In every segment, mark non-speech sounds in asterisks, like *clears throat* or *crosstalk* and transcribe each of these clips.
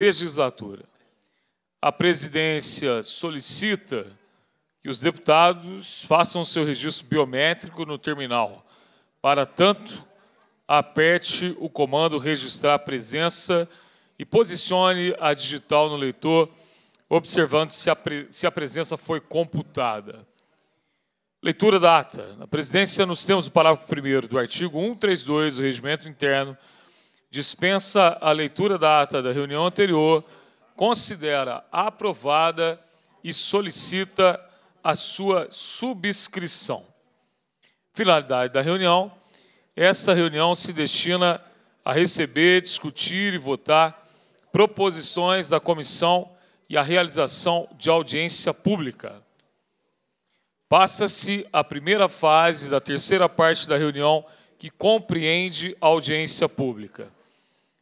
legislatura. A presidência solicita que os deputados façam seu registro biométrico no terminal. Para tanto, aperte o comando registrar a presença e posicione a digital no leitor, observando se a, se a presença foi computada. Leitura da ata. Na presidência, nos temos o parágrafo 1 do artigo 132 do Regimento Interno, dispensa a leitura da ata da reunião anterior, considera aprovada e solicita a sua subscrição. Finalidade da reunião: essa reunião se destina a receber, discutir e votar proposições da comissão e a realização de audiência pública. Passa-se a primeira fase da terceira parte da reunião, que compreende a audiência pública.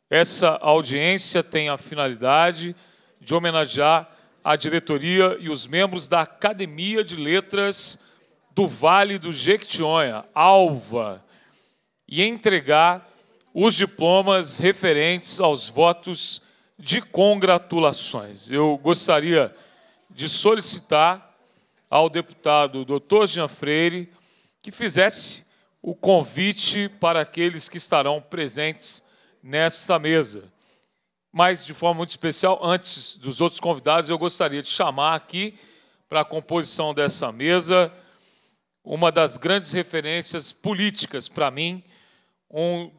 Essa audiência tem a finalidade de homenagear a diretoria e os membros da Academia de Letras do Vale do Jequitinhonha, Alva, e entregar os diplomas referentes aos votos de congratulações. Eu gostaria de solicitar ao deputado Dr. Jean Freire que fizesse o convite para aqueles que estarão presentes nesta mesa. Mas, de forma muito especial, antes dos outros convidados, eu gostaria de chamar aqui para a composição dessa mesa uma das grandes referências políticas para mim, um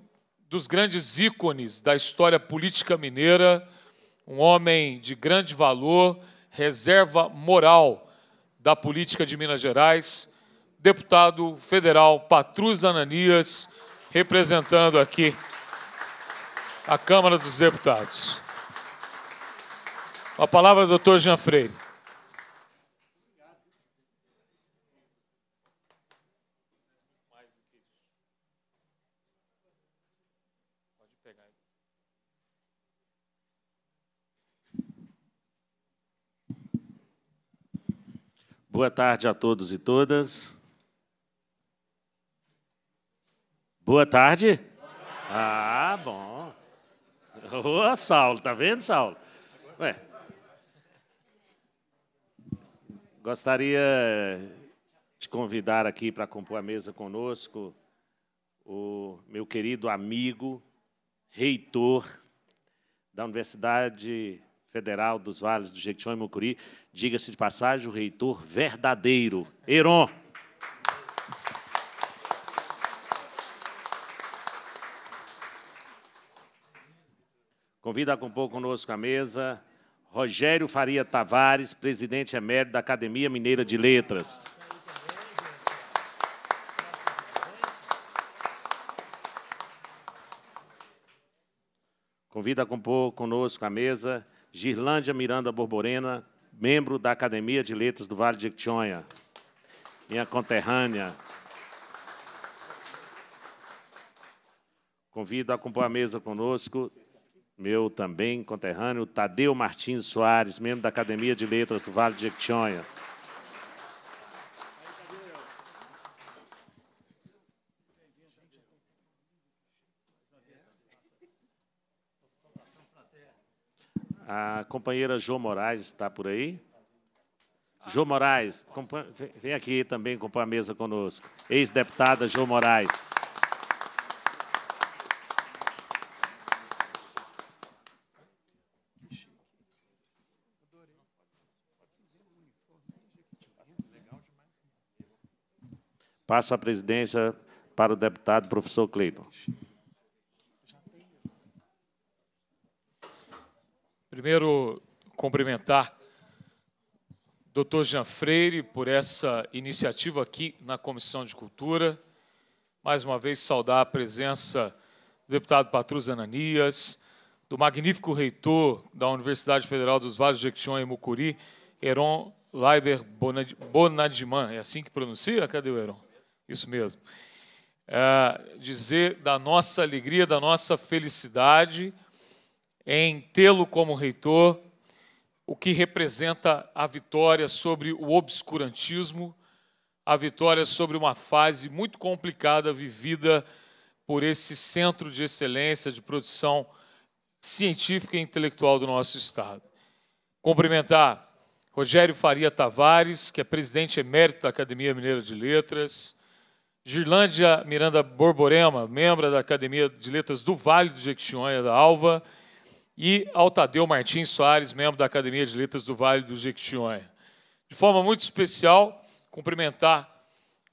dos grandes ícones da história política mineira, um homem de grande valor, reserva moral da política de Minas Gerais, deputado federal Patrus Ananias, representando aqui à Câmara dos Deputados. A palavra do doutor Jean Freire. Boa tarde a todos e todas. Boa tarde. Boa tarde. Ah, bom. Ô, oh, Saulo, tá vendo, Saulo? Ué. Gostaria de convidar aqui para compor a mesa conosco o meu querido amigo, reitor da Universidade Federal dos Vales do Jequitinhonha e Mucuri, diga-se de passagem, o reitor verdadeiro, Heron. Convido a compor conosco a mesa Rogério Faria Tavares, presidente emérito da Academia Mineira de Letras. Convido a compor conosco a mesa Girlândia Miranda Borborena, membro da Academia de Letras do Vale de Quitonha, minha conterrânea. Convido a compor a mesa conosco meu também conterrâneo, Tadeu Martins Soares, membro da Academia de Letras do Vale de Jequitinhonha. A companheira Jo Moraes está por aí. Jo Moraes, vem aqui também comprar a mesa conosco. Ex-deputada Jo Moraes. Passo a presidência para o deputado professor Cleiton. Primeiro, cumprimentar o doutor Jean Freire por essa iniciativa aqui na Comissão de Cultura. Mais uma vez, saudar a presença do deputado Patrus Ananias, do magnífico reitor da Universidade Federal dos Vales de Jequitinhonha e Mucuri, Heron Leiber Bonadiman. É assim que pronuncia? Cadê o Heron? Isso mesmo. É, dizer da nossa alegria, da nossa felicidade em tê-lo como reitor, o que representa a vitória sobre o obscurantismo, a vitória sobre uma fase muito complicada vivida por esse centro de excelência de produção científica e intelectual do nosso Estado. Cumprimentar Rogério Faria Tavares, que é presidente emérito da Academia Mineira de Letras, Girlândia Miranda Borborema, membro da Academia de Letras do Vale do Jequitinhonha da Alva, e Altadeu Martins Soares, membro da Academia de Letras do Vale do Jequitinhonha. De forma muito especial, cumprimentar,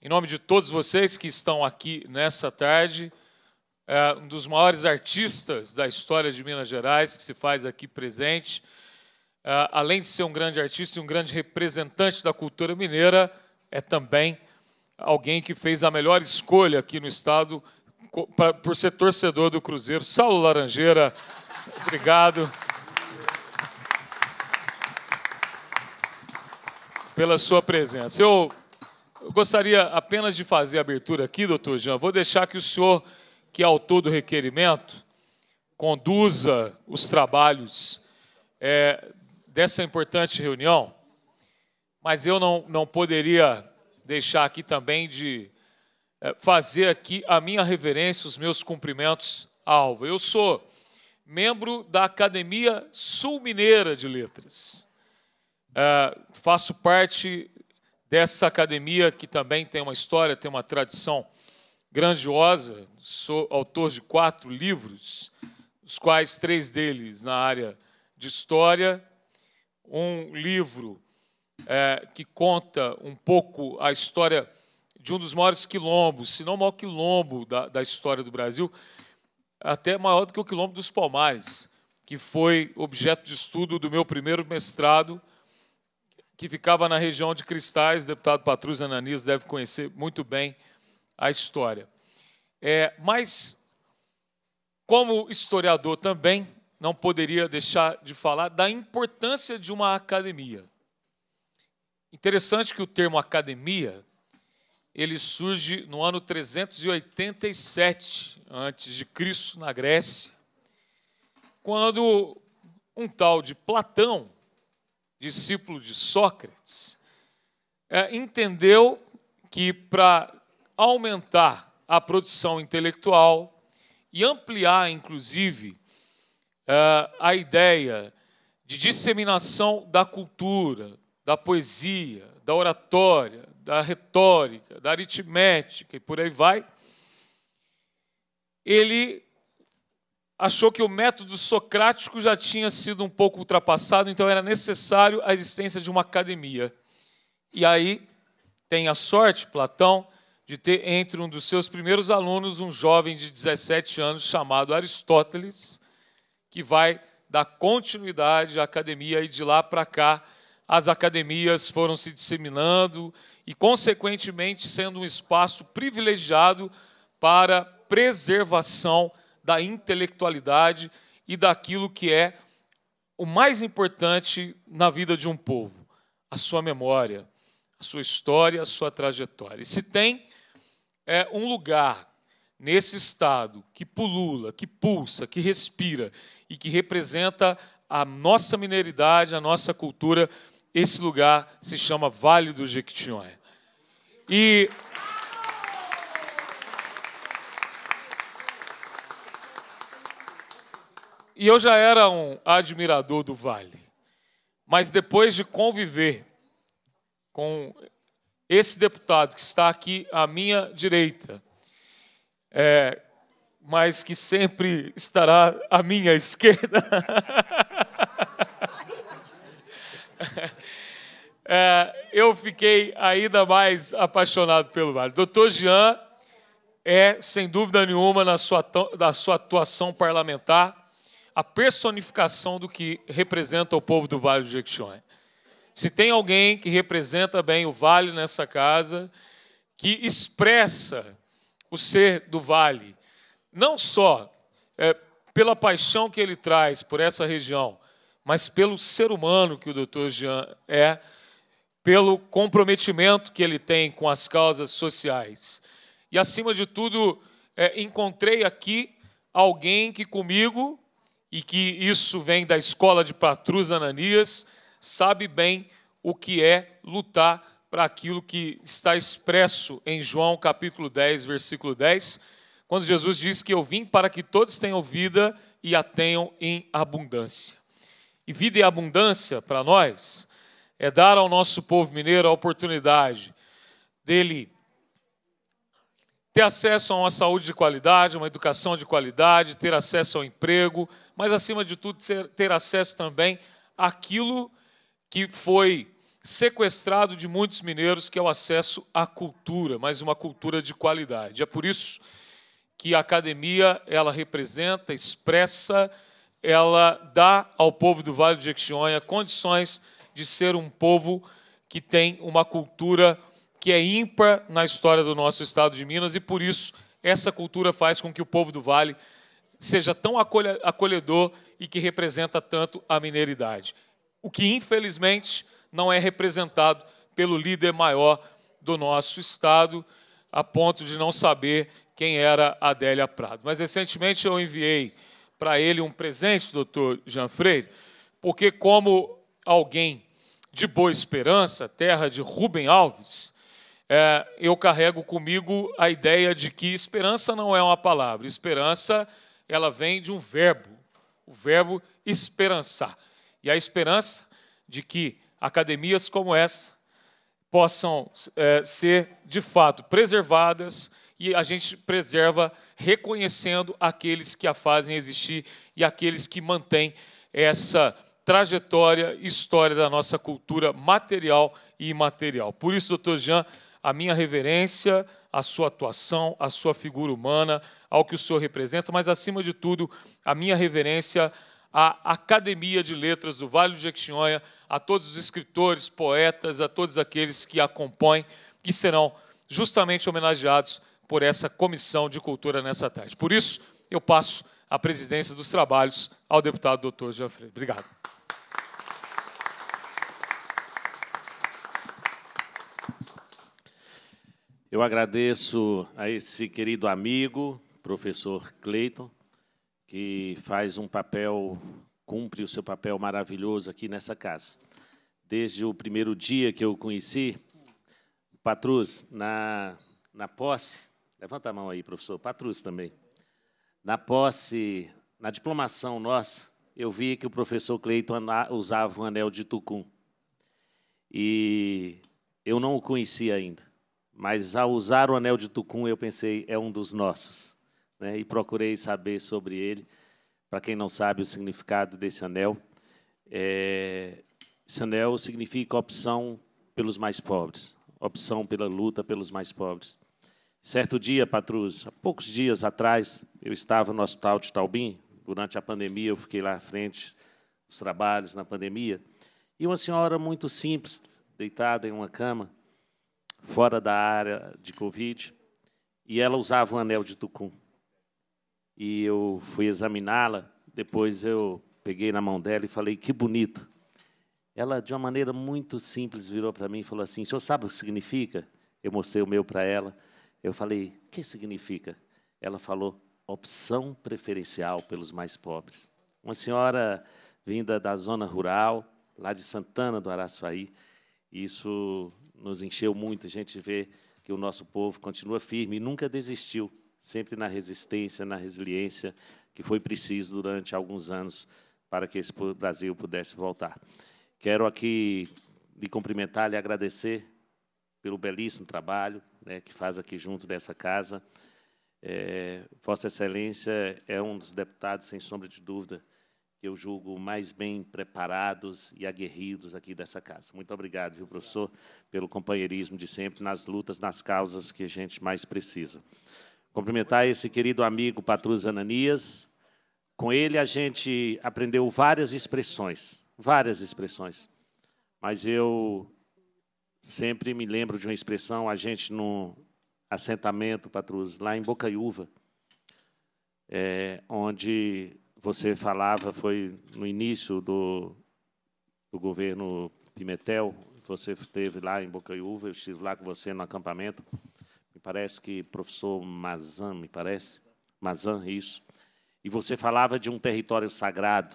em nome de todos vocês que estão aqui nessa tarde, é, um dos maiores artistas da história de Minas Gerais, que se faz aqui presente, é, além de ser um grande artista e um grande representante da cultura mineira, é também um alguém que fez a melhor escolha aqui no estado pra, por ser torcedor do Cruzeiro. Saulo Laranjeira, obrigado. Pela sua presença. Eu gostaria apenas de fazer a abertura aqui, doutor Jean. Vou deixar que o senhor, que é autor do requerimento, conduza os trabalhos é, dessa importante reunião, mas eu não, não poderia deixar aqui também de eh, fazer aqui a minha reverência, os meus cumprimentos à Alva. Eu sou membro da Academia Sul Mineira de Letras. É, faço parte dessa academia que também tem uma história, tem uma tradição grandiosa. Sou autor de quatro livros, os quais três deles na área de história, um livro é, que conta um pouco a história de um dos maiores quilombos, se não o maior quilombo da, da história do Brasil, até maior do que o quilombo dos Palmares, que foi objeto de estudo do meu primeiro mestrado, que ficava na região de Cristais. O deputado Patrus Ananias deve conhecer muito bem a história. É, mas, como historiador também, não poderia deixar de falar da importância de uma academia. Interessante que o termo academia ele surge no ano 387 antes de Cristo na Grécia, quando um tal de Platão, discípulo de Sócrates, é, entendeu que para aumentar a produção intelectual e ampliar, inclusive, é, a ideia de disseminação da cultura, da poesia, da oratória, da retórica, da aritmética e por aí vai, ele achou que o método socrático já tinha sido um pouco ultrapassado, então era necessário a existência de uma academia. E aí tem a sorte, Platão, de ter entre um dos seus primeiros alunos um jovem de 17 anos chamado Aristóteles, que vai dar continuidade à academia e de lá para cá as academias foram se disseminando e, consequentemente, sendo um espaço privilegiado para preservação da intelectualidade e daquilo que é o mais importante na vida de um povo: a sua memória, a sua história, a sua trajetória. E se tem é, um lugar nesse Estado que pulula, que pulsa, que respira e que representa a nossa mineridade, a nossa cultura esse lugar se chama Vale do Jequitinhonha. E E eu já era um admirador do Vale. Mas depois de conviver com esse deputado que está aqui à minha direita, é, mas que sempre estará à minha *laughs* esquerda é, eu fiquei ainda mais apaixonado pelo Vale. Doutor Jean é, sem dúvida nenhuma, na sua, na sua atuação parlamentar, a personificação do que representa o povo do Vale do Jequitinhonha. Se tem alguém que representa bem o Vale nessa casa, que expressa o ser do Vale, não só é, pela paixão que ele traz por essa região, mas pelo ser humano que o doutor Jean é, pelo comprometimento que ele tem com as causas sociais. E, acima de tudo, é, encontrei aqui alguém que comigo, e que isso vem da escola de Patrus Ananias, sabe bem o que é lutar para aquilo que está expresso em João capítulo 10, versículo 10, quando Jesus diz que eu vim para que todos tenham vida e a tenham em abundância. E vida e abundância, para nós, é dar ao nosso povo mineiro a oportunidade dele ter acesso a uma saúde de qualidade, uma educação de qualidade, ter acesso ao emprego, mas acima de tudo ter acesso também àquilo que foi sequestrado de muitos mineiros, que é o acesso à cultura, mas uma cultura de qualidade. É por isso que a academia ela representa, expressa, ela dá ao povo do Vale do Jequitinhonha condições de ser um povo que tem uma cultura que é ímpar na história do nosso estado de Minas e por isso essa cultura faz com que o povo do Vale seja tão acolhedor e que representa tanto a mineridade. O que infelizmente não é representado pelo líder maior do nosso estado, a ponto de não saber quem era Adélia Prado. Mas recentemente eu enviei para ele um presente, doutor Jean Freire, porque como alguém de Boa Esperança, terra de Rubem Alves, é, eu carrego comigo a ideia de que esperança não é uma palavra, esperança ela vem de um verbo, o verbo esperançar. E a esperança de que academias como essa possam é, ser de fato preservadas e a gente preserva reconhecendo aqueles que a fazem existir e aqueles que mantêm essa trajetória e história da nossa cultura material e imaterial. Por isso, doutor Jean, a minha reverência, à sua atuação, à sua figura humana, ao que o senhor representa, mas, acima de tudo, a minha reverência à Academia de Letras do Vale do Jequitinhonha, a todos os escritores, poetas, a todos aqueles que a compõem, que serão justamente homenageados por essa Comissão de Cultura nessa tarde. Por isso, eu passo a presidência dos trabalhos ao deputado doutor Jean Freire. Obrigado. Eu agradeço a esse querido amigo, professor Cleiton, que faz um papel, cumpre o seu papel maravilhoso aqui nessa casa. Desde o primeiro dia que eu conheci, Patrus, na, na posse, levanta a mão aí, professor, Patrus também, na posse, na diplomação nossa, eu vi que o professor Cleiton usava o um anel de tucum. E eu não o conhecia ainda. Mas ao usar o anel de Tucum, eu pensei, é um dos nossos. Né? E procurei saber sobre ele. Para quem não sabe o significado desse anel, é, esse anel significa opção pelos mais pobres, opção pela luta pelos mais pobres. Certo dia, Patrus, há poucos dias atrás, eu estava no hospital de Taubim, durante a pandemia, eu fiquei lá à frente dos trabalhos na pandemia, e uma senhora muito simples, deitada em uma cama, fora da área de Covid, e ela usava um anel de tucum. E eu fui examiná-la, depois eu peguei na mão dela e falei, que bonito. Ela, de uma maneira muito simples, virou para mim e falou assim, o senhor sabe o que significa? Eu mostrei o meu para ela. Eu falei, o que significa? Ela falou, opção preferencial pelos mais pobres. Uma senhora vinda da zona rural, lá de Santana do Araçuaí, isso nos encheu muito. A gente vê que o nosso povo continua firme e nunca desistiu, sempre na resistência, na resiliência que foi preciso durante alguns anos para que esse Brasil pudesse voltar. Quero aqui lhe cumprimentar, lhe agradecer pelo belíssimo trabalho né, que faz aqui junto dessa casa. É, Vossa Excelência é um dos deputados, sem sombra de dúvida, que eu julgo mais bem preparados e aguerridos aqui dessa casa. Muito obrigado, viu, professor, pelo companheirismo de sempre nas lutas, nas causas que a gente mais precisa. Cumprimentar esse querido amigo Patrus Ananias. Com ele a gente aprendeu várias expressões, várias expressões. Mas eu sempre me lembro de uma expressão, a gente no assentamento, Patrus, lá em Bocaiúva, é, onde você falava, foi no início do, do governo Pimentel, você esteve lá em Bocaiúva, eu estive lá com você no acampamento, me parece que professor Mazan, me parece, Mazan, isso, e você falava de um território sagrado,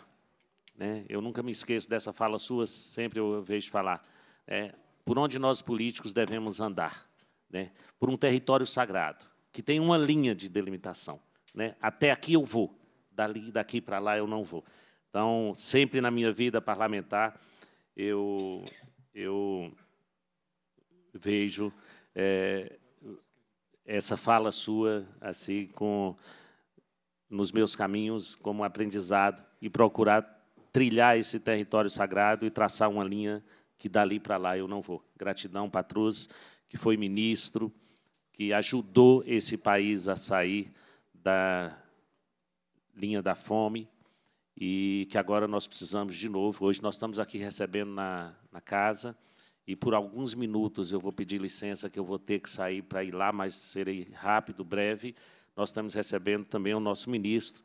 né? eu nunca me esqueço dessa fala sua, sempre eu vejo falar, é, por onde nós políticos devemos andar, né? por um território sagrado, que tem uma linha de delimitação, né? até aqui eu vou, dali, daqui para lá eu não vou. Então, sempre na minha vida parlamentar, eu, eu vejo é, essa fala sua assim com nos meus caminhos como aprendizado e procurar trilhar esse território sagrado e traçar uma linha que dali para lá eu não vou. Gratidão, Patrus, que foi ministro, que ajudou esse país a sair da linha da fome, e que agora nós precisamos de novo. Hoje nós estamos aqui recebendo na, na casa, e por alguns minutos eu vou pedir licença, que eu vou ter que sair para ir lá, mas serei rápido, breve. Nós estamos recebendo também o nosso ministro,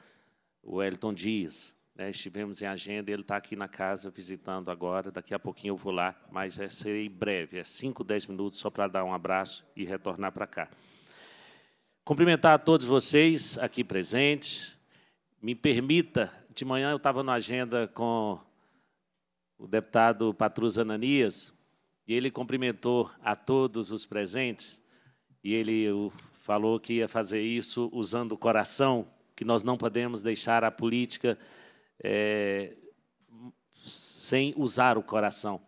o Elton Dias. Né, estivemos em agenda, ele está aqui na casa visitando agora. Daqui a pouquinho eu vou lá, mas é, serei breve, é 5, 10 minutos só para dar um abraço e retornar para cá. Cumprimentar a todos vocês aqui presentes, me permita, de manhã eu estava na agenda com o deputado Patrus Ananias, e ele cumprimentou a todos os presentes, e ele falou que ia fazer isso usando o coração, que nós não podemos deixar a política é, sem usar o coração.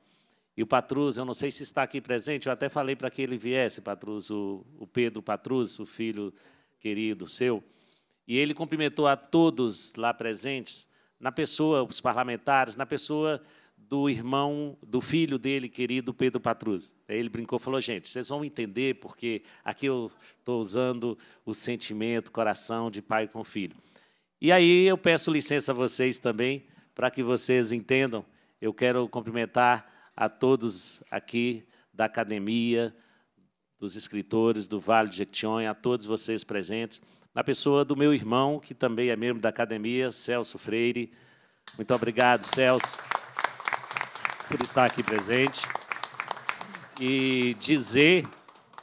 E o Patrus, eu não sei se está aqui presente, eu até falei para que ele viesse, Patrus, o, o Pedro Patrus, o filho querido seu, e ele cumprimentou a todos lá presentes, na pessoa, os parlamentares, na pessoa do irmão, do filho dele, querido Pedro Patruz. Ele brincou, falou, gente, vocês vão entender porque aqui eu estou usando o sentimento, coração de pai com filho. E aí eu peço licença a vocês também, para que vocês entendam. Eu quero cumprimentar a todos aqui da academia, dos escritores do Vale de Jequitinhonha, a todos vocês presentes, na pessoa do meu irmão, que também é membro da academia, Celso Freire. Muito obrigado, Celso, por estar aqui presente. E dizer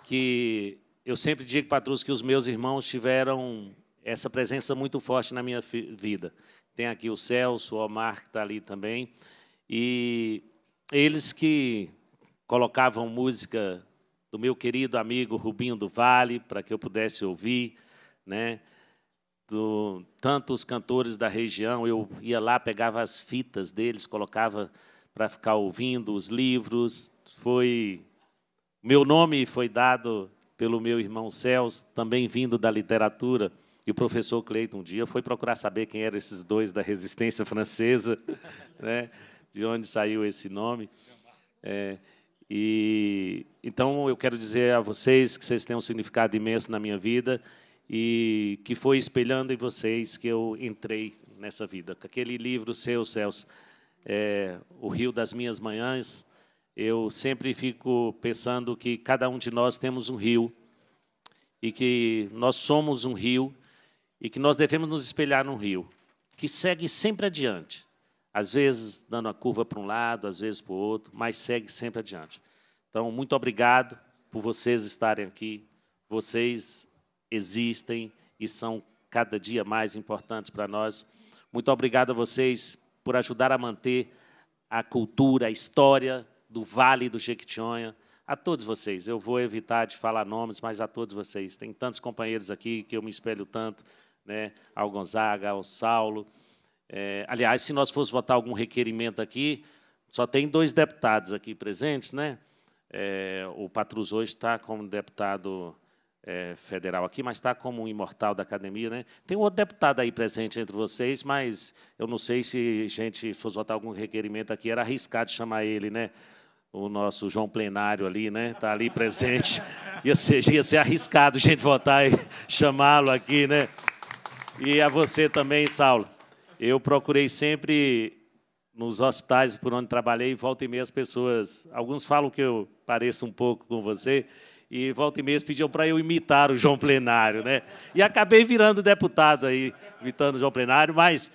que eu sempre digo, todos que os meus irmãos tiveram essa presença muito forte na minha vida. Tem aqui o Celso, o Omar, que está ali também. E eles que colocavam música do meu querido amigo Rubinho do Vale, para que eu pudesse ouvir né? Do, tanto os cantores da região, eu ia lá, pegava as fitas deles, colocava para ficar ouvindo os livros. Foi meu nome foi dado pelo meu irmão Celso, também vindo da literatura, e o professor Cleiton um dia foi procurar saber quem eram esses dois da Resistência Francesa, *laughs* né? De onde saiu esse nome? É, e então eu quero dizer a vocês que vocês têm um significado imenso na minha vida e que foi espelhando em vocês que eu entrei nessa vida. Com aquele livro seu, Celso, é, O Rio das Minhas Manhãs, eu sempre fico pensando que cada um de nós temos um rio e que nós somos um rio e que nós devemos nos espelhar num rio que segue sempre adiante. Às vezes dando a curva para um lado, às vezes para o outro, mas segue sempre adiante. Então, muito obrigado por vocês estarem aqui. Vocês existem e são cada dia mais importantes para nós. Muito obrigado a vocês por ajudar a manter a cultura, a história do Vale do Jequitinhonha. A todos vocês, eu vou evitar de falar nomes, mas a todos vocês. Tem tantos companheiros aqui que eu me espelho tanto, né? ao Gonzaga, ao Saulo. É, aliás, se nós fosse votar algum requerimento aqui, só tem dois deputados aqui presentes, né? É, o Patrus hoje está como deputado é, federal aqui, mas está como um imortal da academia. Né? Tem um outro deputado aí presente entre vocês, mas eu não sei se a gente fosse votar algum requerimento aqui, era arriscado chamar ele, né? O nosso João Plenário ali, né? Está ali presente. *laughs* Ia ser, ia ser arriscado a gente votar e chamá-lo aqui, né? E a você também, Saulo. Eu procurei sempre nos hospitais por onde trabalhei, volta e meia as pessoas. Alguns falam que eu pareço um pouco com você, e volta e meia pediam para eu imitar o João Plenário, né? E acabei virando deputado aí, imitando o João Plenário, mas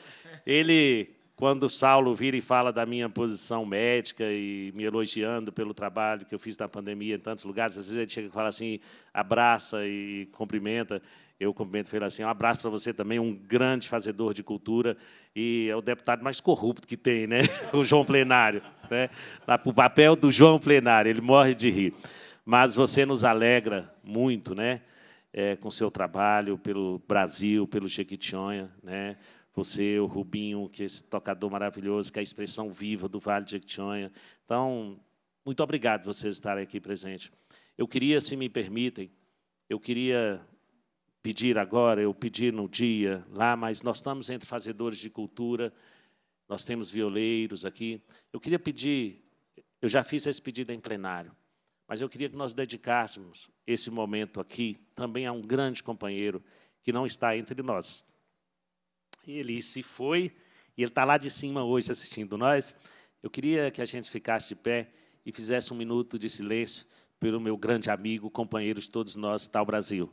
ele, quando o Saulo vira e fala da minha posição médica e me elogiando pelo trabalho que eu fiz na pandemia em tantos lugares, às vezes ele chega e fala assim, abraça e cumprimenta. Eu cumprimento ele assim, um abraço para você também, um grande fazedor de cultura e é o deputado mais corrupto que tem, né? *laughs* O João Plenário, né? Tá o papel do João Plenário, ele morre de rir mas você nos alegra muito, né? É, com seu trabalho pelo Brasil, pelo Jequitinhonha, né? Você, o Rubinho, que é esse tocador maravilhoso, que é a expressão viva do Vale de Jequitinhonha. Então, muito obrigado vocês estarem aqui presentes. Eu queria, se me permitem, eu queria pedir agora, eu pedi no dia lá, mas nós estamos entre fazedores de cultura, nós temos violeiros aqui. Eu queria pedir, eu já fiz esse pedido em plenário, mas eu queria que nós dedicássemos esse momento aqui também a um grande companheiro que não está entre nós. Ele se foi e ele está lá de cima hoje assistindo nós. Eu queria que a gente ficasse de pé e fizesse um minuto de silêncio pelo meu grande amigo, companheiro de todos nós, Tal Brasil.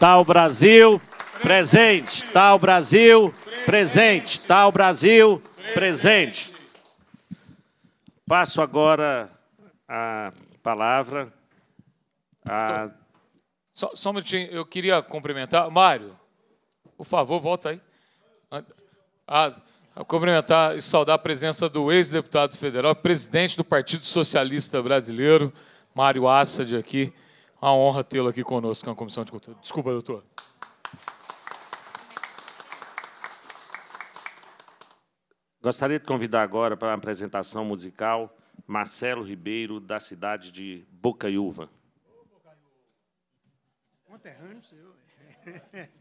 Tal tá Brasil presente, tal tá Brasil presente, tal tá Brasil presente. Passo agora a palavra a só, só, um minutinho, eu queria cumprimentar. Mário, por favor, volta aí. A ah, ah, cumprimentar e saudar a presença do ex-deputado federal, presidente do Partido Socialista Brasileiro, Mário Assad, aqui a honra tê-lo aqui conosco na Comissão de Cultura. Desculpa, doutor. Gostaria de convidar agora para a apresentação musical Marcelo Ribeiro, da cidade de Bocaiúva. Conterrâneo seu. *laughs*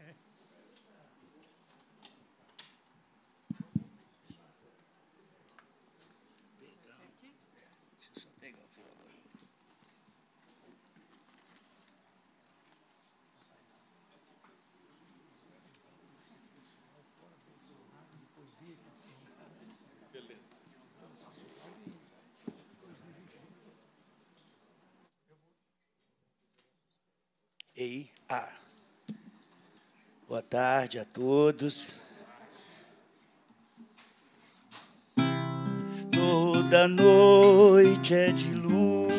Ah. Boa tarde a todos. Toda noite é de lua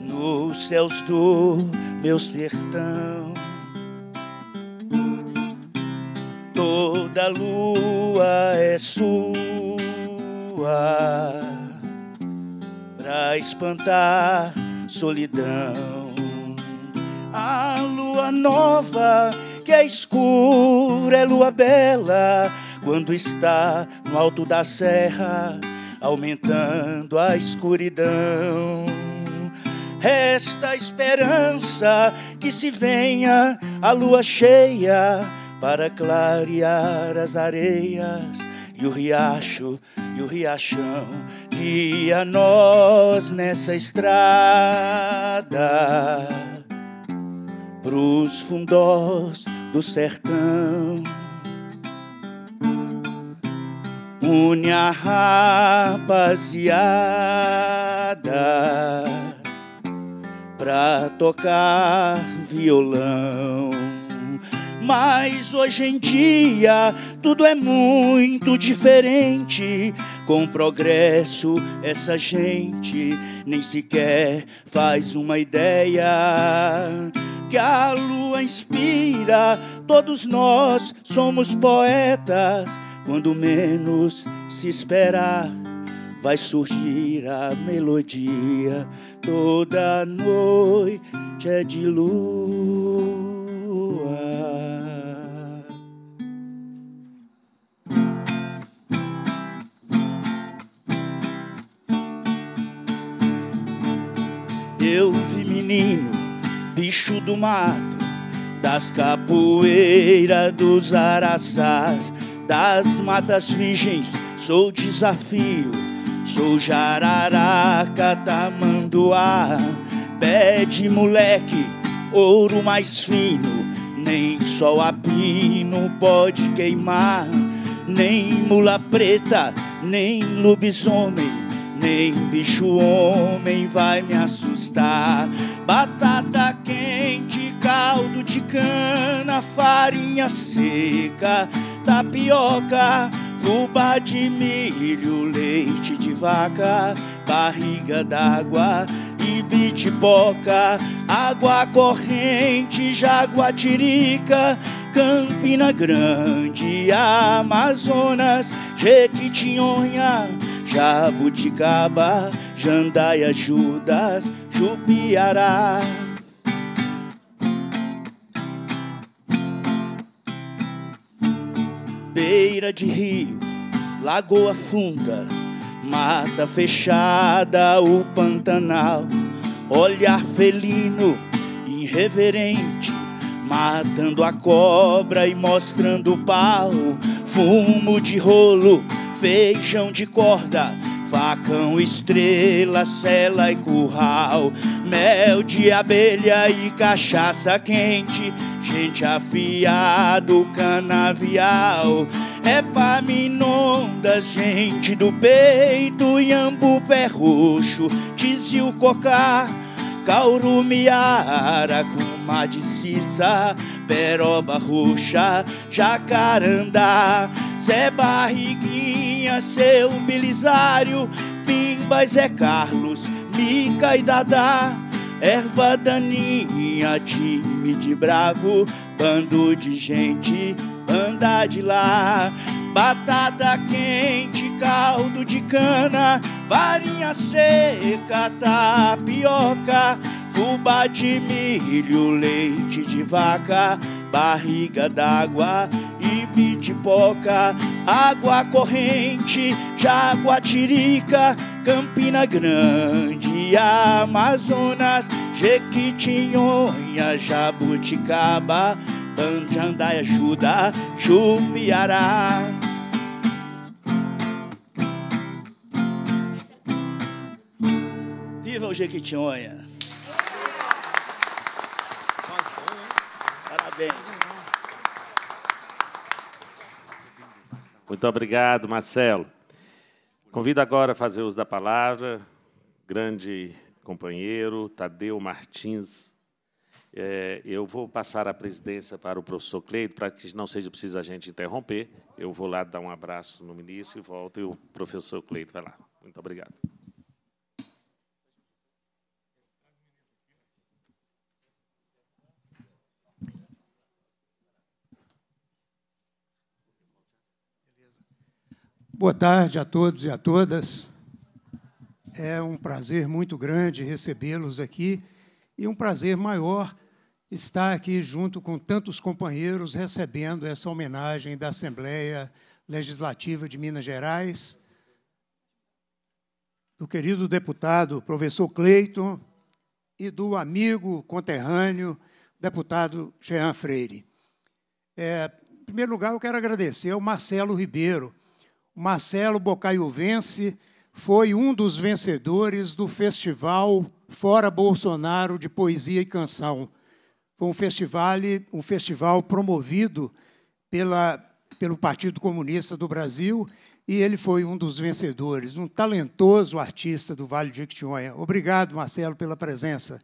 nos céus do meu sertão. Toda lua é sua pra espantar solidão. A lua nova que é escura é lua bela quando está no alto da serra, aumentando a escuridão. Resta esperança que se venha a lua cheia para clarear as areias e o riacho e o riachão guia nós nessa estrada pros fundós do sertão. Une a rapaziada pra tocar violão. Mas hoje em dia tudo é muito diferente. Com progresso, essa gente nem sequer faz uma ideia. Que a lua inspira, todos nós somos poetas. Quando menos se esperar, vai surgir a melodia. Toda noite é de lua. eu vi menino, bicho do mato, das capoeiras, dos araçás, das matas virgens, sou desafio, sou jararaca, tamanduá, pé de moleque, ouro mais fino, nem sol a pode queimar, nem mula preta, nem lobisomem nem bicho homem vai me assustar. Batata quente, caldo de cana, farinha seca, tapioca, fubá de milho, leite de vaca, barriga d'água e bitipoca, água corrente, jaguatirica, Campina Grande, Amazonas, Jequitinhonha jabuticaba, jandaia, judas, jupiará. Beira de rio, lagoa funda, mata fechada, o Pantanal. Olhar felino, irreverente, matando a cobra e mostrando o pau. Fumo de rolo, feijão de corda, facão, estrela, cela e curral, mel de abelha e cachaça quente, gente afiado, canavial. É paminondas, gente do peito, iambu pé roxo, tizio cocá, cauru miara, cuma de cissa, peroba roxa, jacarandá. Zé Barriguinha, seu Belisário, Pimba, Zé Carlos, Mica e Dadá. Erva daninha, time de bravo, bando de gente, anda de lá. Batata quente, caldo de cana, farinha seca, tapioca, fubá de milho, leite de vaca, barriga d'água, e Pitipoca, Água Corrente, Jaguatirica, Campina Grande, Amazonas, Jequitinhonha, Jabuticaba, Tanjandaia, ajuda, Jumiará. Viva o Jequitinhonha! Muito obrigado, Marcelo. Convido agora a fazer uso da palavra, grande companheiro Tadeu Martins. É, eu vou passar a presidência para o professor Cleide, para que não seja preciso a gente interromper. Eu vou lá dar um abraço no ministro e volto, e o professor Cleide vai lá. Muito obrigado. Boa tarde a todos e a todas. É um prazer muito grande recebê-los aqui e um prazer maior estar aqui junto com tantos companheiros recebendo essa homenagem da Assembleia Legislativa de Minas Gerais, do querido deputado professor Cleiton e do amigo conterrâneo deputado Jean Freire. É, em primeiro lugar, eu quero agradecer ao Marcelo Ribeiro Marcelo Bocaiuvense foi um dos vencedores do festival Fora Bolsonaro de Poesia e Canção. Foi um festival, um festival promovido pela, pelo Partido Comunista do Brasil e ele foi um dos vencedores, um talentoso artista do Vale de Jequitinhonha. Obrigado, Marcelo, pela presença.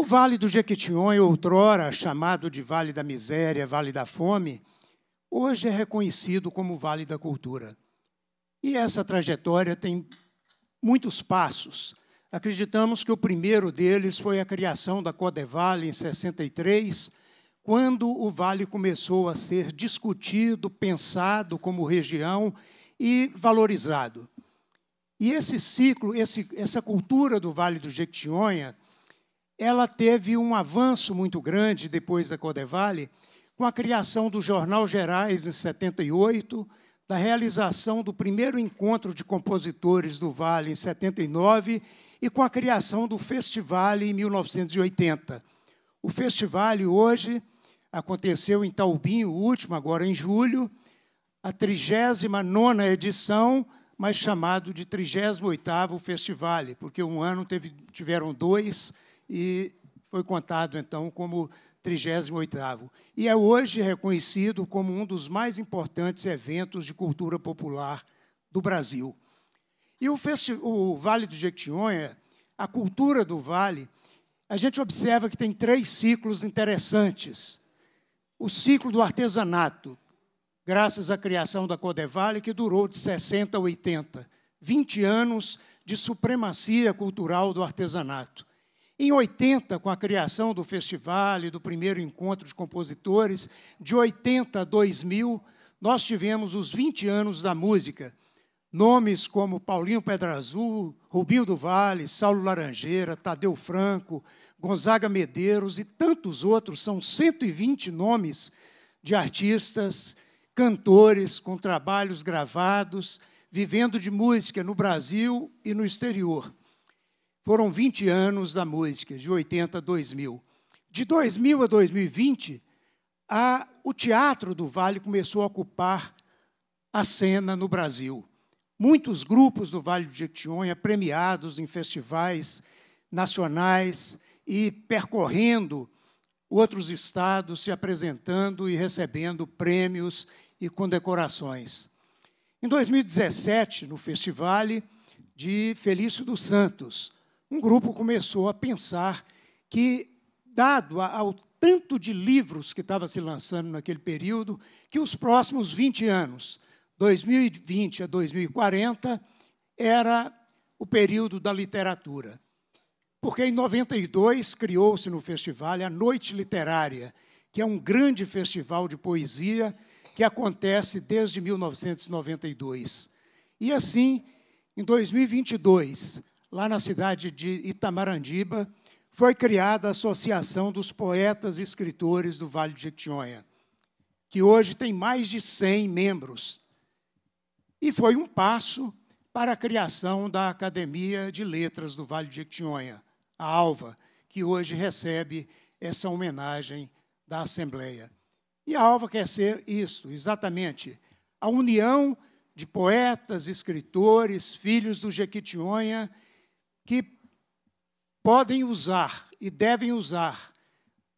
O Vale do Jequitinhonha, outrora chamado de Vale da Miséria, Vale da Fome, hoje é reconhecido como Vale da Cultura. E essa trajetória tem muitos passos. Acreditamos que o primeiro deles foi a criação da Codevale em 63, quando o Vale começou a ser discutido, pensado como região e valorizado. E esse ciclo, esse, essa cultura do Vale do Jequitinhonha, ela teve um avanço muito grande depois da Codevale, com a criação do Jornal Gerais em 78, da realização do primeiro encontro de compositores do Vale em 79 e com a criação do Festival em 1980. O festival hoje aconteceu em Taubim, o último agora em julho, a 39ª edição, mas chamado de 38º Festival, porque um ano teve, tiveram dois, e foi contado então como 38º e é hoje reconhecido como um dos mais importantes eventos de cultura popular do Brasil. E o, o Vale do Jequitinhonha, a cultura do Vale, a gente observa que tem três ciclos interessantes. O ciclo do artesanato, graças à criação da Codevale, que durou de 60 a 80, 20 anos de supremacia cultural do artesanato. Em 80, com a criação do festival e do primeiro encontro de compositores, de 80 a 2000, nós tivemos os 20 anos da música. Nomes como Paulinho Pedra Azul, Rubinho do Vale, Saulo Laranjeira, Tadeu Franco, Gonzaga Medeiros e tantos outros, são 120 nomes de artistas, cantores com trabalhos gravados, vivendo de música no Brasil e no exterior. Foram 20 anos da música, de 80 a 2000. De 2000 a 2020, a, o Teatro do Vale começou a ocupar a cena no Brasil. Muitos grupos do Vale do Jequitinhonha premiados em festivais nacionais e percorrendo outros estados, se apresentando e recebendo prêmios e condecorações. Em 2017, no Festival de Felício dos Santos, um grupo começou a pensar que, dado ao tanto de livros que estava se lançando naquele período, que os próximos 20 anos, 2020 a 2040, era o período da literatura. Porque em 92 criou-se no festival a Noite Literária, que é um grande festival de poesia que acontece desde 1992. E assim, em 2022, lá na cidade de Itamarandiba, foi criada a Associação dos Poetas e Escritores do Vale de Jequitinhonha, que hoje tem mais de 100 membros. E foi um passo para a criação da Academia de Letras do Vale de Jequitinhonha, a ALVA, que hoje recebe essa homenagem da Assembleia. E a ALVA quer ser isso, exatamente, a união de poetas, escritores, filhos do Jequitinhonha que podem usar e devem usar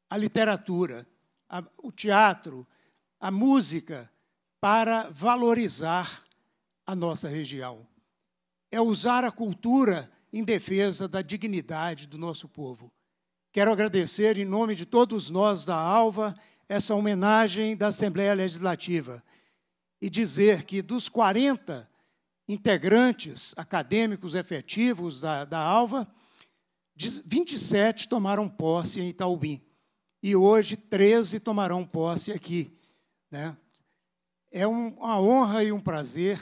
a literatura, a, o teatro, a música para valorizar a nossa região. É usar a cultura em defesa da dignidade do nosso povo. Quero agradecer, em nome de todos nós da Alva, essa homenagem da Assembleia Legislativa e dizer que dos 40 integrantes acadêmicos efetivos da, da ALVA, 27 tomaram posse em Itaubim. E hoje 13 tomarão posse aqui. Né? É um, uma honra e um prazer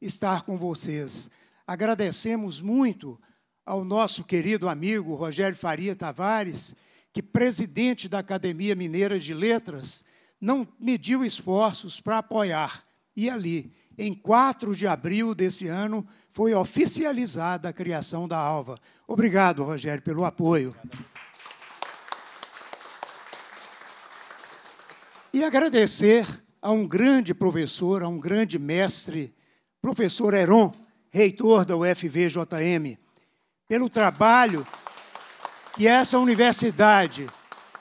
estar com vocês. Agradecemos muito ao nosso querido amigo Rogério Faria Tavares, que, presidente da Academia Mineira de Letras, não mediu esforços para apoiar. E ali, em 4 de abril desse ano, foi oficializada a criação da Alva. Obrigado, Rogério, pelo apoio. E agradecer a um grande professor, a um grande mestre, professor Heron, reitor da UFVJM, pelo trabalho que essa universidade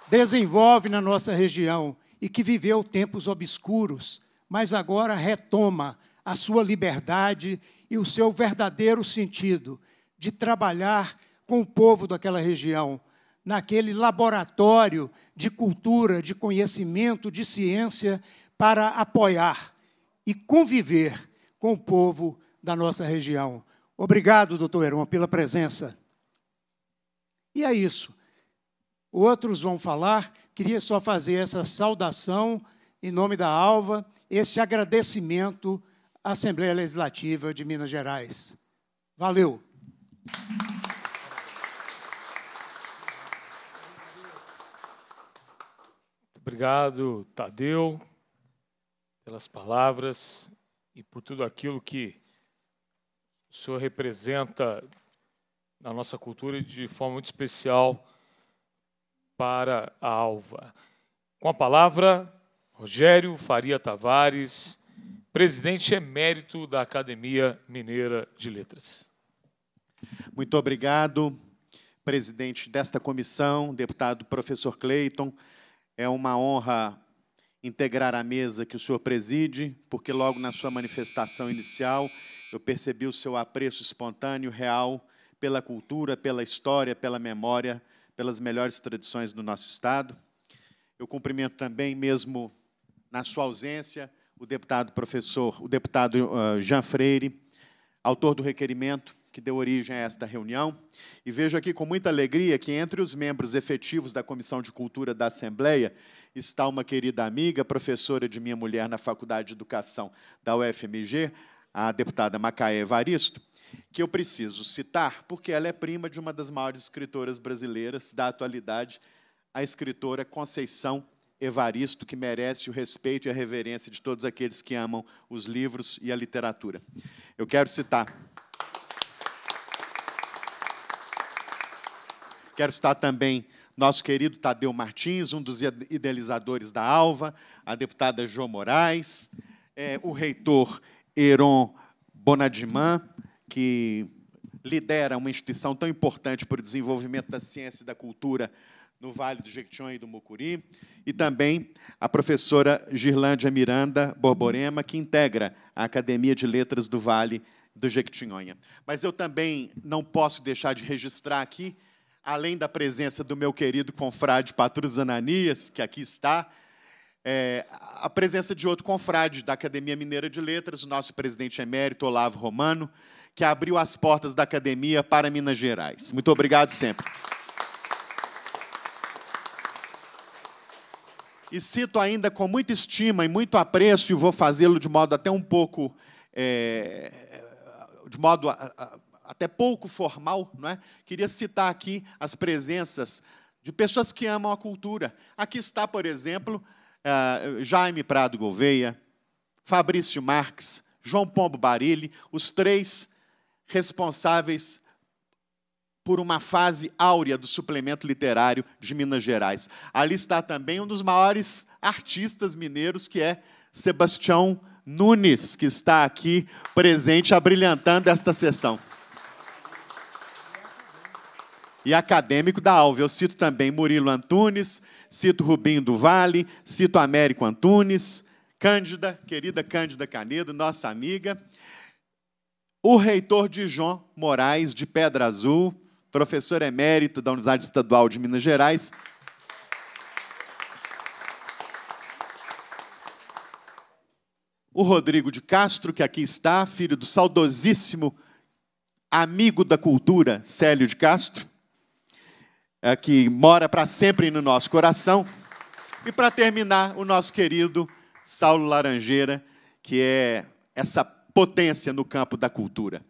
desenvolve na nossa região e que viveu tempos obscuros, mas agora retoma a sua liberdade e o seu verdadeiro sentido de trabalhar com o povo daquela região, naquele laboratório de cultura, de conhecimento, de ciência, para apoiar e conviver com o povo da nossa região. Obrigado, doutor Heron, pela presença. E é isso. Outros vão falar, queria só fazer essa saudação em nome da Alva, esse agradecimento Assembleia Legislativa de Minas Gerais. Valeu! Muito obrigado, Tadeu, pelas palavras e por tudo aquilo que o senhor representa na nossa cultura e de forma muito especial para a Alva. Com a palavra, Rogério Faria Tavares presidente emérito é da Academia Mineira de Letras. Muito obrigado, presidente desta comissão, deputado professor Cleiton. É uma honra integrar a mesa que o senhor preside, porque logo na sua manifestação inicial eu percebi o seu apreço espontâneo, real, pela cultura, pela história, pela memória, pelas melhores tradições do nosso Estado. Eu cumprimento também, mesmo na sua ausência, o deputado professor, o deputado eh, Jean Freire, autor do requerimento que deu origem a esta reunião, e vejo aqui com muita alegria que entre os membros efetivos da Comissão de Cultura da Assembleia está uma querida amiga, professora de minha mulher na Faculdade de Educação da UFMG, a deputada Macaé Evaristo, que eu preciso citar, porque ela é prima de uma das maiores escritoras brasileiras da atualidade, a escritora Conceição Evaristo, que merece o respeito e a reverência de todos aqueles que amam os livros e a literatura. Eu quero citar. Quero citar também nosso querido Tadeu Martins, um dos idealizadores da Alva, a deputada João Moraes, é, o reitor Heron Bonadiman, que lidera uma instituição tão importante para o desenvolvimento da ciência e da cultura no Vale do Jequitinhonha e do Mucuri, e também a professora Girlândia Miranda Borborema, que integra a Academia de Letras do Vale do Jequitinhonha. Mas eu também não posso deixar de registrar aqui, além da presença do meu querido confrade Patrus Ananias, que aqui está, é, a presença de outro confrade da Academia Mineira de Letras, o nosso presidente emérito Olavo Romano, que abriu as portas da academia para Minas Gerais. Muito obrigado sempre. e cito ainda com muita estima e muito apreço, e vou fazê-lo de modo até um pouco. É, de modo a, a, até pouco formal, não é? queria citar aqui as presenças de pessoas que amam a cultura. Aqui está, por exemplo, uh, Jaime Prado Gouveia, Fabrício Marques, João Pombo Barilli, os três responsáveis por uma fase áurea do suplemento literário de Minas Gerais. Ali está também um dos maiores artistas mineiros, que é Sebastião Nunes, que está aqui presente, abrilhantando esta sessão. E acadêmico da Alve. Eu cito também Murilo Antunes, cito Rubinho do Vale, cito Américo Antunes, Cândida, querida Cândida Canedo, nossa amiga. O reitor de João Moraes, de Pedra Azul, professor emérito da Universidade Estadual de Minas Gerais. O Rodrigo de Castro, que aqui está, filho do saudosíssimo amigo da cultura Célio de Castro, é, que mora para sempre no nosso coração. E para terminar, o nosso querido Saulo Laranjeira, que é essa potência no campo da cultura.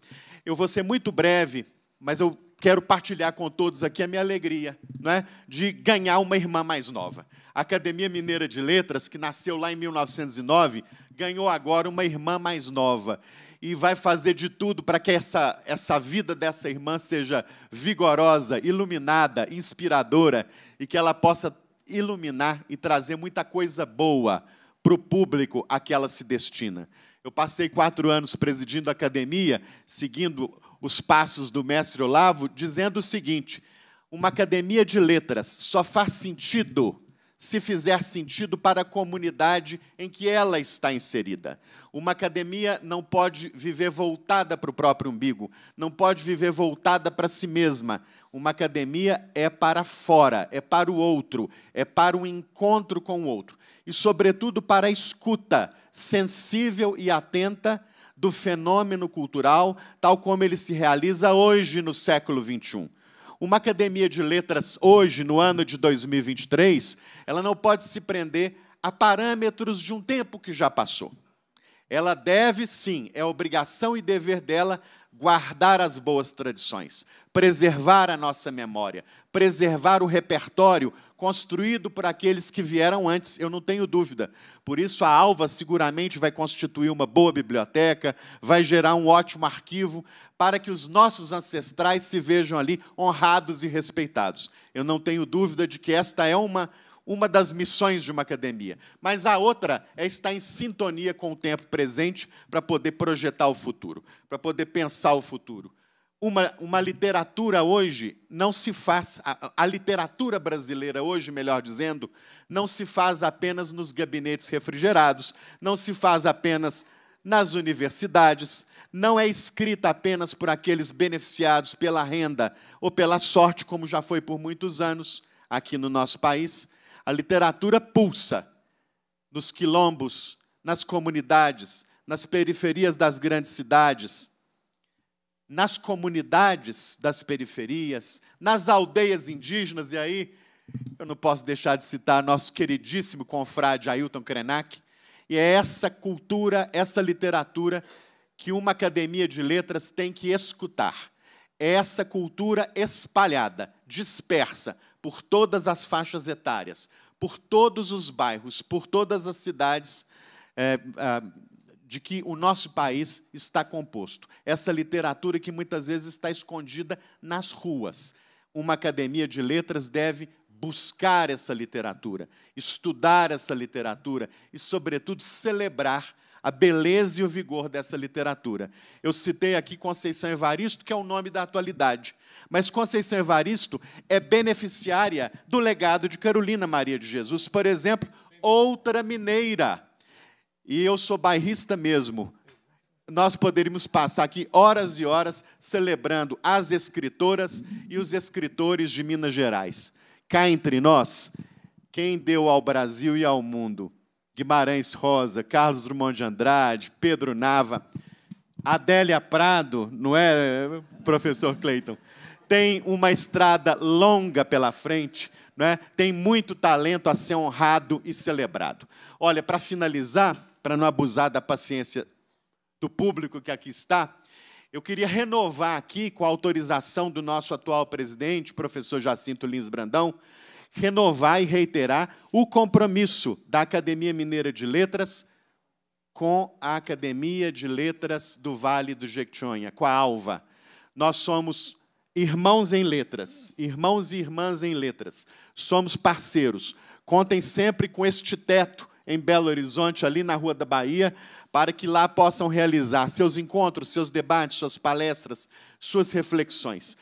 Eu vou ser muito breve, mas eu quero partilhar com todos aqui a minha alegria né, de ganhar uma irmã mais nova. A Academia Mineira de Letras, que nasceu lá em 1909, ganhou agora uma irmã mais nova e vai fazer de tudo para que essa, essa vida dessa irmã seja vigorosa, iluminada, inspiradora e que ela possa iluminar e trazer muita coisa boa para o público a que ela se destina. Eu passei quatro anos presidindo a academia, seguindo os passos do mestre Olavo, dizendo o seguinte: uma academia de letras só faz sentido se fizer sentido para a comunidade em que ela está inserida. Uma academia não pode viver voltada para o próprio umbigo, não pode viver voltada para si mesma. Uma academia é para fora, é para o outro, é para o encontro com o outro. E, sobretudo, para a escuta sensível e atenta do fenômeno cultural, tal como ele se realiza hoje no século XXI. Uma academia de letras hoje, no ano de 2023, ela não pode se prender a parâmetros de um tempo que já passou. Ela deve, sim, é obrigação e dever dela guardar as boas tradições, preservar a nossa memória, preservar o repertório construído por aqueles que vieram antes, eu não tenho dúvida. Por isso, a Alva seguramente vai constituir uma boa biblioteca, vai gerar um ótimo arquivo, para que os nossos ancestrais se vejam ali honrados e respeitados. Eu não tenho dúvida de que esta é uma uma das missões de uma academia, mas a outra é estar em sintonia com o tempo presente para poder projetar o futuro, para poder pensar o futuro. Uma, uma literatura hoje não se faz, a, a literatura brasileira hoje, melhor dizendo, não se faz apenas nos gabinetes refrigerados, não se faz apenas nas universidades, não é escrita apenas por aqueles beneficiados pela renda ou pela sorte, como já foi por muitos anos aqui no nosso país, a literatura pulsa nos quilombos, nas comunidades, nas periferias das grandes cidades, nas comunidades das periferias, nas aldeias indígenas, e aí eu não posso deixar de citar nosso queridíssimo confrade Ailton Krenak, e é essa cultura, essa literatura que uma academia de letras tem que escutar. É essa cultura espalhada, dispersa, por todas as faixas etárias, por todos os bairros, por todas as cidades é, ah, de que o nosso país está composto. Essa literatura que muitas vezes está escondida nas ruas. Uma academia de letras deve buscar essa literatura, estudar essa literatura e, sobretudo, celebrar a beleza e o vigor dessa literatura. Eu citei aqui Conceição Evaristo, que é o nome da atualidade, mas Conceição Evaristo é beneficiária do legado de Carolina Maria de Jesus, por exemplo, outra mineira. E eu sou bairrista mesmo. Nós poderíamos passar aqui horas e horas celebrando as escritoras e os escritores de Minas Gerais. Cá entre nós, quem deu ao Brasil e ao mundo Guimarães Rosa, Carlos Drummond de Andrade, Pedro Nava, Adélia Prado, não é, professor Cleiton? tem uma estrada longa pela frente, é? tem muito talento a ser honrado e celebrado. Olha, para finalizar, para não abusar da paciência do público que aqui está, eu queria renovar aqui, com a autorização do nosso atual presidente, professor Jacinto Lins Brandão, renovar e reiterar o compromisso da Academia Mineira de Letras com a Academia de Letras do Vale do Jequitinhonha, com a ALVA. Nós somos Irmãos em letras, irmãos e irmãs em letras, somos parceiros. Contem sempre com este teto em Belo Horizonte, ali na Rua da Bahia, para que lá possam realizar seus encontros, seus debates, suas palestras, suas reflexões.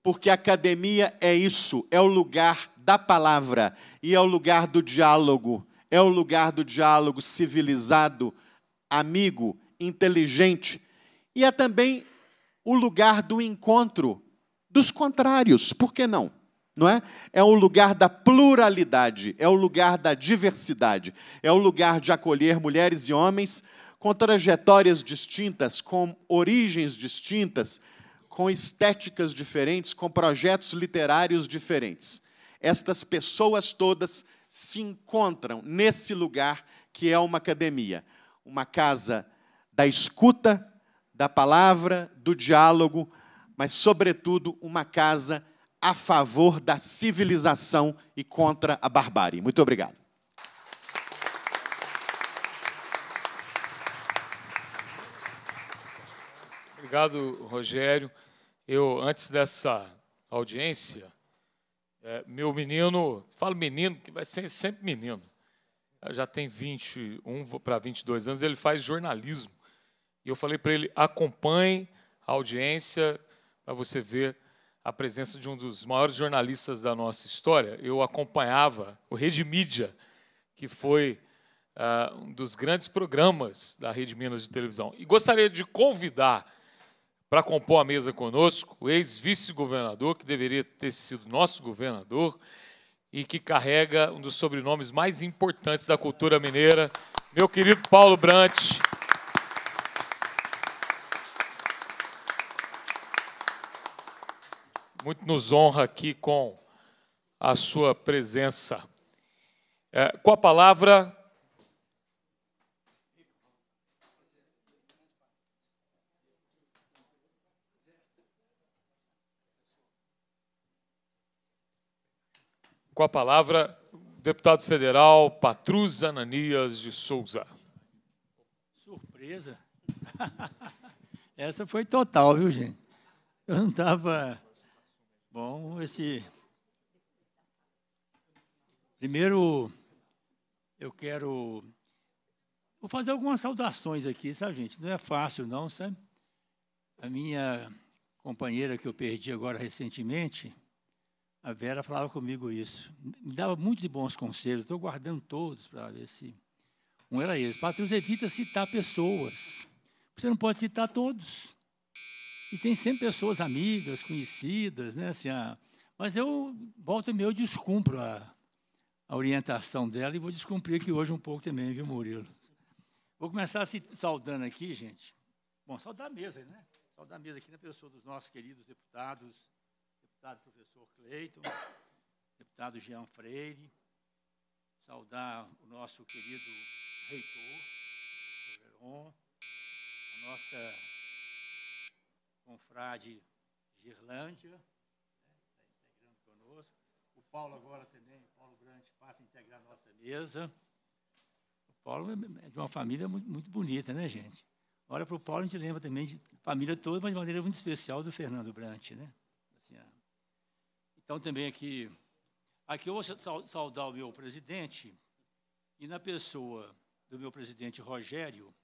Porque a academia é isso, é o lugar da palavra e é o lugar do diálogo, é o lugar do diálogo civilizado, amigo, inteligente e é também o lugar do encontro dos contrários, por que não? Não é? É o lugar da pluralidade, é o lugar da diversidade, é o lugar de acolher mulheres e homens com trajetórias distintas, com origens distintas, com estéticas diferentes, com projetos literários diferentes. Estas pessoas todas se encontram nesse lugar que é uma academia, uma casa da escuta, da palavra, do diálogo, mas, sobretudo, uma casa a favor da civilização e contra a barbárie. Muito obrigado. Obrigado, Rogério. Eu, antes dessa audiência, é, meu menino, falo menino, que vai ser sempre menino, já tem 21 para 22 anos, ele faz jornalismo. E eu falei para ele: acompanhe a audiência para você ver a presença de um dos maiores jornalistas da nossa história. Eu acompanhava o Rede Mídia, que foi uh, um dos grandes programas da Rede Minas de televisão. E gostaria de convidar para compor a mesa conosco o ex-vice-governador, que deveria ter sido nosso governador, e que carrega um dos sobrenomes mais importantes da cultura mineira, meu querido Paulo Brant. muito nos honra aqui com a sua presença. É, com a palavra. Com a palavra, deputado federal Patrus Ananias de Souza. Surpresa? *laughs* Essa foi total, viu, gente? Eu não estava Bom, esse. Primeiro, eu quero. Vou fazer algumas saudações aqui, sabe, gente? Não é fácil, não, sabe? A minha companheira que eu perdi agora recentemente, a Vera falava comigo isso. Me dava muitos bons conselhos, estou guardando todos para ver se. Um era esse. Patrícia evita citar pessoas. Você não pode citar todos. E tem sempre pessoas amigas, conhecidas, né? Assim, ah, mas eu volta e meia eu descumpro a, a orientação dela e vou descumprir aqui hoje um pouco também, viu, Murilo? Vou começar se saudando aqui, gente. Bom, saudar a mesa, né? Saudar a mesa aqui na pessoa dos nossos queridos deputados, deputado professor Cleiton, deputado Jean Freire, saudar o nosso querido reitor, o nossa confrade Girlândia, né, está integrando conosco. O Paulo agora também, Paulo Grande, passa a integrar a nossa mesa. O Paulo é, é de uma família muito, muito bonita, né, gente? Olha para o Paulo, a gente lembra também de família toda, mas de maneira muito especial do Fernando Brant, né? Assim, então, também aqui, aqui eu vou saudar o meu presidente e na pessoa do meu presidente Rogério,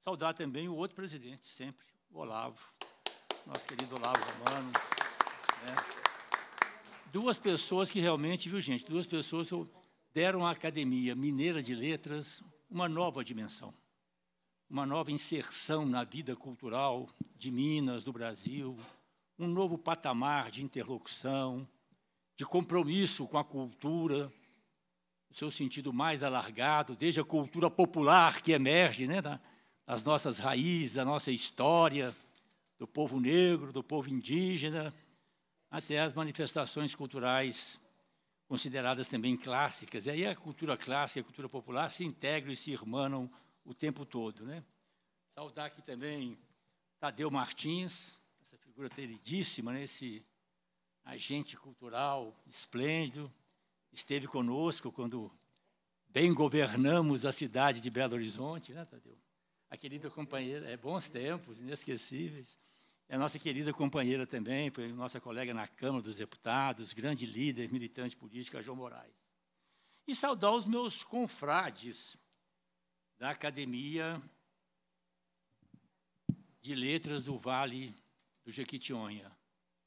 saudar também o outro presidente sempre, o Olavo nosso querido Olavo Romano. Né? Duas pessoas que realmente, viu, gente, duas pessoas deram à Academia Mineira de Letras uma nova dimensão, uma nova inserção na vida cultural de Minas, do Brasil, um novo patamar de interlocução, de compromisso com a cultura, no seu sentido mais alargado, desde a cultura popular que emerge né, das nossas raízes, da nossa história, do povo negro, do povo indígena, até as manifestações culturais consideradas também clássicas. E aí a cultura clássica e a cultura popular se integram e se irmanam o tempo todo. Né? Saudar aqui também Tadeu Martins, essa figura teridíssima, né? esse agente cultural esplêndido, esteve conosco quando bem governamos a cidade de Belo Horizonte, né, Tadeu? a querida companheira, é bons tempos, inesquecíveis. É a nossa querida companheira também, foi nossa colega na Câmara dos Deputados, grande líder, militante política, João Moraes. E saudar os meus confrades da Academia de Letras do Vale do Jequitinhonha,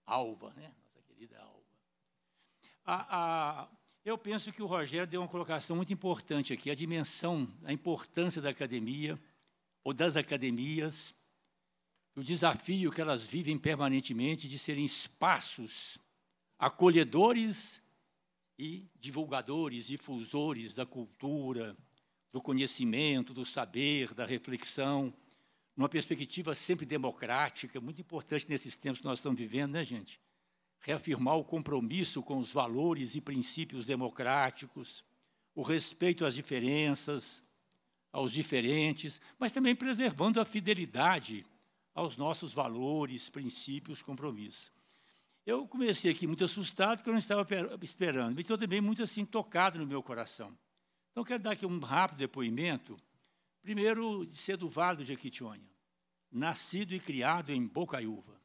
Alva, né? nossa querida Alva. A, a, eu penso que o Rogério deu uma colocação muito importante aqui, a dimensão, a importância da academia ou das academias, o desafio que elas vivem permanentemente de serem espaços acolhedores e divulgadores, difusores da cultura, do conhecimento, do saber, da reflexão, numa perspectiva sempre democrática, muito importante nesses tempos que nós estamos vivendo, né, gente? Reafirmar o compromisso com os valores e princípios democráticos, o respeito às diferenças, aos diferentes, mas também preservando a fidelidade aos nossos valores, princípios, compromissos. Eu comecei aqui muito assustado, que eu não estava esperando, mas então, estou também muito assim tocado no meu coração. Então, quero dar aqui um rápido depoimento. Primeiro, de ser do Vale do Jequitinhonha, nascido e criado em Bocaiúva.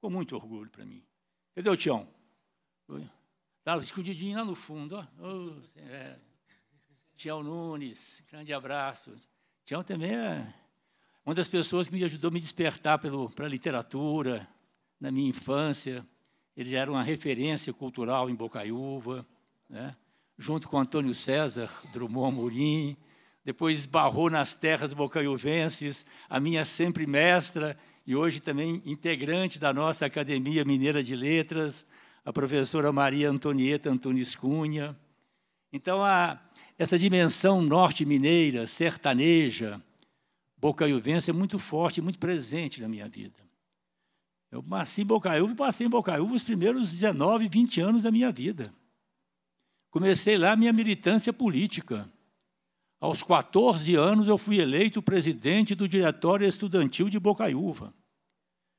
Com muito orgulho para mim. Cadê o Tião? Estava tá escondidinho lá no fundo. Ó. Oh, é. Tião Nunes, grande abraço. Tião também é uma das pessoas que me ajudou a me despertar para a literatura na minha infância. Ele já era uma referência cultural em Bocaiúva, né? junto com Antônio César Drummond Mourin. Depois esbarrou nas terras bocaiuvenses, a minha é sempre mestra e hoje também integrante da nossa Academia Mineira de Letras, a professora Maria Antonieta Antunes Cunha. Então, a, essa dimensão norte-mineira, sertaneja, bocaiuvense é muito forte, muito presente na minha vida. Eu nasci em Bocaiúva e passei em Bocaiúva os primeiros 19, 20 anos da minha vida. Comecei lá minha militância política. Aos 14 anos, eu fui eleito presidente do Diretório Estudantil de Bocaiúva.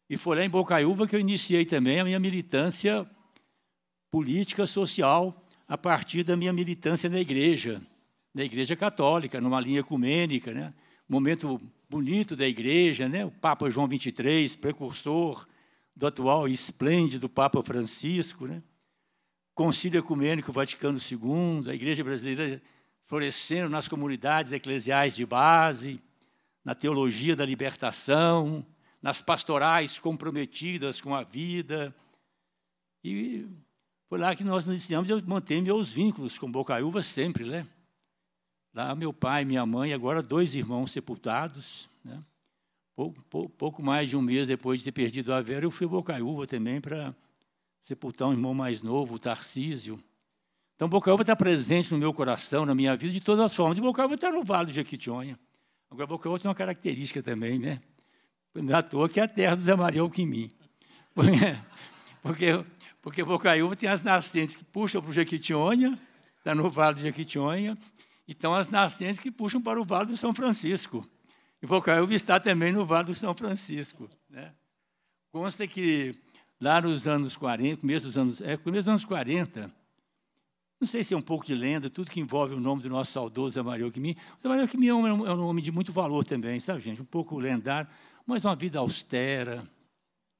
E foi lá em Bocaiúva que eu iniciei também a minha militância política social a partir da minha militância na igreja da Igreja Católica, numa linha ecumênica, né? momento bonito da Igreja, né? o Papa João XXIII, precursor do atual e esplêndido Papa Francisco, né? Concílio Ecumênico Vaticano II, a Igreja Brasileira florescendo nas comunidades eclesiais de base, na teologia da libertação, nas pastorais comprometidas com a vida. E foi lá que nós nos ensinamos, eu mantenho meus vínculos com Bocaiúva sempre, né? Lá, meu pai, minha mãe, agora dois irmãos sepultados. Né? Pouco, pouco, mais de um mês depois de ter perdido a Vera, eu fui a Bocaiúva também para sepultar um irmão mais novo, o Tarcísio. Então, Bocaiúva está presente no meu coração, na minha vida, de todas as formas. E Bocaiúva está no Vale do Jequitinhonha. Agora, Bocaiúva tem uma característica também, né? Não é à toa que é a terra do Zé Maria Alquimim. *laughs* Porque, porque Bocaiúva tem as nascentes que puxam para o Jequitinhonha, está no Vale do Jequitinhonha, então, as nascentes que puxam para o Vale do São Francisco. E Bocaiúva está também no Vale do São Francisco. Né? Consta que lá nos anos 40, começo dos anos, é, começo dos anos 40, não sei se é um pouco de lenda, tudo que envolve o nome do nosso saudoso Amareu Quimim. O Quimim é, é, um, é um homem de muito valor também, sabe, gente? Um pouco lendário, mas uma vida austera,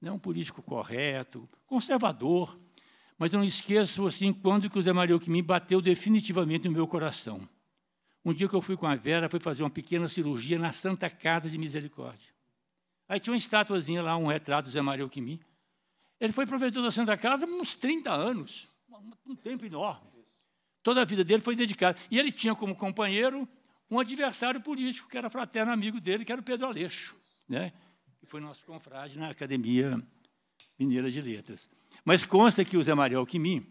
né? um político correto, conservador. Mas eu não esqueço assim quando que o Zé Maria Alquimim bateu definitivamente no meu coração. Um dia que eu fui com a Vera, fui fazer uma pequena cirurgia na Santa Casa de Misericórdia. Aí tinha uma estatuazinha lá, um retrato do Zé Maria Alquimim. Ele foi provedor da Santa Casa uns 30 anos, um tempo enorme. Toda a vida dele foi dedicada. E ele tinha como companheiro um adversário político, que era fraterno amigo dele, que era o Pedro Aleixo, né? que foi nosso confrade na Academia Mineira de Letras. Mas consta que o Zé Maria Alquimim,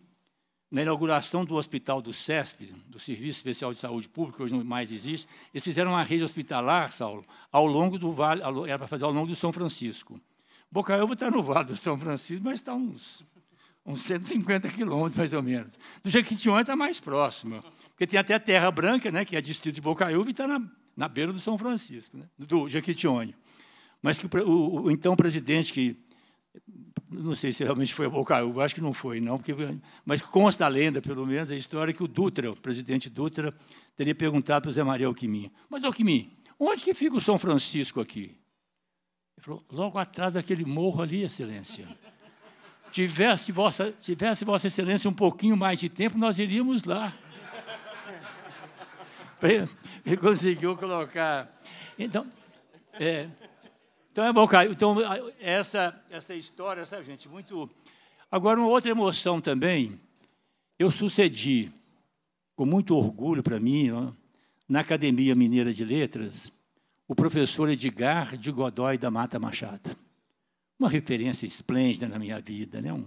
na inauguração do Hospital do SESP, do Serviço Especial de Saúde Pública, que hoje não mais existe, eles fizeram uma rede hospitalar, Saulo, ao longo do Vale, era para fazer ao longo do São Francisco. Bocaiúva está no Vale do São Francisco, mas está uns, uns 150 quilômetros, mais ou menos. Do Jequitinhonha está mais próximo, porque tem até Terra Branca, né, que é distrito de Bocaiúva, e está na, na beira do São Francisco, né, do Jequitinhonha. Mas que o, o, o então presidente que não sei se realmente foi a Bocaúba, acho que não foi, não, porque, mas consta a lenda, pelo menos, a história que o Dutra, o presidente Dutra, teria perguntado para o Zé Maria Alquimim: Mas, Alquimim, onde que fica o São Francisco aqui? Ele falou: Logo atrás daquele morro ali, Excelência. Tivesse vossa, tivesse vossa Excelência um pouquinho mais de tempo, nós iríamos lá. Ele conseguiu colocar. Então, é, então é bom, Caio. Então, essa, essa história, sabe, gente, muito. Agora, uma outra emoção também. Eu sucedi, com muito orgulho para mim, ó, na Academia Mineira de Letras, o professor Edgar de Godoy da Mata Machado. Uma referência esplêndida na minha vida, né? um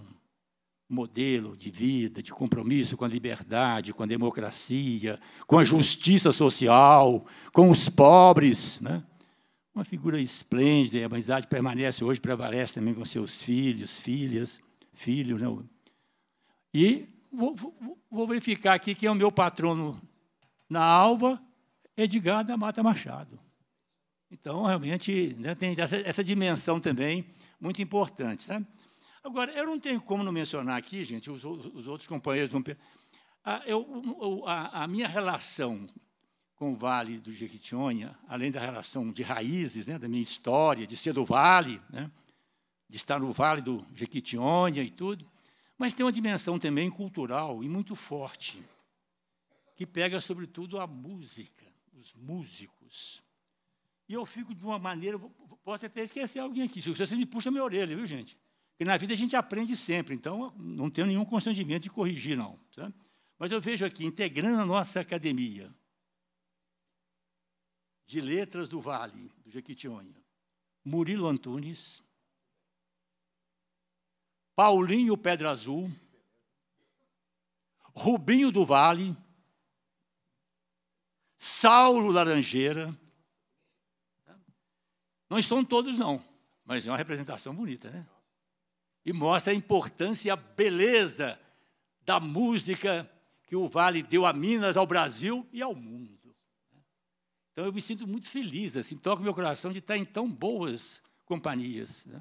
modelo de vida, de compromisso com a liberdade, com a democracia, com a justiça social, com os pobres. Né? Uma figura esplêndida, e a amizade permanece hoje, prevalece também com seus filhos, filhas, filho. Né? E vou, vou, vou verificar aqui quem é o meu patrono na alva, Edgar da Mata Machado. Então, realmente, né, tem essa, essa, dimensão também muito importante. Né? Agora, eu não tenho como não mencionar aqui, gente, os, os outros companheiros vão. A, eu, a, a minha relação com o Vale do Jequitinhonha, além da relação de raízes, né, da minha história, de ser do Vale, né, de estar no Vale do Jequitinhonha e tudo, mas tem uma dimensão também cultural e muito forte, que pega sobretudo a música, os músicos. E eu fico de uma maneira, posso até esquecer alguém aqui, se você me puxa minha orelha, viu, gente? Porque na vida a gente aprende sempre, então não tenho nenhum constrangimento de corrigir, não. Sabe? Mas eu vejo aqui, integrando a nossa academia, de Letras do Vale, do Jequitinhonha, Murilo Antunes, Paulinho Pedra Azul, Rubinho do Vale, Saulo Laranjeira. Não estão todos, não, mas é uma representação bonita, né? E mostra a importância e a beleza da música que o Vale deu a Minas, ao Brasil e ao mundo. Então, eu me sinto muito feliz, assim, toca meu coração de estar em tão boas companhias. Né?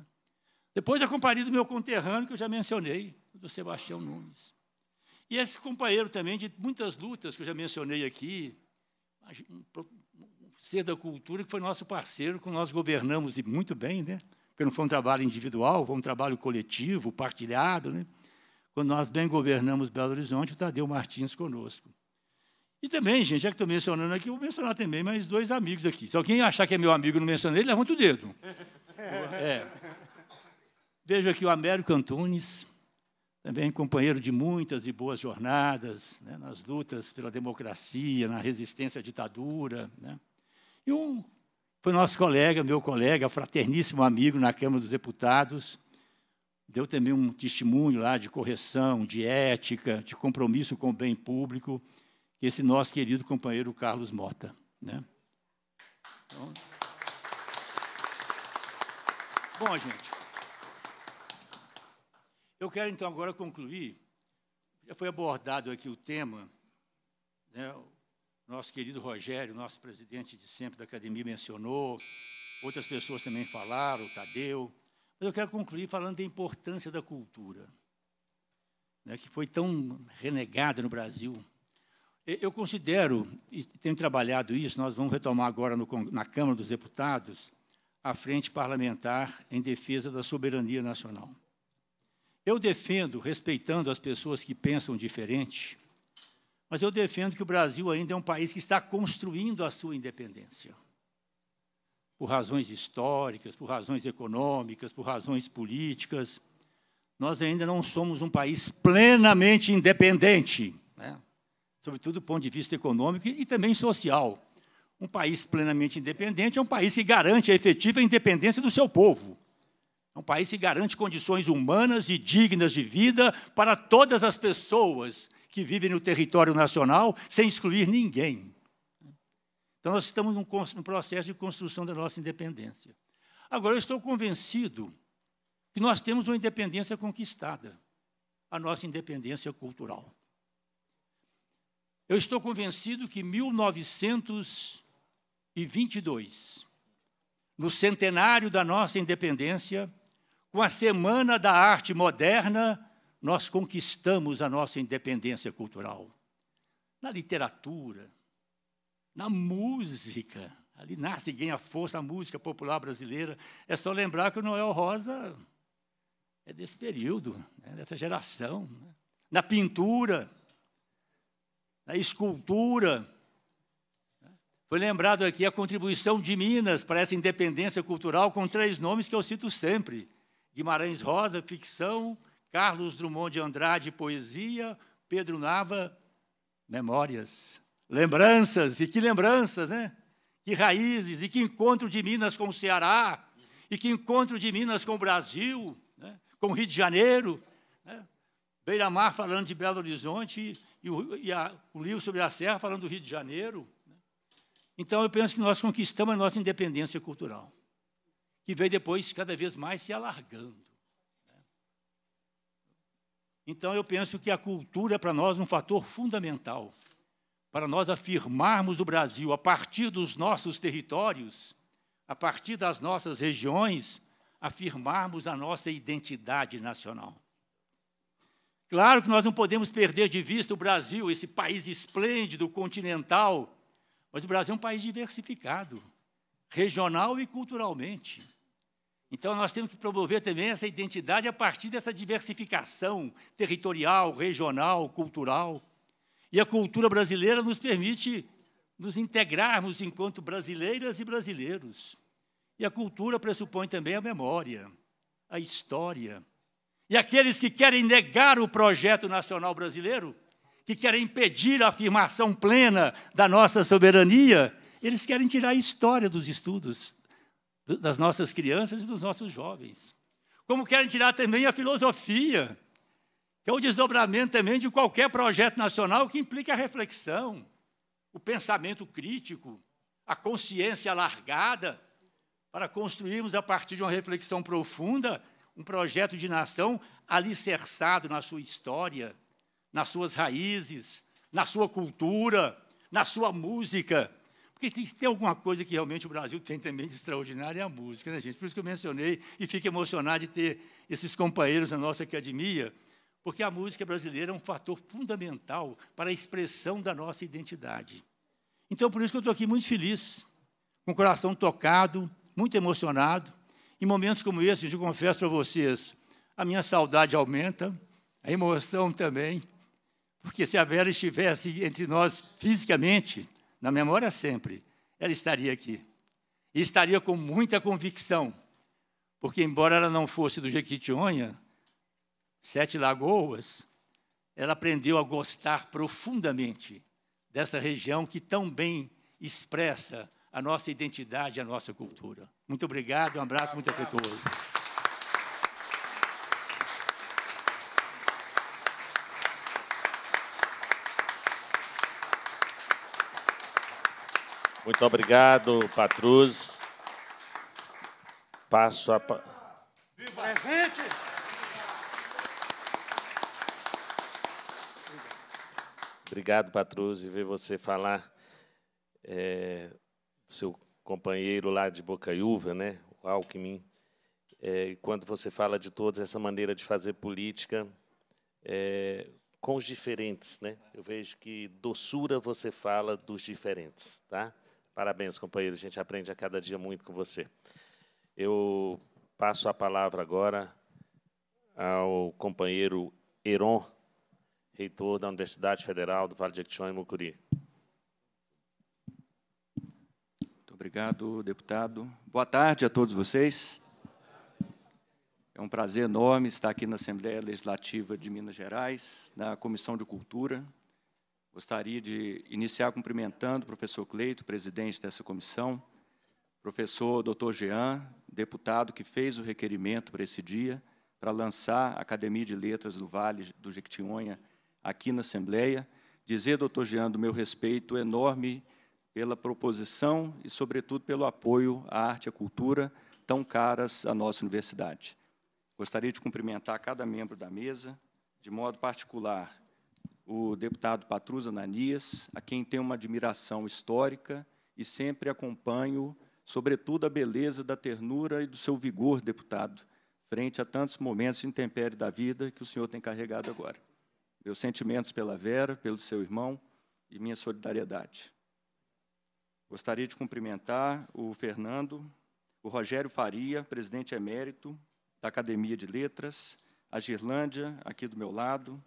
Depois da companhia do meu conterrâneo, que eu já mencionei, do Sebastião Nunes. E esse companheiro também de muitas lutas que eu já mencionei aqui, um ser da cultura que foi nosso parceiro, que nós governamos e muito bem, né? porque não foi um trabalho individual, foi um trabalho coletivo, partilhado. Né? Quando nós bem governamos Belo Horizonte, o Tadeu Martins conosco. E também, gente, já que estou mencionando aqui, vou mencionar também mais dois amigos aqui. Se alguém achar que é meu amigo e não menciona ele, levanta o dedo. *laughs* É. Vejo aqui o Américo Antunes, também companheiro de muitas e boas jornadas, né, nas lutas pela democracia, na resistência à ditadura. Né. E um foi nosso colega, meu colega, fraterníssimo amigo na Câmara dos Deputados, deu também um testemunho lá de correção, de ética, de compromisso com o bem público esse nosso querido companheiro Carlos Mota. Né? Então... Bom, gente, eu quero então agora concluir. Já foi abordado aqui o tema, né? nosso querido Rogério, nosso presidente de sempre da academia, mencionou, outras pessoas também falaram, Tadeu. Mas eu quero concluir falando da importância da cultura, né, que foi tão renegada no Brasil eu considero, e tenho trabalhado isso, nós vamos retomar agora no, na Câmara dos Deputados, a Frente Parlamentar em Defesa da Soberania Nacional. Eu defendo, respeitando as pessoas que pensam diferente, mas eu defendo que o Brasil ainda é um país que está construindo a sua independência. Por razões históricas, por razões econômicas, por razões políticas, nós ainda não somos um país plenamente independente sobretudo do ponto de vista econômico e também social. Um país plenamente independente é um país que garante a efetiva independência do seu povo. É um país que garante condições humanas e dignas de vida para todas as pessoas que vivem no território nacional, sem excluir ninguém. Então, nós estamos num, num processo de construção da nossa independência. Agora, eu estou convencido que nós temos uma independência conquistada, a nossa independência cultural. Eu estou convencido que 1922, no centenário da nossa independência, com a Semana da Arte Moderna, nós conquistamos a nossa independência cultural. Na literatura, na música, ali nasce e ganha força a música popular brasileira. É só lembrar que o Noel Rosa é desse período, né, dessa geração. Né? Na pintura, na escultura. Foi lembrado aqui a contribuição de Minas para essa independência cultural com três nomes que eu cito sempre: Guimarães Rosa, ficção, Carlos Drummond de Andrade, poesia, Pedro Nava, memórias, lembranças, e que lembranças, né? Que raízes, e que encontro de Minas com o Ceará, e que encontro de Minas com o Brasil, né? com o Rio de Janeiro, né? Beira-Mar falando de Belo Horizonte e, o, e a, o livro sobre a Serra falando do Rio de Janeiro. Né? Então, eu penso que nós conquistamos a nossa independência cultural, que veio depois cada vez mais se alargando. Né? Então, eu penso que a cultura é para nós um fator fundamental para nós afirmarmos o Brasil a partir dos nossos territórios, a partir das nossas regiões, afirmarmos a nossa identidade nacional. Claro que nós não podemos perder de vista o Brasil, esse país esplêndido, continental, mas o Brasil é um país diversificado, regional e culturalmente. Então, nós temos que promover também essa identidade a partir dessa diversificação territorial, regional, cultural. E a cultura brasileira nos permite nos integrarmos enquanto brasileiras e brasileiros. E a cultura pressupõe também a memória, a história, e aqueles que querem negar o projeto nacional brasileiro, que querem impedir a afirmação plena da nossa soberania, eles querem tirar a história dos estudos das nossas crianças e dos nossos jovens. Como querem tirar também a filosofia, que é o desdobramento também de qualquer projeto nacional que implique a reflexão, o pensamento crítico, a consciência alargada, para construirmos, a partir de uma reflexão profunda, um projeto de nação alicerçado na sua história, nas suas raízes, na sua cultura, na sua música. Porque se tem alguma coisa que realmente o Brasil tem também de extraordinário é a música, né, gente? Por isso que eu mencionei e fico emocionado de ter esses companheiros na nossa academia, porque a música brasileira é um fator fundamental para a expressão da nossa identidade. Então, por isso que eu estou aqui muito feliz, com o coração tocado, muito emocionado, em momentos como esse, eu confesso para vocês, a minha saudade aumenta, a emoção também, porque se a Vera estivesse entre nós fisicamente, na memória sempre, ela estaria aqui. E estaria com muita convicção, porque, embora ela não fosse do Jequitinhonha, Sete Lagoas, ela aprendeu a gostar profundamente dessa região que tão bem expressa a nossa identidade, a nossa cultura. Muito obrigado, um abraço muito afetuoso. Muito obrigado, Patrus. Passo a. Presente! Obrigado, Patrus, e ver você falar é, seu companheiro lá de Bocaiúva, né, o Alckmin, é, quando você fala de todos, essa maneira de fazer política é, com os diferentes. Né? Eu vejo que doçura você fala dos diferentes. Tá? Parabéns, companheiro, a gente aprende a cada dia muito com você. Eu passo a palavra agora ao companheiro Heron, reitor da Universidade Federal do Vale de Jequitinhonha e Mucuri. Obrigado, deputado. Boa tarde a todos vocês. É um prazer enorme estar aqui na Assembleia Legislativa de Minas Gerais, na Comissão de Cultura. Gostaria de iniciar cumprimentando o professor Cleito, presidente dessa comissão, professor Dr. Jean, deputado que fez o requerimento para esse dia, para lançar a Academia de Letras do Vale do Jequitinhonha aqui na Assembleia. Dizer, doutor Jean, do meu respeito enorme pela proposição e, sobretudo, pelo apoio à arte e à cultura tão caras à nossa universidade. Gostaria de cumprimentar cada membro da mesa, de modo particular o deputado Patrus Ananias, a quem tenho uma admiração histórica e sempre acompanho, sobretudo, a beleza da ternura e do seu vigor, deputado, frente a tantos momentos de intempérie da vida que o senhor tem carregado agora. Meus sentimentos pela Vera, pelo seu irmão e minha solidariedade. Gostaria de cumprimentar o Fernando, o Rogério Faria, presidente emérito da Academia de Letras, a Girlândia, aqui do meu lado,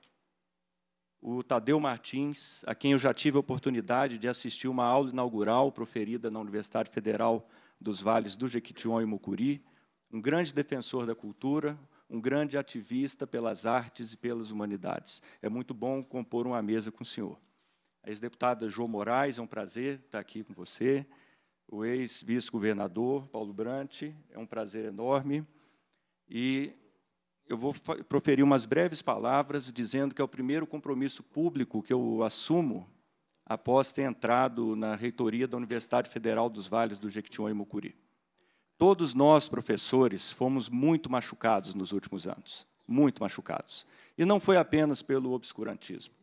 o Tadeu Martins, a quem eu já tive a oportunidade de assistir uma aula inaugural proferida na Universidade Federal dos Vales do Jequitinhonha e Mucuri, um grande defensor da cultura, um grande ativista pelas artes e pelas humanidades. É muito bom compor uma mesa com o senhor a ex-deputada João Moraes, é um prazer estar aqui com você, o ex-vice-governador Paulo Brant, é um prazer enorme, e eu vou proferir umas breves palavras dizendo que é o primeiro compromisso público que eu assumo após ter entrado na reitoria da Universidade Federal dos Vales do Jequitinhonha e Mucuri. Todos nós, professores, fomos muito machucados nos últimos anos, muito machucados. E não foi apenas pelo obscurantismo.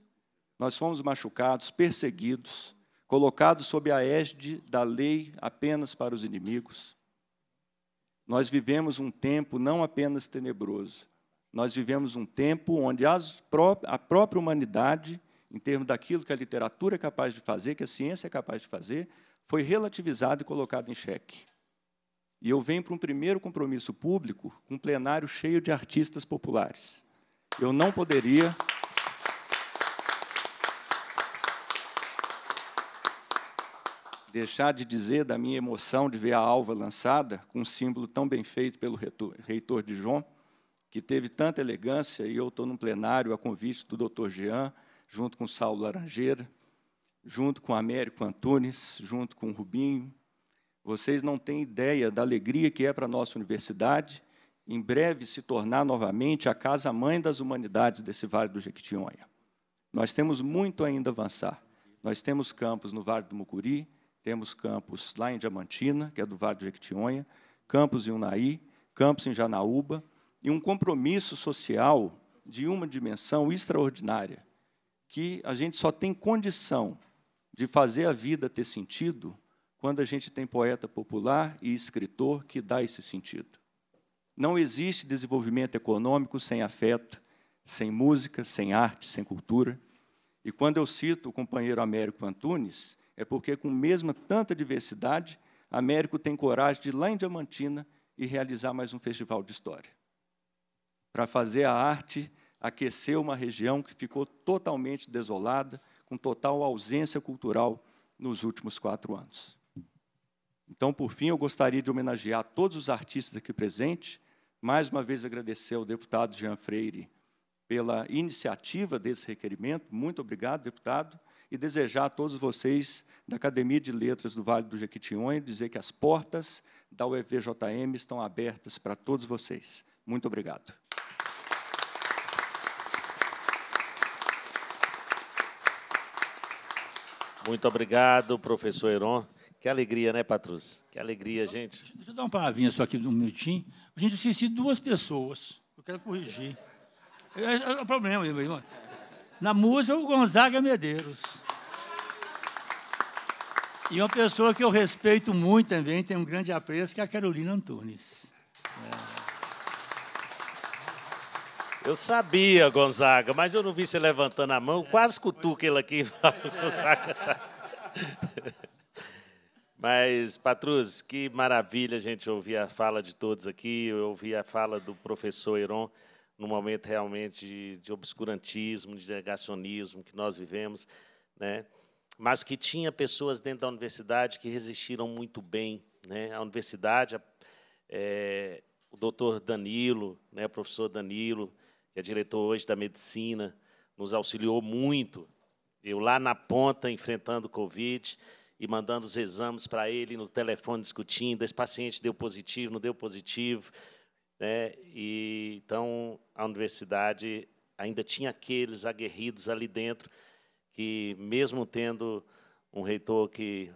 Nós fomos machucados, perseguidos, colocados sob a égide da lei apenas para os inimigos. Nós vivemos um tempo não apenas tenebroso, nós vivemos um tempo onde pró a própria humanidade, em termos daquilo que a literatura é capaz de fazer, que a ciência é capaz de fazer, foi relativizada e colocada em xeque. E eu venho para um primeiro compromisso público com um plenário cheio de artistas populares. Eu não poderia deixar de dizer da minha emoção de ver a alva lançada, com um símbolo tão bem feito pelo reitor, de João, que teve tanta elegância, e eu estou num plenário a convite do doutor Jean, junto com Saulo Laranjeira, junto com Américo Antunes, junto com Rubinho. Vocês não têm ideia da alegria que é para a nossa universidade, em breve se tornar novamente a casa-mãe das humanidades desse Vale do Jequitinhonha. Nós temos muito ainda a avançar. Nós temos campos no Vale do Mucuri, temos campos lá em Diamantina, que é do Vale do Jequitinhonha, campos em Unai, campos em Janaúba, e um compromisso social de uma dimensão extraordinária, que a gente só tem condição de fazer a vida ter sentido quando a gente tem poeta popular e escritor que dá esse sentido. Não existe desenvolvimento econômico sem afeto, sem música, sem arte, sem cultura. E quando eu cito o companheiro Américo Antunes, é porque, com mesma tanta diversidade, Américo tem coragem de ir lá em Diamantina e realizar mais um festival de história. Para fazer a arte aquecer uma região que ficou totalmente desolada, com total ausência cultural nos últimos quatro anos. Então, por fim, eu gostaria de homenagear todos os artistas aqui presentes, mais uma vez agradecer ao deputado Jean Freire pela iniciativa desse requerimento. Muito obrigado, deputado e desejar a todos vocês da Academia de Letras do Vale do Jequitinhonha dizer que as portas da UEVJM estão abertas para todos vocês. Muito obrigado. Muito obrigado, professor Heron. Que alegria, né, Patrus? Que alegria, gente. Deixa, eu dar uma palavrinha só aqui, um minutinho. A Gente, eu esqueci duas pessoas. Eu quero corrigir. É, é, é um problema, meu irmão. Na música, o Gonzaga Medeiros. E uma pessoa que eu respeito muito também, tem um grande apreço, que é a Carolina Antunes. É. Eu sabia, Gonzaga, mas eu não vi você levantando a mão, é. quase cutuca ele aqui. *laughs* Mas, Patrus, que maravilha a gente ouvir a fala de todos aqui. Eu ouvi a fala do professor Heron num momento realmente de, de obscurantismo, de negacionismo que nós vivemos. Né? mas que tinha pessoas dentro da universidade que resistiram muito bem. Né? A universidade, é, o doutor Danilo, né, o professor Danilo, que é diretor hoje da medicina, nos auxiliou muito. Eu lá na ponta, enfrentando o Covid e mandando os exames para ele no telefone, discutindo, esse paciente deu positivo, não deu positivo. Né? E, então, a universidade ainda tinha aqueles aguerridos ali dentro que mesmo tendo um reitor que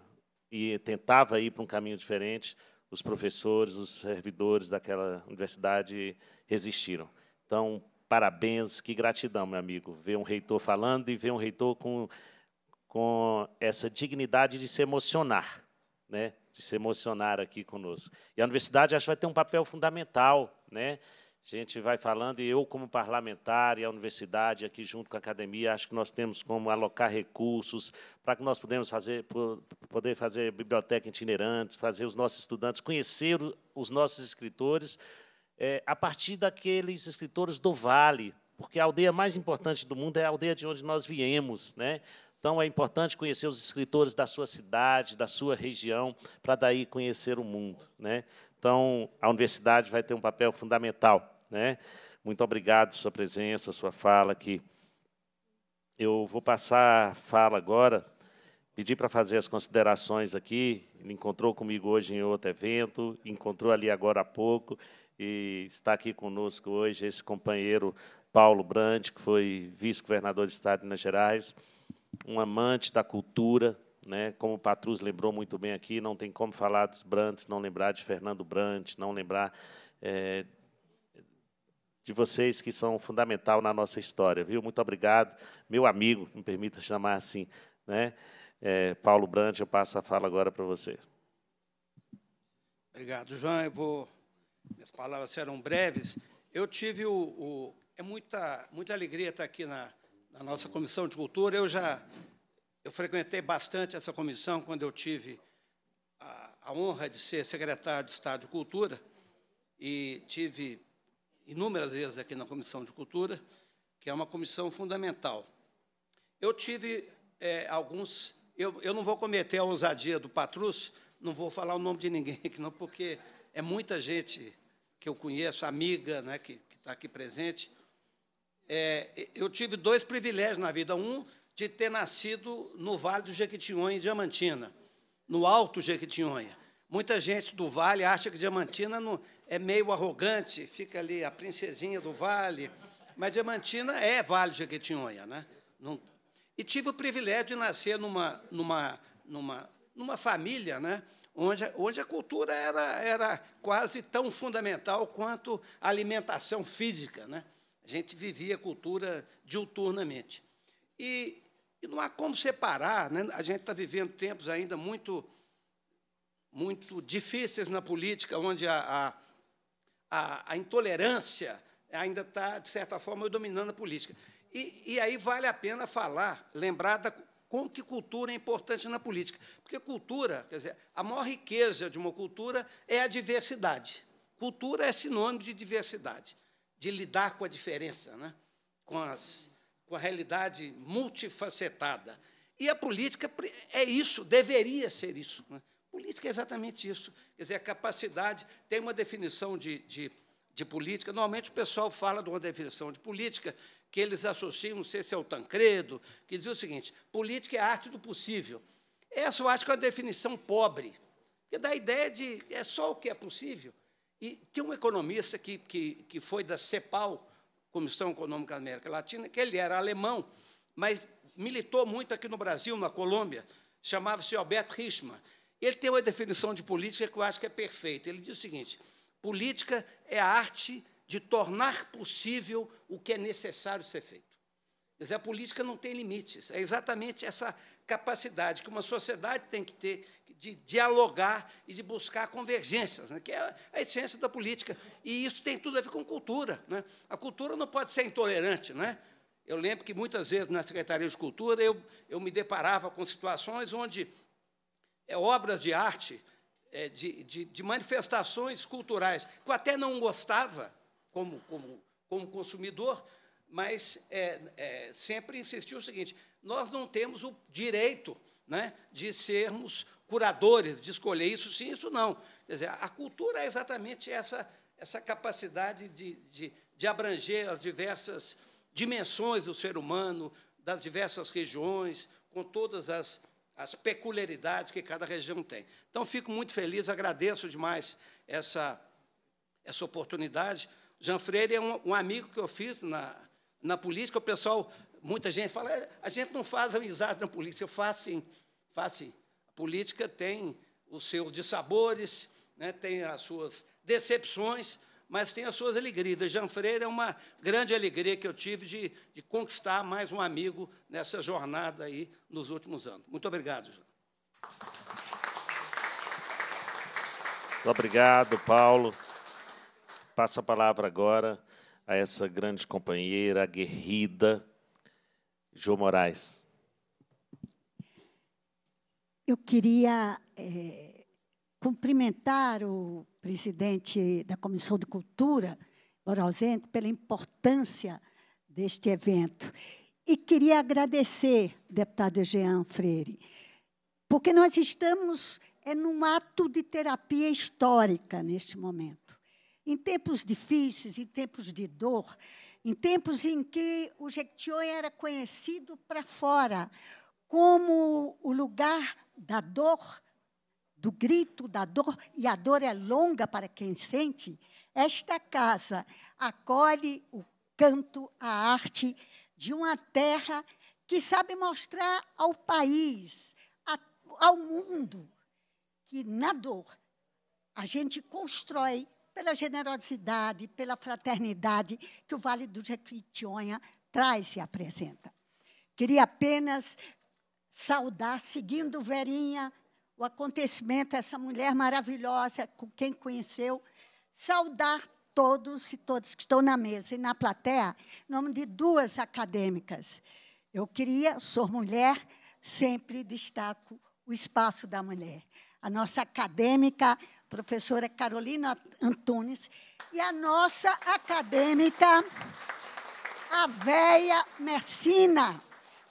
e tentava ir para um caminho diferente, os professores, os servidores daquela universidade resistiram. Então, parabéns, que gratidão, meu amigo, ver um reitor falando e ver um reitor com, com essa dignidade de se emocionar, né? de se emocionar aqui conosco. E a universidade acho que vai ter um papel fundamental, né? A gente vai falando, e eu, como parlamentar e a universidade, aqui junto com a academia, acho que nós temos como alocar recursos para que nós pudemos fazer, poder fazer biblioteca itinerante, fazer os nossos estudantes conhecer os nossos escritores é, a partir daqueles escritores do Vale, porque a aldeia mais importante do mundo é a aldeia de onde nós viemos. Né? Então, é importante conhecer os escritores da sua cidade, da sua região, para daí conhecer o mundo. Né? Então, a universidade vai ter um papel fundamental. Né? Muito obrigado sua presença, sua fala aqui. Eu vou passar a fala agora, pedi para fazer as considerações aqui. Ele encontrou comigo hoje em outro evento, encontrou ali agora há pouco e está aqui conosco hoje esse companheiro Paulo Brandt, que foi vice-governador do Estado de Minas Gerais, um amante da cultura, né? como o Patrus lembrou muito bem aqui, não tem como falar dos Brandts, não lembrar de Fernando Brandt, não lembrar é, de vocês que são fundamental na nossa história, viu? Muito obrigado, meu amigo, me permita chamar assim, né? É, Paulo Brandt, eu passo a fala agora para você. Obrigado, João. Eu vou, minhas palavras serão breves. Eu tive o, o é muita muita alegria estar aqui na, na nossa comissão de cultura. Eu já eu frequentei bastante essa comissão quando eu tive a, a honra de ser secretário de Estado de Cultura e tive inúmeras vezes aqui na Comissão de Cultura, que é uma comissão fundamental. Eu tive é, alguns... Eu, eu não vou cometer a ousadia do Patrus, não vou falar o nome de ninguém aqui, não, porque é muita gente que eu conheço, amiga né, que está aqui presente. É, eu tive dois privilégios na vida. Um, de ter nascido no Vale do Jequitinhonha, em Diamantina, no Alto Jequitinhonha. Muita gente do Vale acha que Diamantina não, é meio arrogante, fica ali a princesinha do vale, mas Diamantina é Vale de Jequitinhonha, né? e tive o privilégio de nascer numa, numa, numa, numa família, né? Onde, onde a cultura era, era quase tão fundamental quanto a alimentação física. Né? A gente vivia a cultura diuturnamente. E, e não há como separar, né? a gente está vivendo tempos ainda muito muito difíceis na política, onde a, a, a, a intolerância ainda está, de certa forma, dominando a política. E, e aí vale a pena falar, lembrar da, como que cultura é importante na política. Porque cultura, quer dizer, a maior riqueza de uma cultura é a diversidade. Cultura é sinônimo de diversidade, de lidar com a diferença, né? com, as, com a realidade multifacetada. E a política é isso, deveria ser isso. Né? Política é exatamente isso. Quer dizer, a capacidade tem uma definição de, de, de política. Normalmente o pessoal fala de uma definição de política que eles associam, não sei se é o Tancredo, que dizia o seguinte: política é a arte do possível. Essa eu acho que é uma definição pobre, que dá a ideia de é só o que é possível. E tem um economista que, que, que foi da CEPAL, Comissão Econômica da América Latina, que ele era alemão, mas militou muito aqui no Brasil, na Colômbia, chamava-se Alberto Richmann. Ele tem uma definição de política que eu acho que é perfeita. Ele diz o seguinte: política é a arte de tornar possível o que é necessário ser feito. Quer dizer, a política não tem limites. É exatamente essa capacidade que uma sociedade tem que ter de dialogar e de buscar convergências, né, que é a essência da política. E isso tem tudo a ver com cultura. Né? A cultura não pode ser intolerante. Né? Eu lembro que muitas vezes na Secretaria de Cultura eu, eu me deparava com situações onde é, obras de arte, é, de, de, de, manifestações culturais, que eu até não gostava como, como, como consumidor, mas é, é, sempre insistiu o seguinte: nós não temos o direito né, de sermos curadores, de escolher isso sim, isso não. Quer dizer, a cultura é exatamente essa, essa capacidade de, de, de abranger as diversas dimensões do ser humano, das diversas regiões, com todas as as peculiaridades que cada região tem. Então, fico muito feliz, agradeço demais essa, essa oportunidade. Jean Freire é um, um amigo que eu fiz na, na política. O pessoal, muita gente fala, é, a gente não faz amizade na política. Eu faço sim, faço sim. A política tem os seus dissabores, né, tem as suas decepções, mas tem as suas alegrias. Jean Freire é uma grande alegria que eu tive de, de conquistar mais um amigo nessa jornada aí nos últimos anos. Muito obrigado, Jean. Muito obrigado, Paulo. Passo a palavra agora a essa grande companheira aguerrida, João Moraes. Eu queria é, cumprimentar o presidente da Comissão de Cultura, Boralzente, pela importância deste evento. E queria agradecer, deputado Jean Freire, porque nós estamos é, num ato de terapia histórica neste momento. Em tempos difíceis, em tempos de dor, em tempos em que o Jequitinhonha era conhecido para fora como o lugar da dor do grito, da dor, e a dor é longa para quem sente, esta casa acolhe o canto, a arte de uma terra que sabe mostrar ao país, a, ao mundo, que na dor a gente constrói pela generosidade, pela fraternidade que o Vale do Jequitinhonha traz e apresenta. Queria apenas saudar, seguindo Verinha, o acontecimento, essa mulher maravilhosa com quem conheceu, saudar todos e todas que estão na mesa e na plateia, em nome de duas acadêmicas. Eu queria, sou mulher, sempre destaco o espaço da mulher. A nossa acadêmica, professora Carolina Antunes, e a nossa acadêmica, a véia Mercina.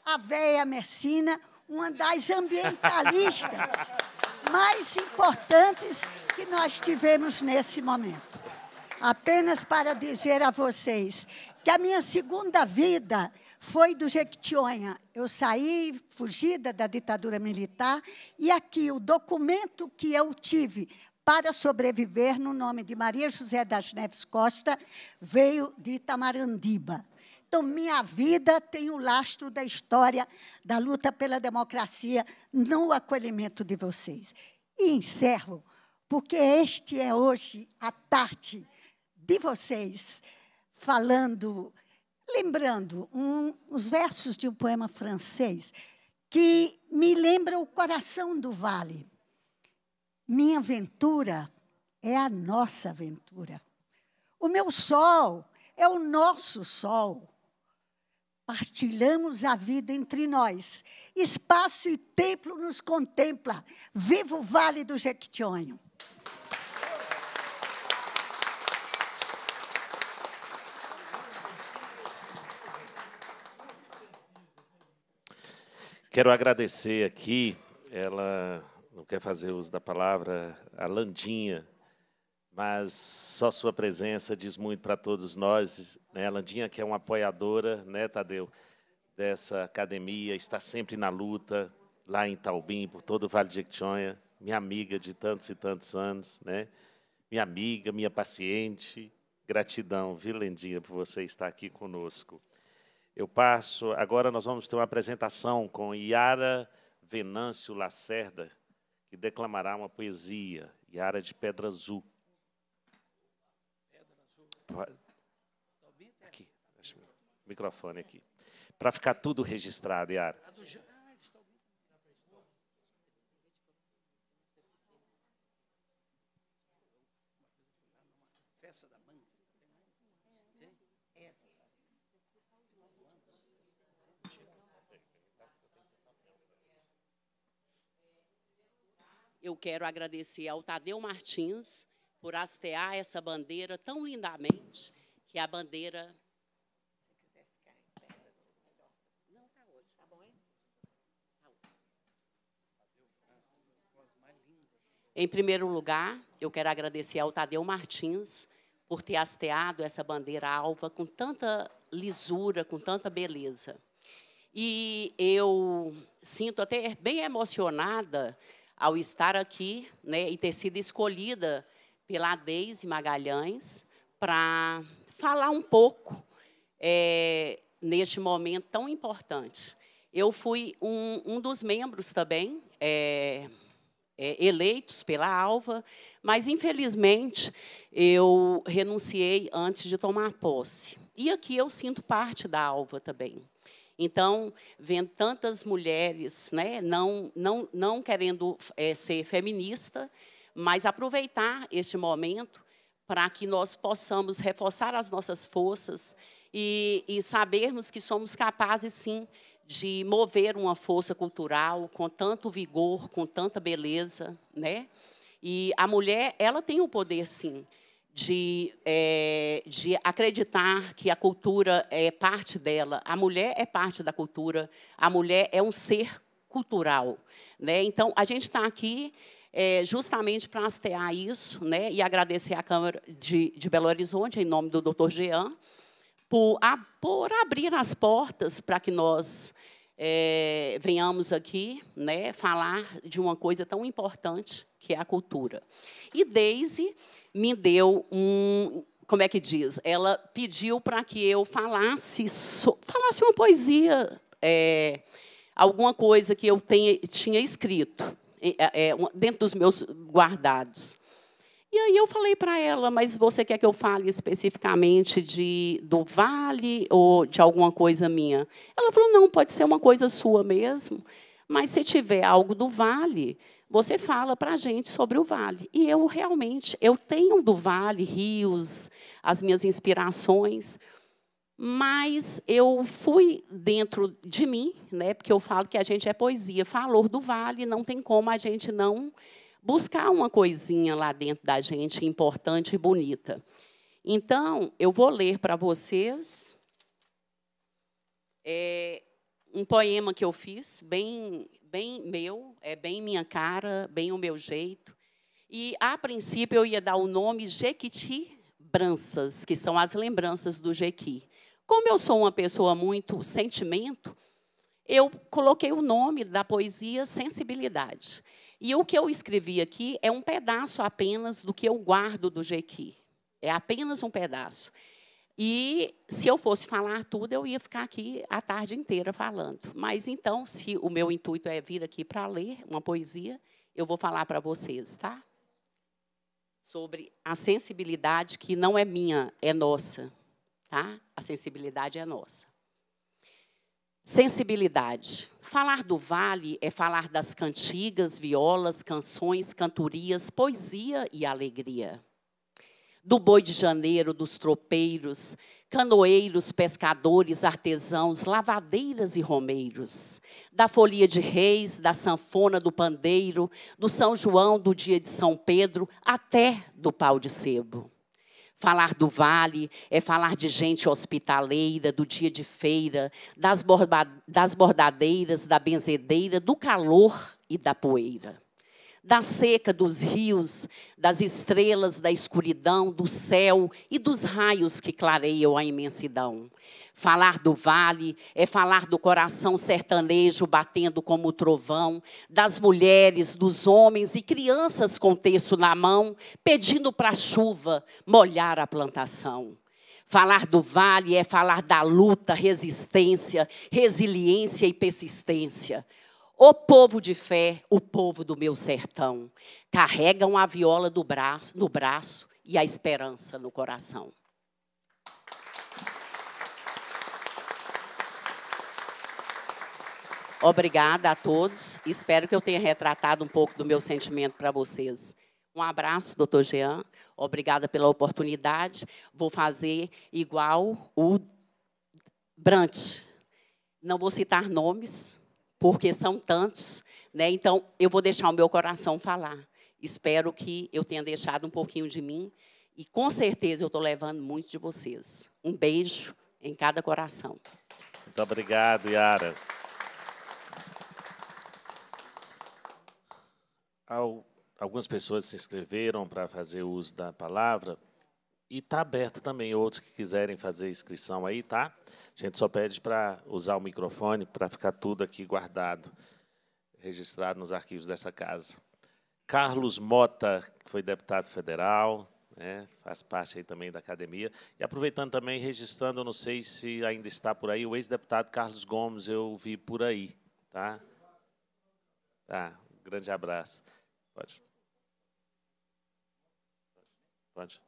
A Mercina, uma das ambientalistas mais importantes que nós tivemos nesse momento. Apenas para dizer a vocês que a minha segunda vida foi do Jequitinhonha. Eu saí fugida da ditadura militar e aqui o documento que eu tive para sobreviver, no nome de Maria José das Neves Costa, veio de Itamarandiba. Então, minha vida tem o lastro da história da luta pela democracia no acolhimento de vocês. E encerro, porque este é hoje a tarde de vocês, falando, lembrando um, os versos de um poema francês que me lembra o coração do vale. Minha aventura é a nossa aventura. O meu sol é o nosso sol partilhamos a vida entre nós. Espaço e templo nos contempla. Viva o Vale do Jequitinhonha! Quero agradecer aqui, ela não quer fazer uso da palavra, a Landinha, mas só sua presença diz muito para todos nós. Né? A Landinha, que é uma apoiadora, né, Tadeu, dessa academia, está sempre na luta, lá em Taubim, por todo o Vale de Jequitinhonha, minha amiga de tantos e tantos anos, né? minha amiga, minha paciente. Gratidão, viu, Landinha, por você estar aqui conosco. Eu passo, agora nós vamos ter uma apresentação com Yara Venâncio Lacerda, que declamará uma poesia, Yara de Pedra Azul. Aqui, microfone aqui. Para ficar tudo registrado, Yara. Ah, eu quero agradecer ao Tadeu Martins, por hastear essa bandeira tão lindamente, que é a bandeira. Em primeiro lugar, eu quero agradecer ao Tadeu Martins por ter hasteado essa bandeira alva com tanta lisura, com tanta beleza. E eu sinto até bem emocionada ao estar aqui né, e ter sido escolhida pela Deise Magalhães para falar um pouco é, neste momento tão importante. Eu fui um, um dos membros também é, é, eleitos pela Alva, mas infelizmente eu renunciei antes de tomar posse. E aqui eu sinto parte da Alva também. Então, vendo tantas mulheres né, não, não, não querendo é, ser feminista, mas aproveitar este momento para que nós possamos reforçar as nossas forças e, e sabermos que somos capazes, sim, de mover uma força cultural com tanto vigor, com tanta beleza, né? E a mulher, ela tem o poder, sim, de, é, de acreditar que a cultura é parte dela. A mulher é parte da cultura. A mulher é um ser cultural, né? Então, a gente está aqui é, justamente para hastear isso, né, e agradecer à Câmara de, de Belo Horizonte, em nome do doutor Jean, por, a, por abrir as portas para que nós é, venhamos aqui né, falar de uma coisa tão importante que é a cultura. E Daisy me deu um. Como é que diz? Ela pediu para que eu falasse, so, falasse uma poesia, é, alguma coisa que eu tenha, tinha escrito. É, é, dentro dos meus guardados. E aí eu falei para ela, mas você quer que eu fale especificamente de do vale ou de alguma coisa minha? Ela falou, não, pode ser uma coisa sua mesmo, mas se tiver algo do vale, você fala para a gente sobre o vale. E eu realmente, eu tenho do vale rios, as minhas inspirações, mas eu fui dentro de mim, né, porque eu falo que a gente é poesia, falor do vale, não tem como a gente não buscar uma coisinha lá dentro da gente importante e bonita. Então, eu vou ler para vocês é, um poema que eu fiz, bem, bem meu, é bem minha cara, bem o meu jeito. E, a princípio, eu ia dar o nome Jequiti Branças, que são as lembranças do Jequi. Como eu sou uma pessoa muito sentimento, eu coloquei o nome da poesia Sensibilidade. E o que eu escrevi aqui é um pedaço apenas do que eu guardo do Jequi. É apenas um pedaço. E se eu fosse falar tudo, eu ia ficar aqui a tarde inteira falando. Mas então, se o meu intuito é vir aqui para ler uma poesia, eu vou falar para vocês, tá? Sobre a sensibilidade que não é minha, é nossa tá? A sensibilidade é nossa. Sensibilidade. Falar do vale é falar das cantigas, violas, canções, cantorias, poesia e alegria. Do boi de janeiro, dos tropeiros, canoeiros, pescadores, artesãos, lavadeiras e romeiros, da folia de reis, da sanfona, do pandeiro, do São João, do dia de São Pedro, até do pau de sebo. Falar do vale é falar de gente hospitaleira, do dia de feira, das, das bordadeiras, da benzedeira, do calor e da poeira da seca dos rios, das estrelas, da escuridão, do céu e dos raios que clareiam a imensidão. Falar do vale é falar do coração sertanejo batendo como trovão, das mulheres, dos homens e crianças com texto na mão, pedindo para a chuva molhar a plantação. Falar do vale é falar da luta, resistência, resiliência e persistência. O povo de fé, o povo do meu sertão, carregam a viola do braço, no braço e a esperança no coração. Obrigada a todos. Espero que eu tenha retratado um pouco do meu sentimento para vocês. Um abraço, doutor Jean. Obrigada pela oportunidade. Vou fazer igual o Brant. Não vou citar nomes, porque são tantos. Né? Então, eu vou deixar o meu coração falar. Espero que eu tenha deixado um pouquinho de mim. E com certeza eu estou levando muito de vocês. Um beijo em cada coração. Muito obrigado, Yara. Algumas pessoas se inscreveram para fazer uso da palavra. E está aberto também outros que quiserem fazer inscrição aí, tá? A gente só pede para usar o microfone para ficar tudo aqui guardado, registrado nos arquivos dessa casa. Carlos Mota, que foi deputado federal, né, faz parte aí também da academia. E aproveitando também, registrando, não sei se ainda está por aí, o ex-deputado Carlos Gomes, eu vi por aí, tá? Tá, um grande abraço. Pode. Pode.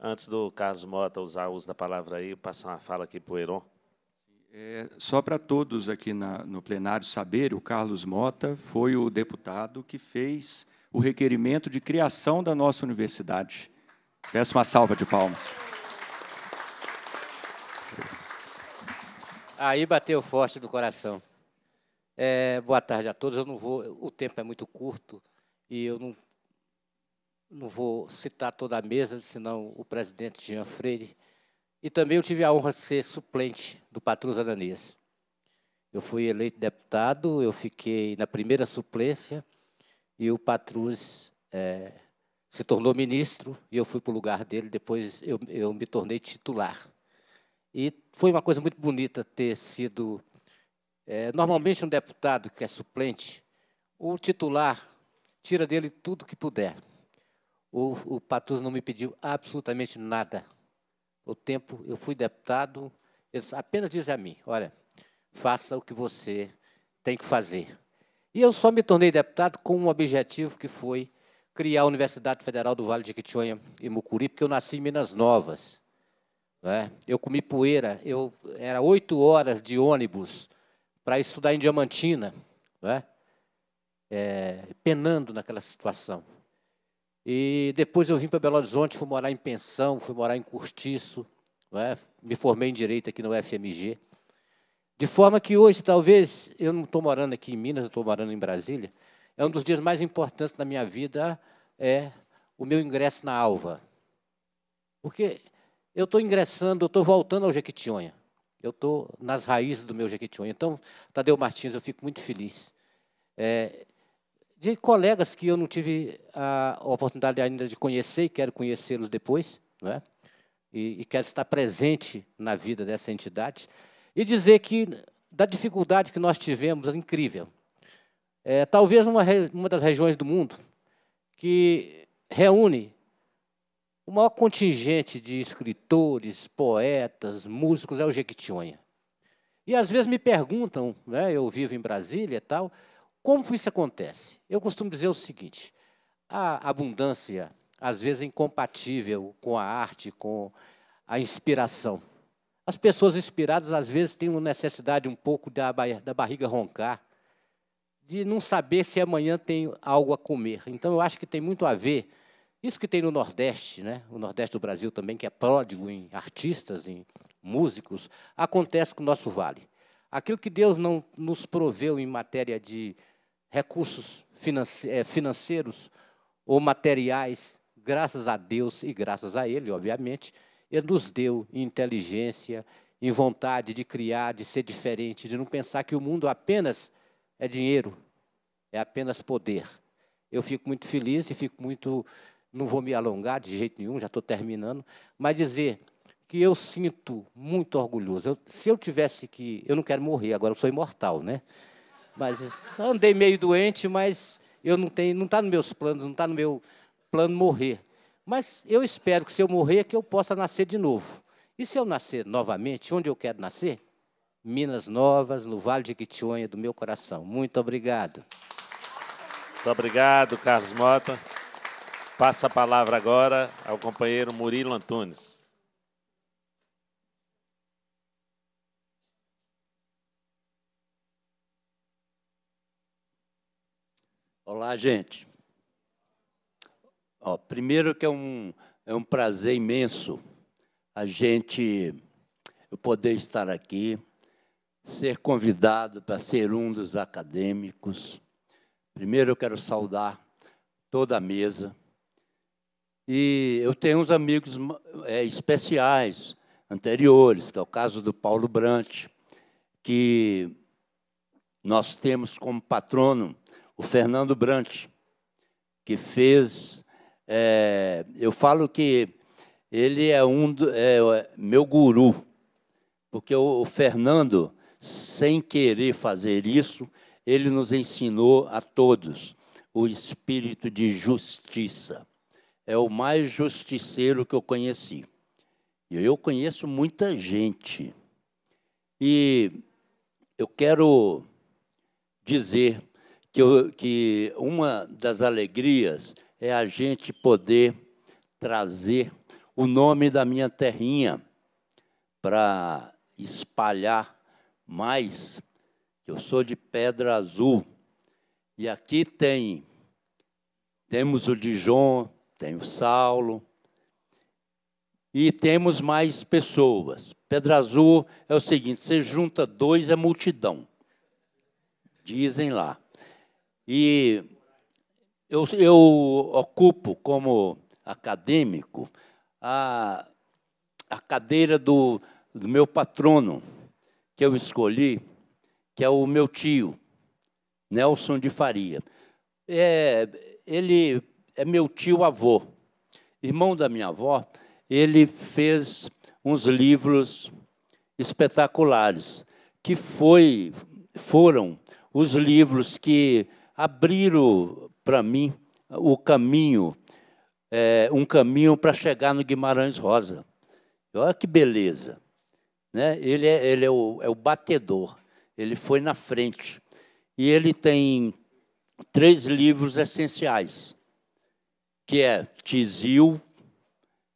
Antes do Carlos Mota usar o uso da palavra aí, passar uma fala aqui para o Heron. É, só para todos aqui na, no plenário saber, o Carlos Mota foi o deputado que fez o requerimento de criação da nossa universidade. Peço uma salva de palmas. Aí bateu forte do coração. É, boa tarde a todos. Eu não vou, o tempo é muito curto e eu não não vou citar toda a mesa, senão o presidente Jean Freire, e também eu tive a honra de ser suplente do Patrus Ananias. Eu fui eleito deputado, eu fiquei na primeira suplência, e o Patrus é, se tornou ministro, e eu fui para o lugar dele, depois eu, eu me tornei titular. E foi uma coisa muito bonita ter sido... É, normalmente, um deputado que é suplente, o titular tira dele tudo que puder. O, o Patus não me pediu absolutamente nada. O tempo, eu fui deputado, eles apenas dizem a mim: olha, faça o que você tem que fazer. E eu só me tornei deputado com um objetivo que foi criar a Universidade Federal do Vale de Quitionha e Mucuri, porque eu nasci em Minas Novas. Né? Eu comi poeira, eu era oito horas de ônibus para estudar em Diamantina, né? é, penando naquela situação. E depois eu vim para Belo Horizonte, fui morar em pensão, fui morar em Curtiço, é? Né? me formei em direito aqui no FMG. De forma que hoje, talvez, eu não estou morando aqui em Minas, eu estou morando em Brasília, é um dos dias mais importantes da minha vida, é o meu ingresso na Alva. Porque eu estou ingressando, eu estou voltando ao Jequitinhonha. Eu estou nas raízes do meu Jequitinhonha. Então, Tadeu Martins, eu fico muito feliz. É, de colegas que eu não tive a oportunidade ainda de conhecer e quero conhecê-los depois, não é? E, e, quero estar presente na vida dessa entidade, e dizer que da dificuldade que nós tivemos, é incrível. É, talvez uma, uma das regiões do mundo que reúne o maior contingente de escritores, poetas, músicos é o Jequitinhonha. E às vezes me perguntam, né, eu vivo em Brasília e tal, como isso acontece? Eu costumo dizer o seguinte: a abundância às vezes é incompatível com a arte, com a inspiração. As pessoas inspiradas às vezes têm uma necessidade um pouco da, da barriga roncar, de não saber se amanhã tem algo a comer. Então eu acho que tem muito a ver isso que tem no Nordeste, né? O Nordeste do Brasil também que é pródigo em artistas, em músicos, acontece com o nosso vale. Aquilo que Deus não nos proveu em matéria de recursos eh, financeiros ou materiais, graças a Deus e graças a Ele, obviamente, Ele nos deu em inteligência, em vontade de criar, de ser diferente, de não pensar que o mundo apenas é dinheiro, é apenas poder. Eu fico muito feliz e fico muito. Não vou me alongar de jeito nenhum, já estou terminando, mas dizer que eu sinto muito orgulhoso. Eu, se eu tivesse que. Eu não quero morrer, agora eu sou imortal, né? Mas andei meio doente, mas eu não tenho, não está nos meus planos, não está no meu plano morrer. Mas eu espero que se eu morrer, que eu possa nascer de novo. E se eu nascer novamente, onde eu quero nascer? Minas Novas, no Vale de Quitionha, do meu coração. Muito obrigado. Muito obrigado, Carlos Mota. Passa a palavra agora ao companheiro Murilo Antunes. Olá, gente. Ó, primeiro que é um, é um prazer imenso a gente eu poder estar aqui, ser convidado para ser um dos acadêmicos. Primeiro eu quero saudar toda a mesa. E eu tenho uns amigos é, especiais, anteriores, que é o caso do Paulo Brant, que nós temos como patrono o Fernando Brant, que fez. É, eu falo que ele é um do, é, meu guru, porque o, o Fernando, sem querer fazer isso, ele nos ensinou a todos o espírito de justiça. É o mais justiceiro que eu conheci. E eu conheço muita gente. E eu quero dizer que, eu, que uma das alegrias é a gente poder trazer o nome da minha terrinha para espalhar mais. Eu sou de Pedra Azul e aqui tem temos o Dijon, tem o Saulo e temos mais pessoas. Pedra Azul é o seguinte: você junta dois é multidão, dizem lá. E eu, eu ocupo como acadêmico a, a cadeira do, do meu patrono, que eu escolhi, que é o meu tio, Nelson de Faria. É, ele é meu tio avô, irmão da minha avó. Ele fez uns livros espetaculares, que foi, foram os livros que abriram para mim o caminho, é, um caminho para chegar no Guimarães Rosa. Olha que beleza. Né? Ele, é, ele é, o, é o batedor, ele foi na frente. E ele tem três livros essenciais, que é Tizil,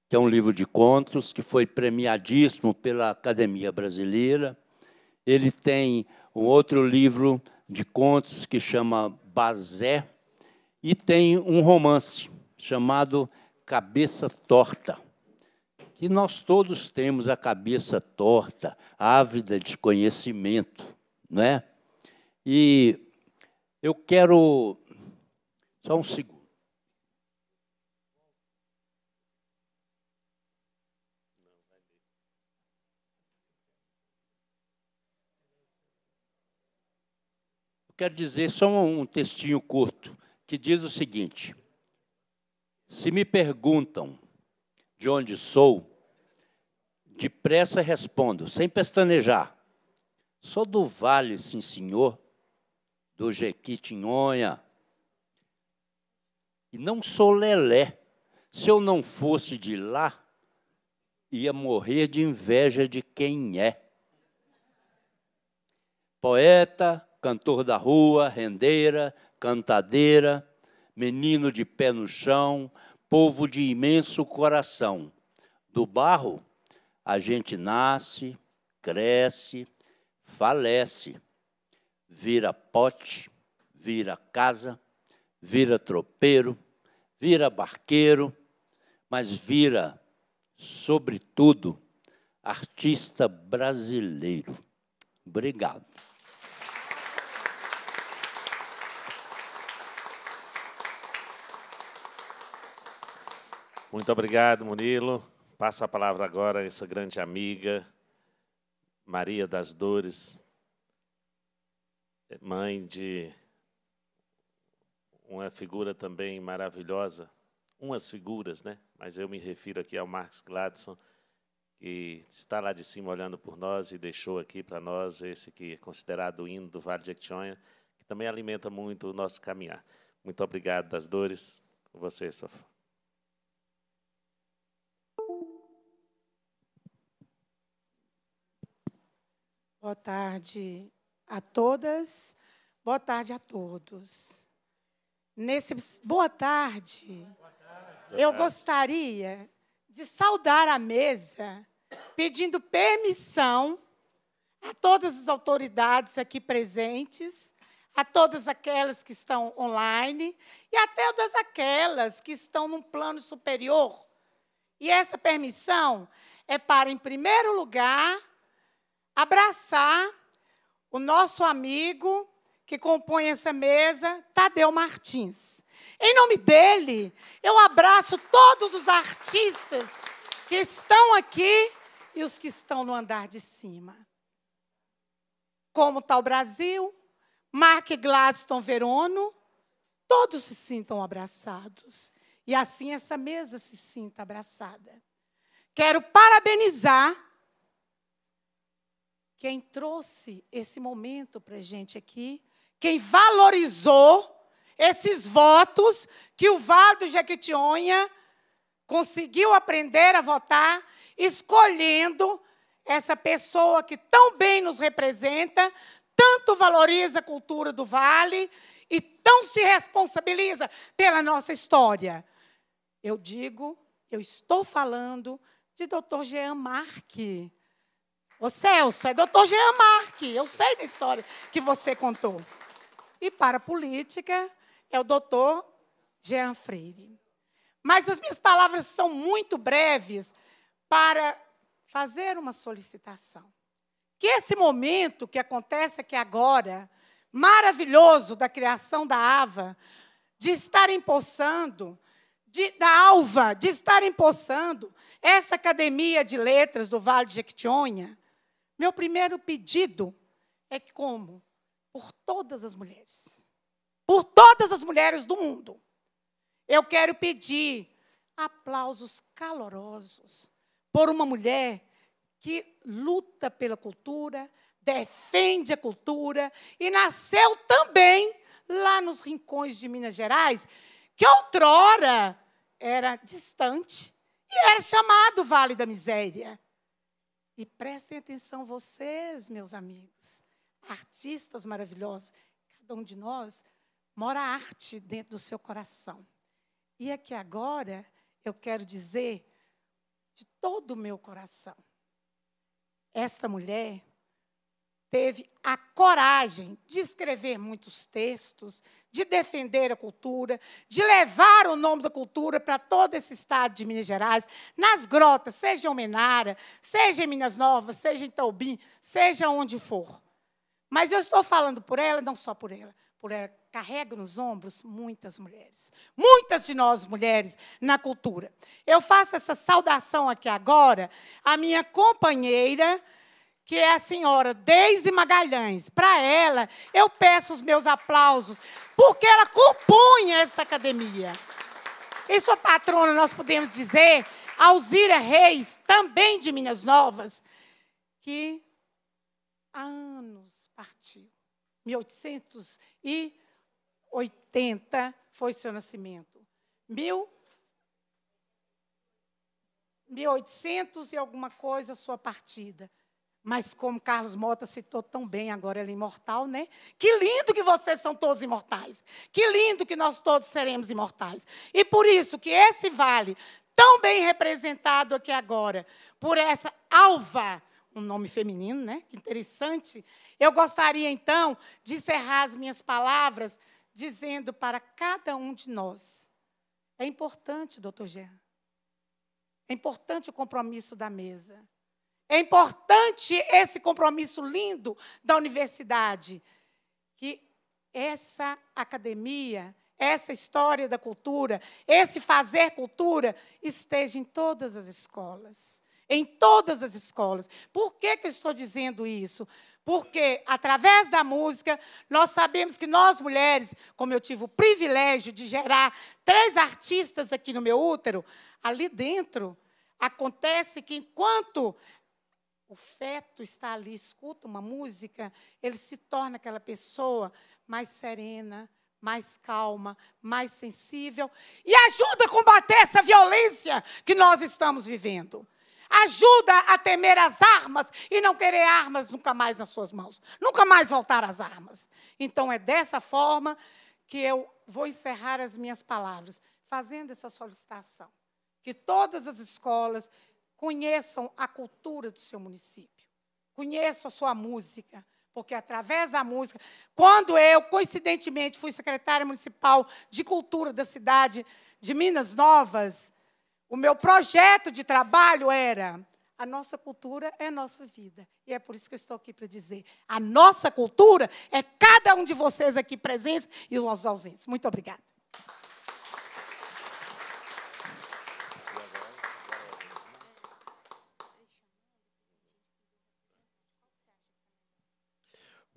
que é um livro de contos, que foi premiadíssimo pela Academia Brasileira. Ele tem um outro livro de contos que chama Bazé, e tem um romance chamado Cabeça Torta, que nós todos temos a cabeça torta, ávida de conhecimento, não é? E eu quero só um segundo quero dizer só um textinho curto que diz o seguinte: Se me perguntam de onde sou, depressa respondo, sem pestanejar: Sou do vale, sim, senhor, do Jequitinhonha. E não sou lelé. Se eu não fosse de lá, ia morrer de inveja de quem é. Poeta, cantor da rua, rendeira, cantadeira, menino de pé no chão, povo de imenso coração. Do barro, a gente nasce, cresce, falece, vira pote, vira casa, vira tropeiro, vira barqueiro, mas vira, sobretudo, artista brasileiro. Obrigado. Muito obrigado, Murilo. Passo a palavra agora a essa grande amiga, Maria das Dores, mãe de uma figura também maravilhosa, umas figuras, né? Mas eu me refiro aqui ao Marcos Gladson, que está lá de cima olhando por nós e deixou aqui para nós esse que é considerado o hino do Vale de Actionha, que também alimenta muito o nosso caminhar. Muito obrigado das dores. Com você, Sofia. Boa tarde a todas, boa tarde a todos. Nesse boa tarde, boa tarde. eu gostaria de saudar a mesa, pedindo permissão a todas as autoridades aqui presentes, a todas aquelas que estão online e a todas aquelas que estão num plano superior. E essa permissão é para, em primeiro lugar, abraçar o nosso amigo que compõe essa mesa, Tadeu Martins. Em nome dele, eu abraço todos os artistas que estão aqui e os que estão no andar de cima. Como está o Brasil, Mark Gladstone Verono, todos se sintam abraçados. E assim essa mesa se sinta abraçada. Quero parabenizar quem trouxe esse momento para a gente aqui, quem valorizou esses votos que o Vale do Jequitinhonha conseguiu aprender a votar, escolhendo essa pessoa que tão bem nos representa, tanto valoriza a cultura do Vale e tão se responsabiliza pela nossa história. Eu digo, eu estou falando de Dr. Jean Marque, Ô Celso, é doutor Jean Marque, eu sei da história que você contou. E para a política, é o doutor Jean Freire. Mas as minhas palavras são muito breves para fazer uma solicitação. Que esse momento que acontece aqui agora, maravilhoso da criação da Ava, de estar empossando, de, da Alva, de estar empossando essa Academia de Letras do Vale de Jequitinhonha, meu primeiro pedido é que como por todas as mulheres, por todas as mulheres do mundo, eu quero pedir aplausos calorosos por uma mulher que luta pela cultura, defende a cultura e nasceu também lá nos rincões de Minas Gerais, que outrora era distante e era chamado Vale da Miséria. E prestem atenção vocês, meus amigos, artistas maravilhosos. Cada um de nós mora arte dentro do seu coração. E aqui é agora eu quero dizer de todo o meu coração. Esta mulher teve a coragem de escrever muitos textos, de defender a cultura, de levar o nome da cultura para todo esse estado de Minas Gerais, nas grotas, seja em Menara, seja em Minas Novas, seja em Taubim, seja onde for. Mas eu estou falando por ela, não só por ela, por ela carrega nos ombros muitas mulheres, muitas de nós mulheres na cultura. Eu faço essa saudação aqui agora à minha companheira, que é a senhora Deise Magalhães. Para ela, eu peço os meus aplausos, porque ela compunha essa academia. E sua patrona, nós podemos dizer, Alzira Reis, também de Minas Novas, que há anos partiu. 1880 foi seu nascimento. Mil, 1800 e alguma coisa sua partida. Mas como Carlos Mota citou tão bem, agora ele é imortal, né? Que lindo que vocês são todos imortais. Que lindo que nós todos seremos imortais. E por isso que esse vale, tão bem representado aqui agora, por essa alva, um nome feminino, né? Que interessante. Eu gostaria então de encerrar as minhas palavras dizendo para cada um de nós. É importante, doutor Jean. É importante o compromisso da mesa. É importante esse compromisso lindo da universidade, que essa academia, essa história da cultura, esse fazer cultura esteja em todas as escolas. Em todas as escolas. Por que, que eu estou dizendo isso? Porque, através da música, nós sabemos que nós mulheres, como eu tive o privilégio de gerar três artistas aqui no meu útero, ali dentro, acontece que enquanto o feto está ali, escuta uma música, ele se torna aquela pessoa mais serena, mais calma, mais sensível e ajuda a combater essa violência que nós estamos vivendo. Ajuda a temer as armas e não querer armas nunca mais nas suas mãos, nunca mais voltar às armas. Então é dessa forma que eu vou encerrar as minhas palavras, fazendo essa solicitação que todas as escolas Conheçam a cultura do seu município. Conheçam a sua música. Porque através da música, quando eu, coincidentemente, fui secretária municipal de cultura da cidade de Minas Novas, o meu projeto de trabalho era a nossa cultura é a nossa vida. E é por isso que eu estou aqui para dizer: a nossa cultura é cada um de vocês aqui presentes e os ausentes. Muito obrigada.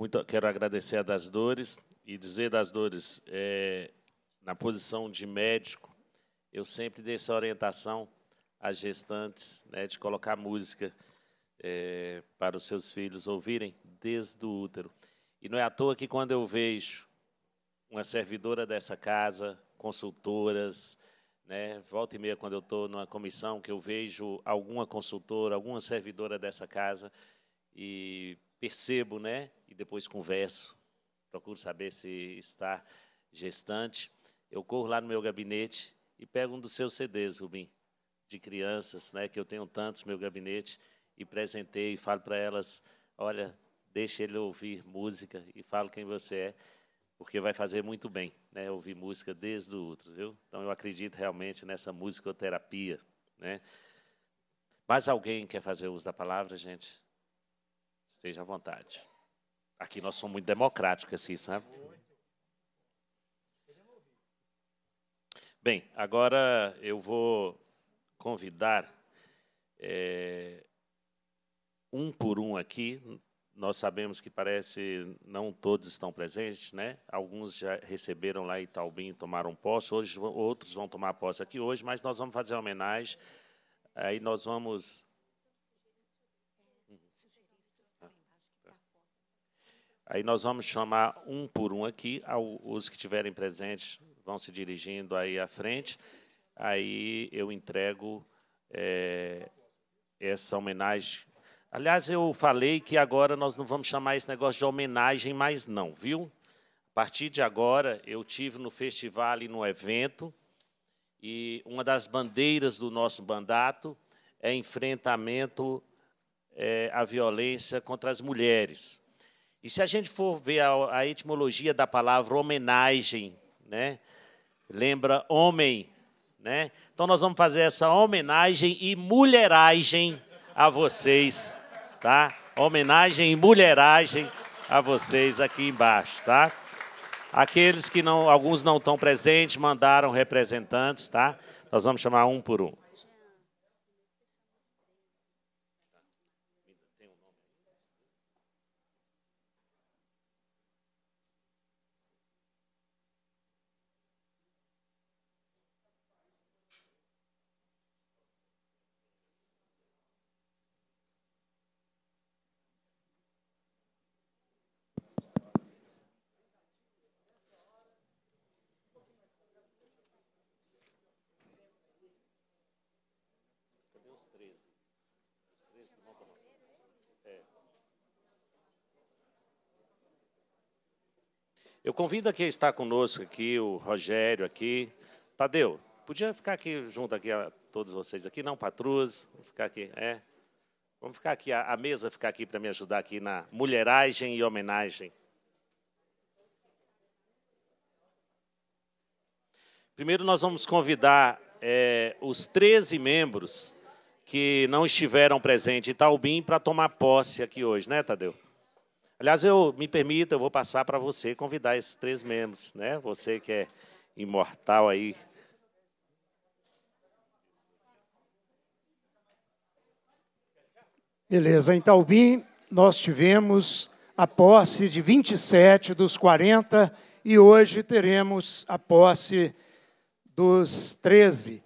Muito, quero agradecer a Das Dores e dizer, Das Dores, é, na posição de médico, eu sempre dei essa orientação às gestantes né, de colocar música é, para os seus filhos ouvirem desde o útero. E não é à toa que quando eu vejo uma servidora dessa casa, consultoras, né, volta e meia quando eu estou numa comissão que eu vejo alguma consultora, alguma servidora dessa casa e percebo, né? E depois converso, procuro saber se está gestante. Eu corro lá no meu gabinete e pego um dos seus CDs, Rubim, de crianças, né? Que eu tenho tantos no meu gabinete e presentei e falo para elas, olha, deixe ele ouvir música e falo quem você é, porque vai fazer muito bem, né? Ouvir música desde o outro, viu? Então eu acredito realmente nessa musicoterapia, né? Mais alguém quer fazer uso da palavra, gente? Seja à vontade. Aqui nós somos muito democráticos, assim, sabe? Bem, agora eu vou convidar é, um por um aqui. Nós sabemos que parece não todos estão presentes, né? Alguns já receberam lá Itaubim, tomaram posse. Hoje outros vão tomar posse aqui hoje, mas nós vamos fazer uma homenagem. Aí nós vamos Aí nós vamos chamar um por um aqui, os que estiverem presentes vão se dirigindo aí à frente. Aí eu entrego é, essa homenagem. Aliás, eu falei que agora nós não vamos chamar esse negócio de homenagem mais não, viu? A partir de agora, eu tive no festival e no evento, e uma das bandeiras do nosso mandato é enfrentamento é, à violência contra as mulheres. E se a gente for ver a, a etimologia da palavra homenagem, né? lembra homem. Né? Então nós vamos fazer essa homenagem e mulheragem a vocês, tá? Homenagem e mulheragem a vocês aqui embaixo, tá? Aqueles que não, alguns não estão presentes, mandaram representantes, tá? Nós vamos chamar um por um. Eu convido aqui a estar conosco aqui o Rogério aqui. Tadeu, podia ficar aqui junto aqui a todos vocês aqui, não, Patrus, vou ficar aqui, é. Vamos ficar aqui, a, a mesa ficar aqui para me ajudar aqui na mulheragem e homenagem. Primeiro nós vamos convidar é, os 13 membros que não estiveram presentes em Taubim para tomar posse aqui hoje, né, Tadeu? Aliás, eu me permito, eu vou passar para você convidar esses três membros, né? Você que é imortal aí. Beleza, em então, Taubim nós tivemos a posse de 27 dos 40 e hoje teremos a posse dos 13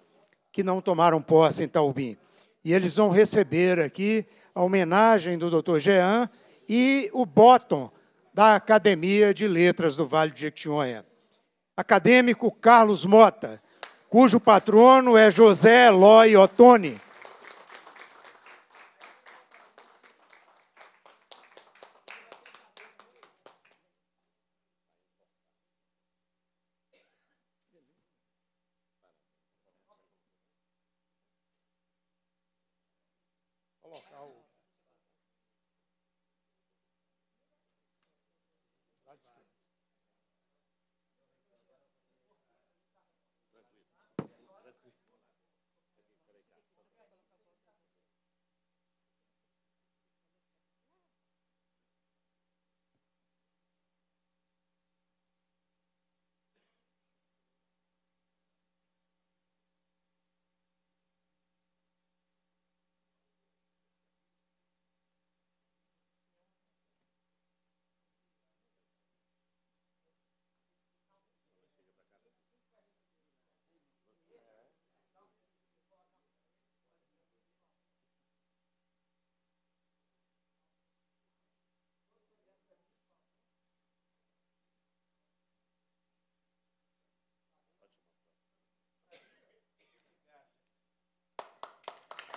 que não tomaram posse em então, Taubim. E eles vão receber aqui a homenagem do Dr. Jean, e o Bottom, da Academia de Letras do Vale de Jequitinhonha. Acadêmico Carlos Mota, cujo patrono é José Eloy Ottoni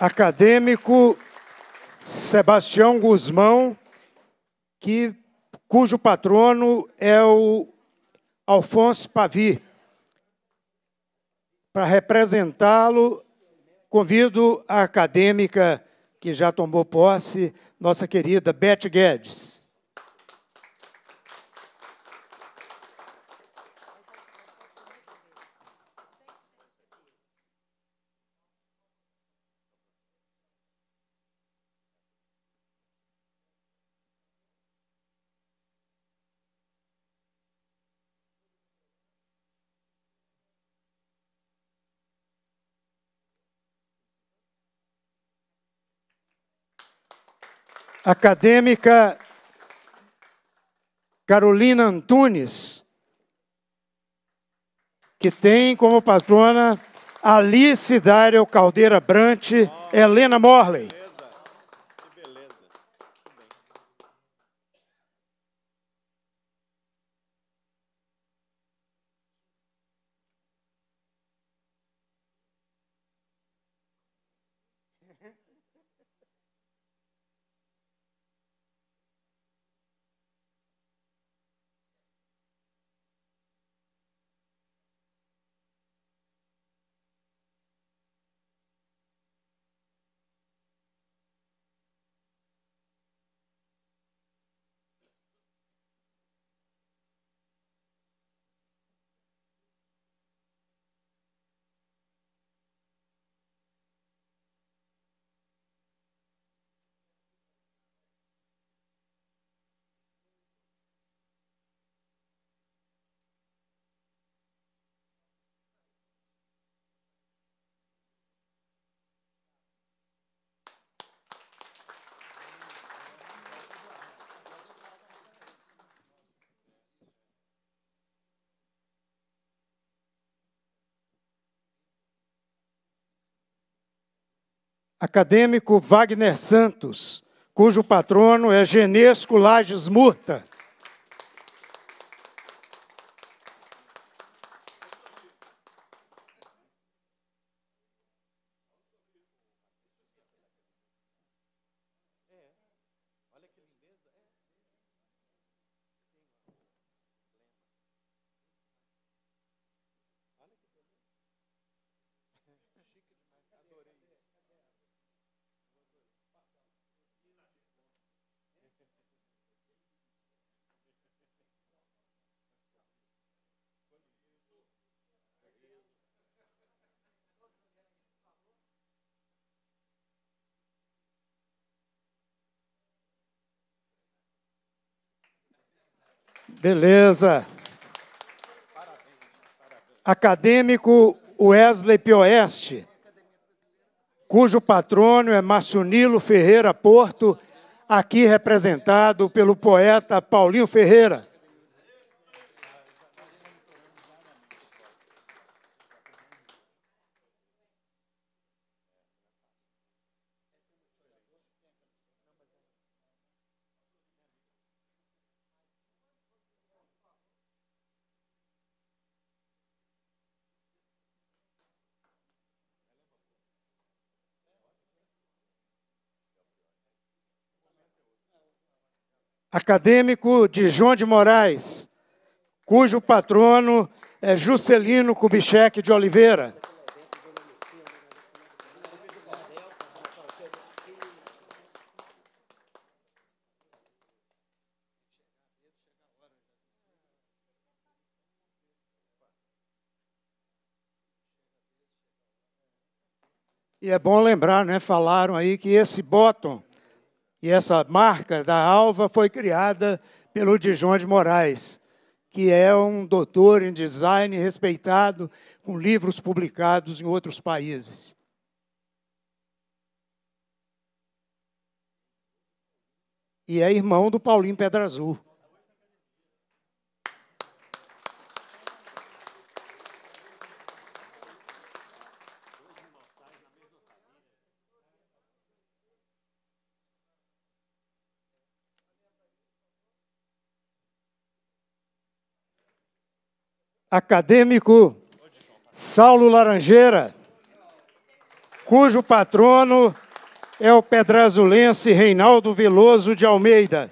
acadêmico Sebastião Guzmão, que, cujo patrono é o Alfonso Pavi. Para representá-lo, convido a acadêmica que já tomou posse, nossa querida Beth Guedes. acadêmica Carolina Antunes, que tem como patrona Alice Dário Caldeira Brante, Helena Morley. acadêmico Wagner Santos, cujo patrono é Genesco Lages Murta. Beleza. Acadêmico Wesley Pioeste, cujo patrono é Marcionilo Ferreira Porto, aqui representado pelo poeta Paulinho Ferreira. acadêmico de João de Moraes, cujo patrono é Juscelino Kubitschek de Oliveira. E é bom lembrar, né? Falaram aí que esse bottom e essa marca da Alva foi criada pelo Dijon de Moraes, que é um doutor em design respeitado, com livros publicados em outros países. E é irmão do Paulinho Pedra Azul. acadêmico Saulo Laranjeira, cujo patrono é o pedrazulense Reinaldo Veloso de Almeida.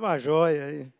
uma joia aí.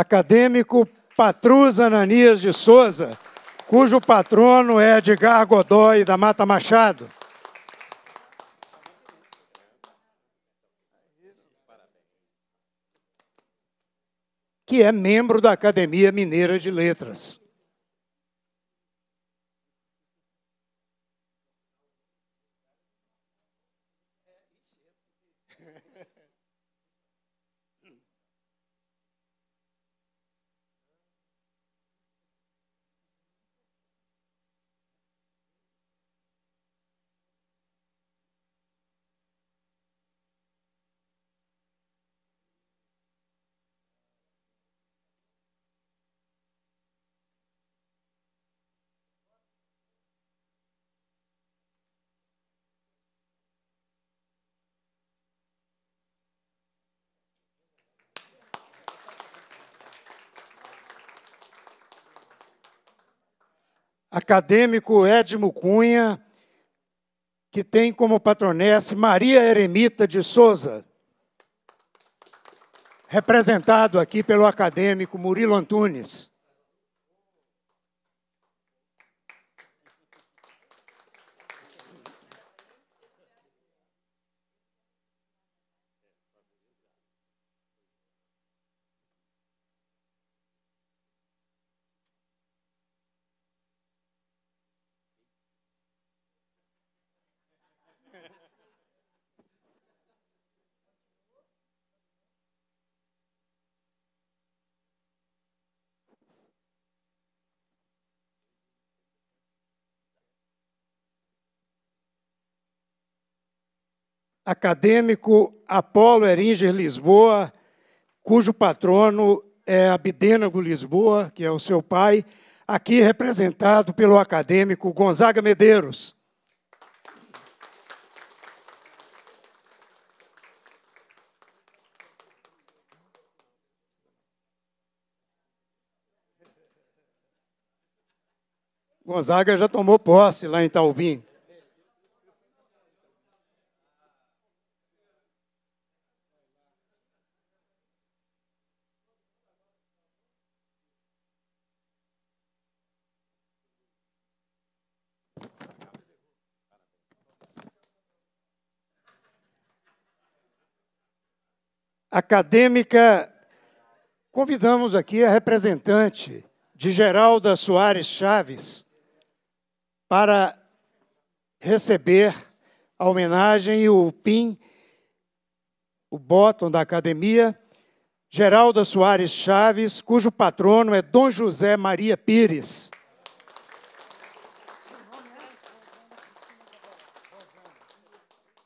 acadêmico Patrus Ananias de Souza, cujo patrono é Edgar Godoy da Mata Machado. Que é membro da Academia Mineira de Letras. acadêmico Edmo Cunha, que tem como patronesse Maria Eremita de Souza, representado aqui pelo acadêmico Murilo Antunes. acadêmico Apolo Eringer Lisboa, cujo patrono é Abdenago Lisboa, que é o seu pai, aqui representado pelo acadêmico Gonzaga Medeiros. Gonzaga já tomou posse lá em Taubim. acadêmica, convidamos aqui a representante de Geralda Soares Chaves para receber a homenagem e o PIN, o bottom da academia, Geralda Soares Chaves, cujo patrono é Dom José Maria Pires.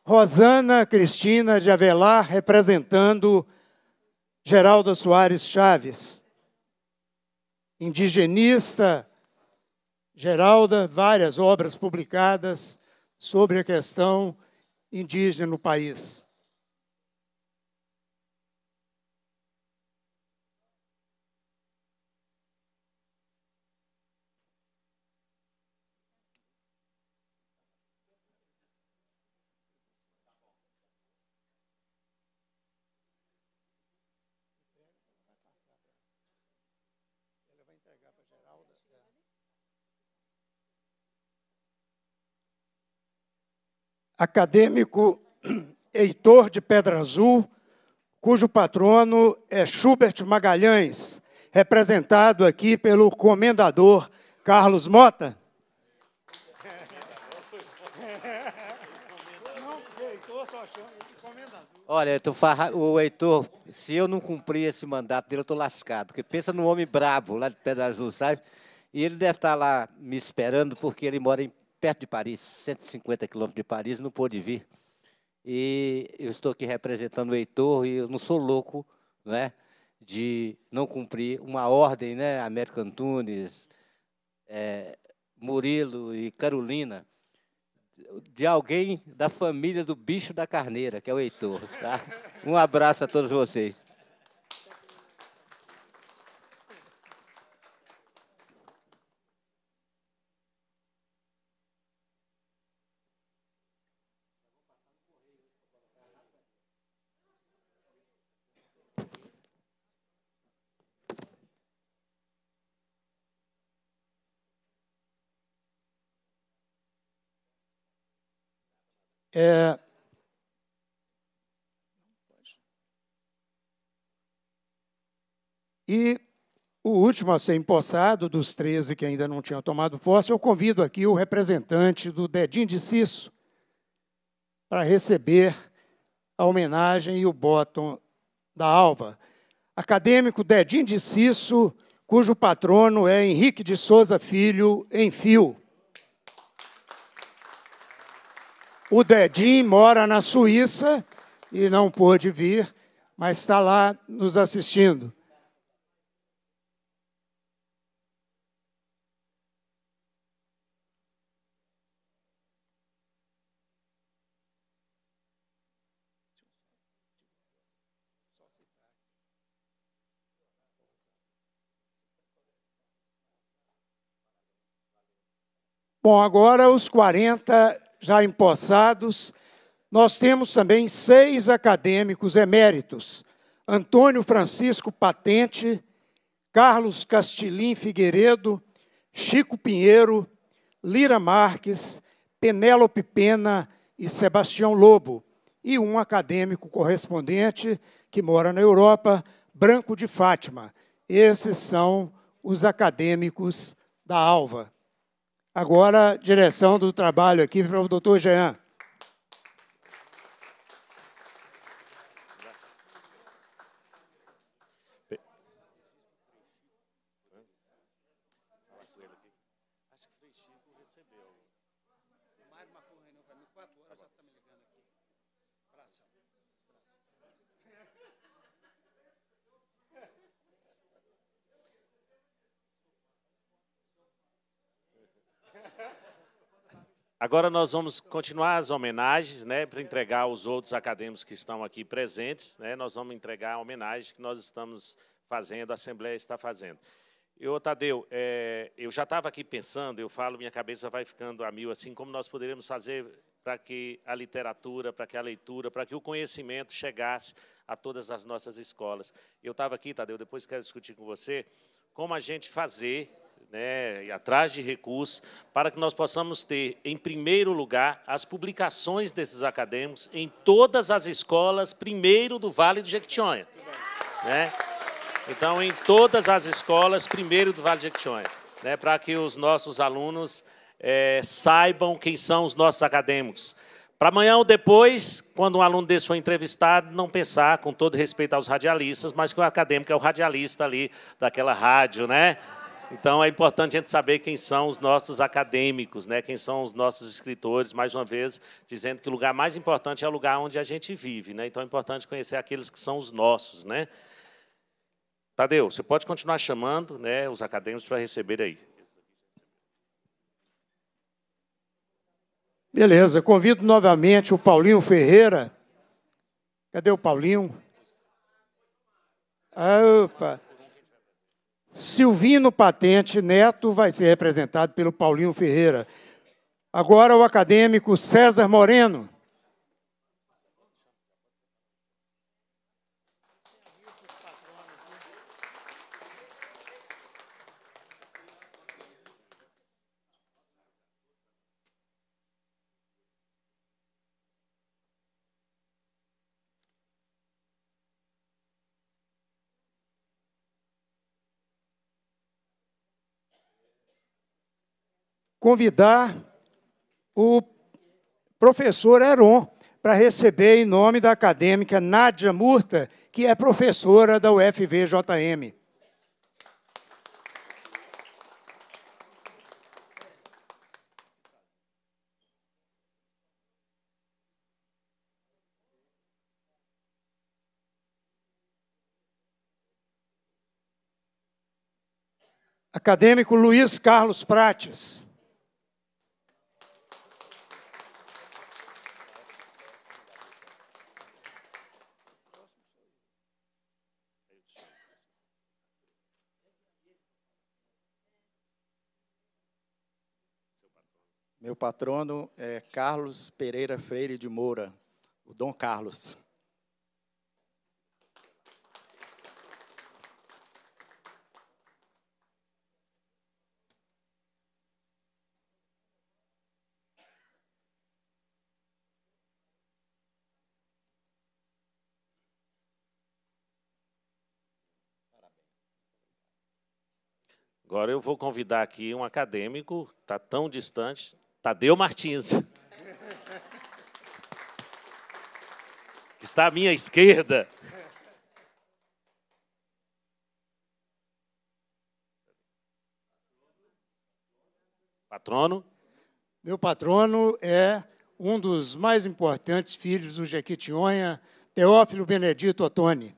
Rosana Cristina de Avelar, representando Geraldo Soares Chaves, indigenista, Geralda, várias obras publicadas sobre a questão indígena no país. acadêmico Heitor de Pedra Azul, cujo patrono é Schubert Magalhães, representado aqui pelo comendador Carlos Mota. Olha, farra... o Heitor, se eu não cumprir esse mandato dele, eu estou lascado. Porque pensa no homem brabo lá de Pedra Azul, sabe? E ele deve estar tá lá me esperando, porque ele mora em perto de Paris, 150 quilômetros de Paris, não pôde vir. E eu estou aqui representando o Heitor e eu não sou louco né, de não cumprir uma ordem, né, Américo Antunes, é, Murilo e Carolina, de alguém da família do bicho da carneira, que é o Heitor. Tá? Um abraço a todos vocês. É... E o último a ser empossado, dos 13 que ainda não tinham tomado posse, eu convido aqui o representante do Dedim de Cisso para receber a homenagem e o bottom da alva. Acadêmico Dedim de Cisso, cujo patrono é Henrique de Souza Filho, em fio. O Dedim mora na Suíça e não pôde vir, mas está lá nos assistindo. Bom, agora os 40 já empossados, nós temos também seis acadêmicos eméritos: Antônio Francisco Patente, Carlos Castilim Figueiredo, Chico Pinheiro, Lira Marques, Penélope Pena e Sebastião Lobo, e um acadêmico correspondente que mora na Europa, Branco de Fátima. Esses são os acadêmicos da Alva. Agora, direção do trabalho aqui para o doutor Jean. Agora nós vamos continuar as homenagens, né, para entregar aos outros acadêmicos que estão aqui presentes, né, nós vamos entregar a homenagem que nós estamos fazendo, a Assembleia está fazendo. Eu, Tadeu, é, eu já estava aqui pensando, eu falo, minha cabeça vai ficando a mil, assim, como nós poderíamos fazer para que a literatura, para que a leitura, para que o conhecimento chegasse a todas as nossas escolas. Eu estava aqui, Tadeu, depois quero discutir com você, como a gente fazer né, atrás de recursos, para que nós possamos ter, em primeiro lugar, as publicações desses acadêmicos em todas as escolas, primeiro do Vale do Jequitinhonha. Né? Então, em todas as escolas, primeiro do Vale do Jequitinhonha, né, para que os nossos alunos é, saibam quem são os nossos acadêmicos. Para amanhã ou depois, quando um aluno desse for entrevistado, não pensar, com todo respeito aos radialistas, mas que o acadêmico é o radialista ali daquela rádio, né? Então é importante a gente saber quem são os nossos acadêmicos, né? quem são os nossos escritores, mais uma vez, dizendo que o lugar mais importante é o lugar onde a gente vive. Né? Então é importante conhecer aqueles que são os nossos. Né? Tadeu, você pode continuar chamando né, os acadêmicos para receber aí. Beleza, convido novamente o Paulinho Ferreira. Cadê o Paulinho? Opa! Silvino Patente Neto vai ser representado pelo Paulinho Ferreira. Agora o acadêmico César Moreno convidar o professor Heron para receber em nome da acadêmica Nádia Murta, que é professora da UFVJM. Acadêmico Luiz Carlos Prates. Meu patrono é Carlos Pereira Freire de Moura, o Dom Carlos. Agora eu vou convidar aqui um acadêmico, está tão distante, Tadeu Martins, que está à minha esquerda. Patrono? Meu patrono é um dos mais importantes filhos do Jequitinhonha, Teófilo Benedito Otoni.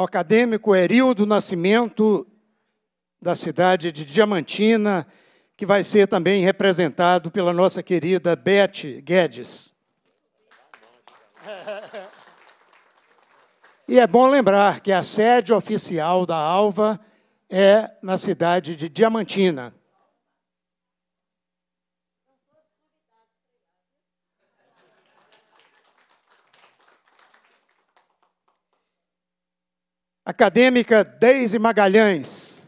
ao acadêmico Erildo Nascimento, da cidade de Diamantina, que vai ser também representado pela nossa querida Beth Guedes. E é bom lembrar que a sede oficial da Alva é na cidade de Diamantina. acadêmica Deise Magalhães.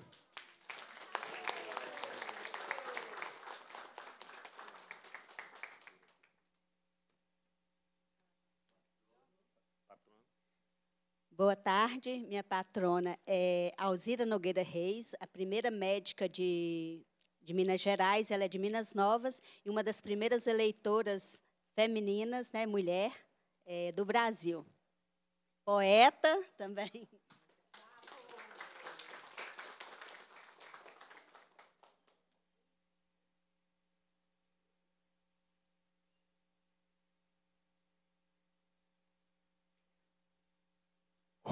Boa tarde, minha patrona é Alzira Nogueira Reis, a primeira médica de, de Minas Gerais, ela é de Minas Novas e uma das primeiras eleitoras femininas, né, mulher, é, do Brasil. Poeta também. *laughs*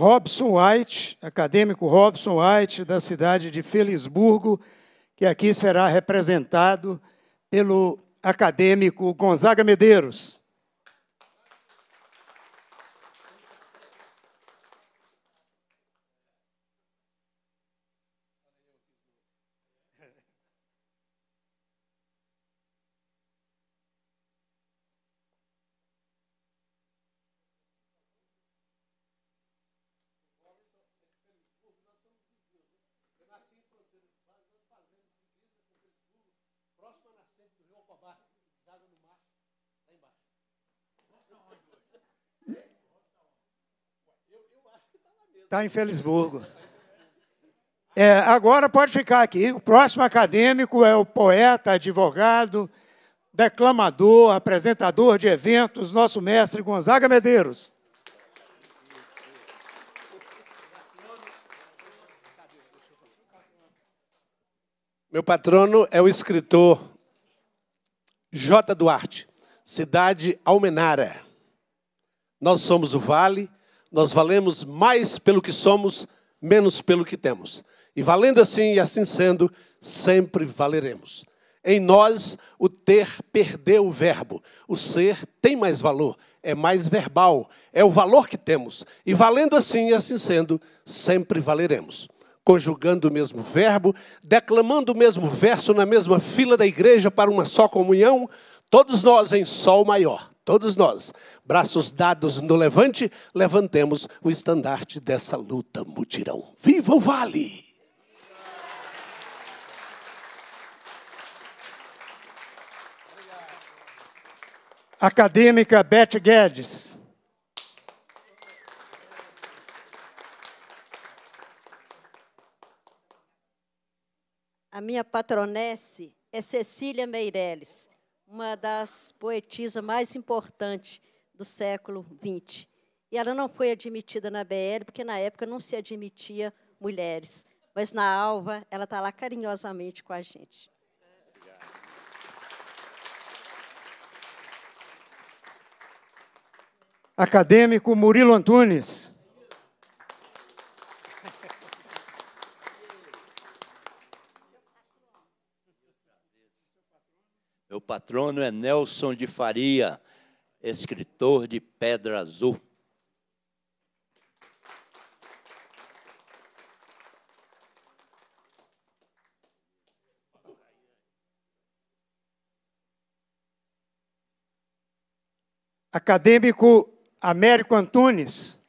Robson White, acadêmico Robson White, da cidade de Felisburgo, que aqui será representado pelo acadêmico Gonzaga Medeiros. Está em Felisburgo. É, agora pode ficar aqui. O próximo acadêmico é o poeta, advogado, declamador, apresentador de eventos, nosso mestre Gonzaga Medeiros. Meu patrono é o escritor J. Duarte, cidade Almenara. Nós somos o Vale nós valemos mais pelo que somos, menos pelo que temos. E valendo assim e assim sendo, sempre valeremos. Em nós, o ter perdeu o verbo. O ser tem mais valor, é mais verbal, é o valor que temos. E valendo assim e assim sendo, sempre valeremos. Conjugando o mesmo verbo, declamando o mesmo verso na mesma fila da igreja para uma só comunhão, todos nós em sol maior todos nós, braços dados no levante, levantemos o estandarte dessa luta mutirão. Viva o vale! Acadêmica Beth Guedes. A minha patronesse é Cecília Meirelles uma das poetisas mais importantes do século XX. E ela não foi admitida na BL, porque na época não se admitia mulheres. Mas na Alva, ela está lá carinhosamente com a gente. Acadêmico Murilo Antunes. patrono é Nelson de Faria, escritor de Pedra Azul. Acadêmico Américo Antunes.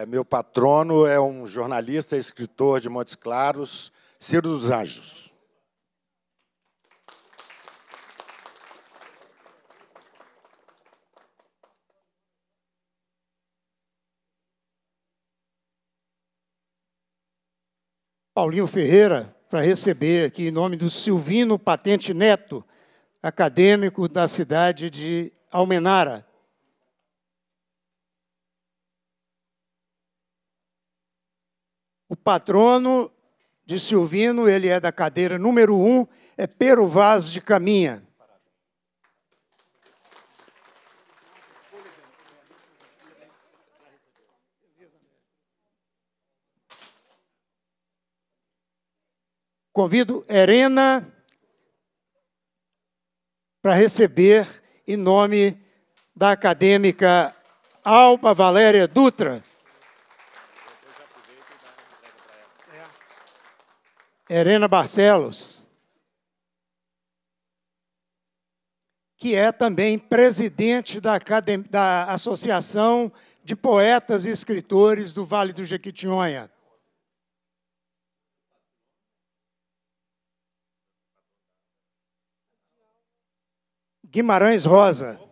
É, meu patrono é um jornalista e escritor de Montes Claros, Ciro dos Anjos. Paulinho Ferreira, para receber aqui em nome do Silvino Patente Neto, acadêmico da cidade de Almenara. O patrono de Silvino, ele é da cadeira número um, é Pero Vaz de Caminha. Convido Erena para receber em nome da acadêmica Alba Valéria Dutra. Helena Barcelos, que é também presidente da, Academ da Associação de Poetas e Escritores do Vale do Jequitinhonha. Guimarães Rosa.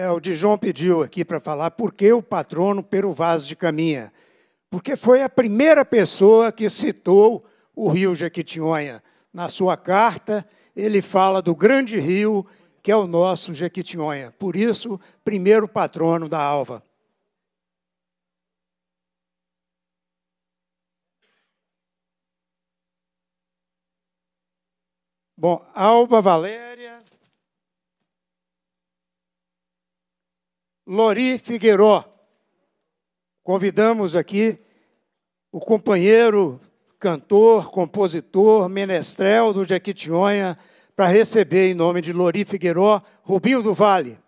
É, o Dijon pediu aqui para falar por que o patrono pelo vaso de Caminha. Porque foi a primeira pessoa que citou o rio Jequitinhonha. Na sua carta, ele fala do grande rio que é o nosso Jequitinhonha. Por isso, primeiro patrono da Alva. Bom, Alva Valéria, Lori Figueiró. Convidamos aqui o companheiro, cantor, compositor, menestrel do Jequitinhonha, para receber, em nome de Lori Figueiró, Rubinho do Vale.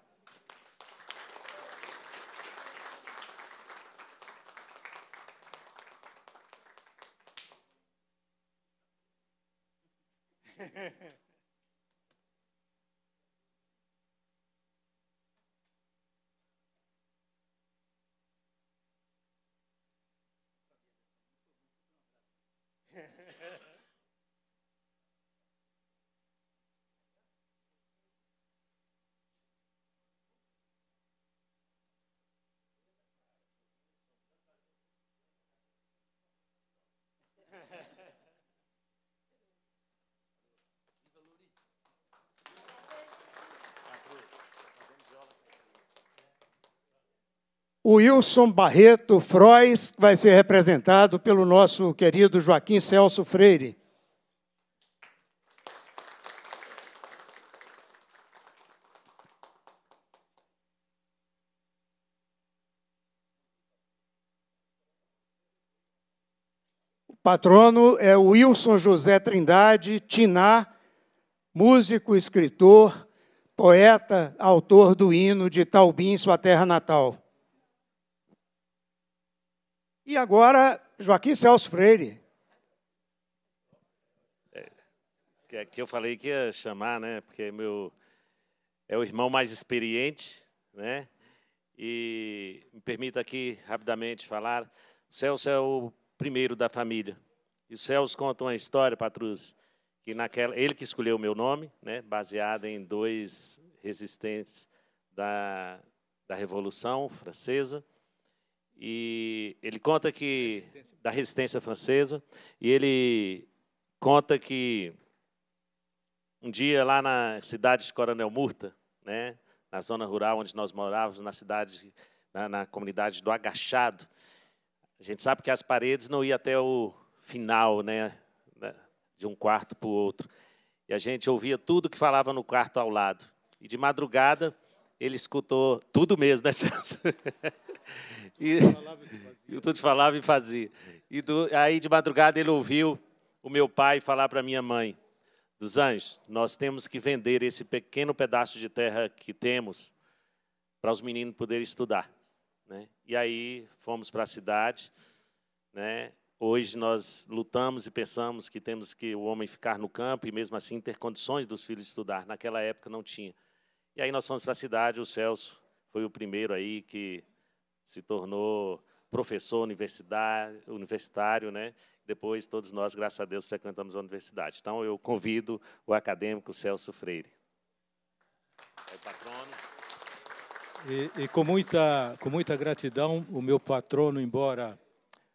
o Wilson Barreto Frois vai ser representado pelo nosso querido Joaquim Celso Freire. O patrono é o Wilson José Trindade Tiná, músico, escritor, poeta, autor do hino de Taubim, sua terra natal. E agora, Joaquim Celso Freire. É, que eu falei que ia chamar, né? Porque meu, é o irmão mais experiente, né? E me permita aqui rapidamente falar. O Celso é o primeiro da família. E o Celso conta uma história, Patrus, que naquela ele que escolheu o meu nome, né? Baseado em dois resistentes da, da Revolução Francesa e ele conta que resistência. da resistência francesa e ele conta que um dia lá na cidade de Coronel Murta, né, na zona rural onde nós morávamos, na cidade, na, na comunidade do Agachado, a gente sabe que as paredes não iam até o final, né, né de um quarto para o outro. E a gente ouvia tudo que falava no quarto ao lado. E de madrugada, ele escutou tudo mesmo, né, *laughs* Celso? e, eu tudo falava e fazia. E do, aí, de madrugada, ele ouviu o meu pai falar para minha mãe, dos anjos, nós temos que vender esse pequeno pedaço de terra que temos para os meninos poderem estudar. Né? E aí fomos para a cidade. Né? Hoje nós lutamos e pensamos que temos que o homem ficar no campo e mesmo assim ter condições dos filhos estudar. Naquela época não tinha. E aí nós fomos para a cidade, o Celso foi o primeiro aí que se tornou professor universitário, universitário, né? Depois todos nós, graças a Deus, frequentamos a universidade. Então eu convido o acadêmico Celso Freire. É patrono. E, e com muita com muita gratidão, o meu patrono, embora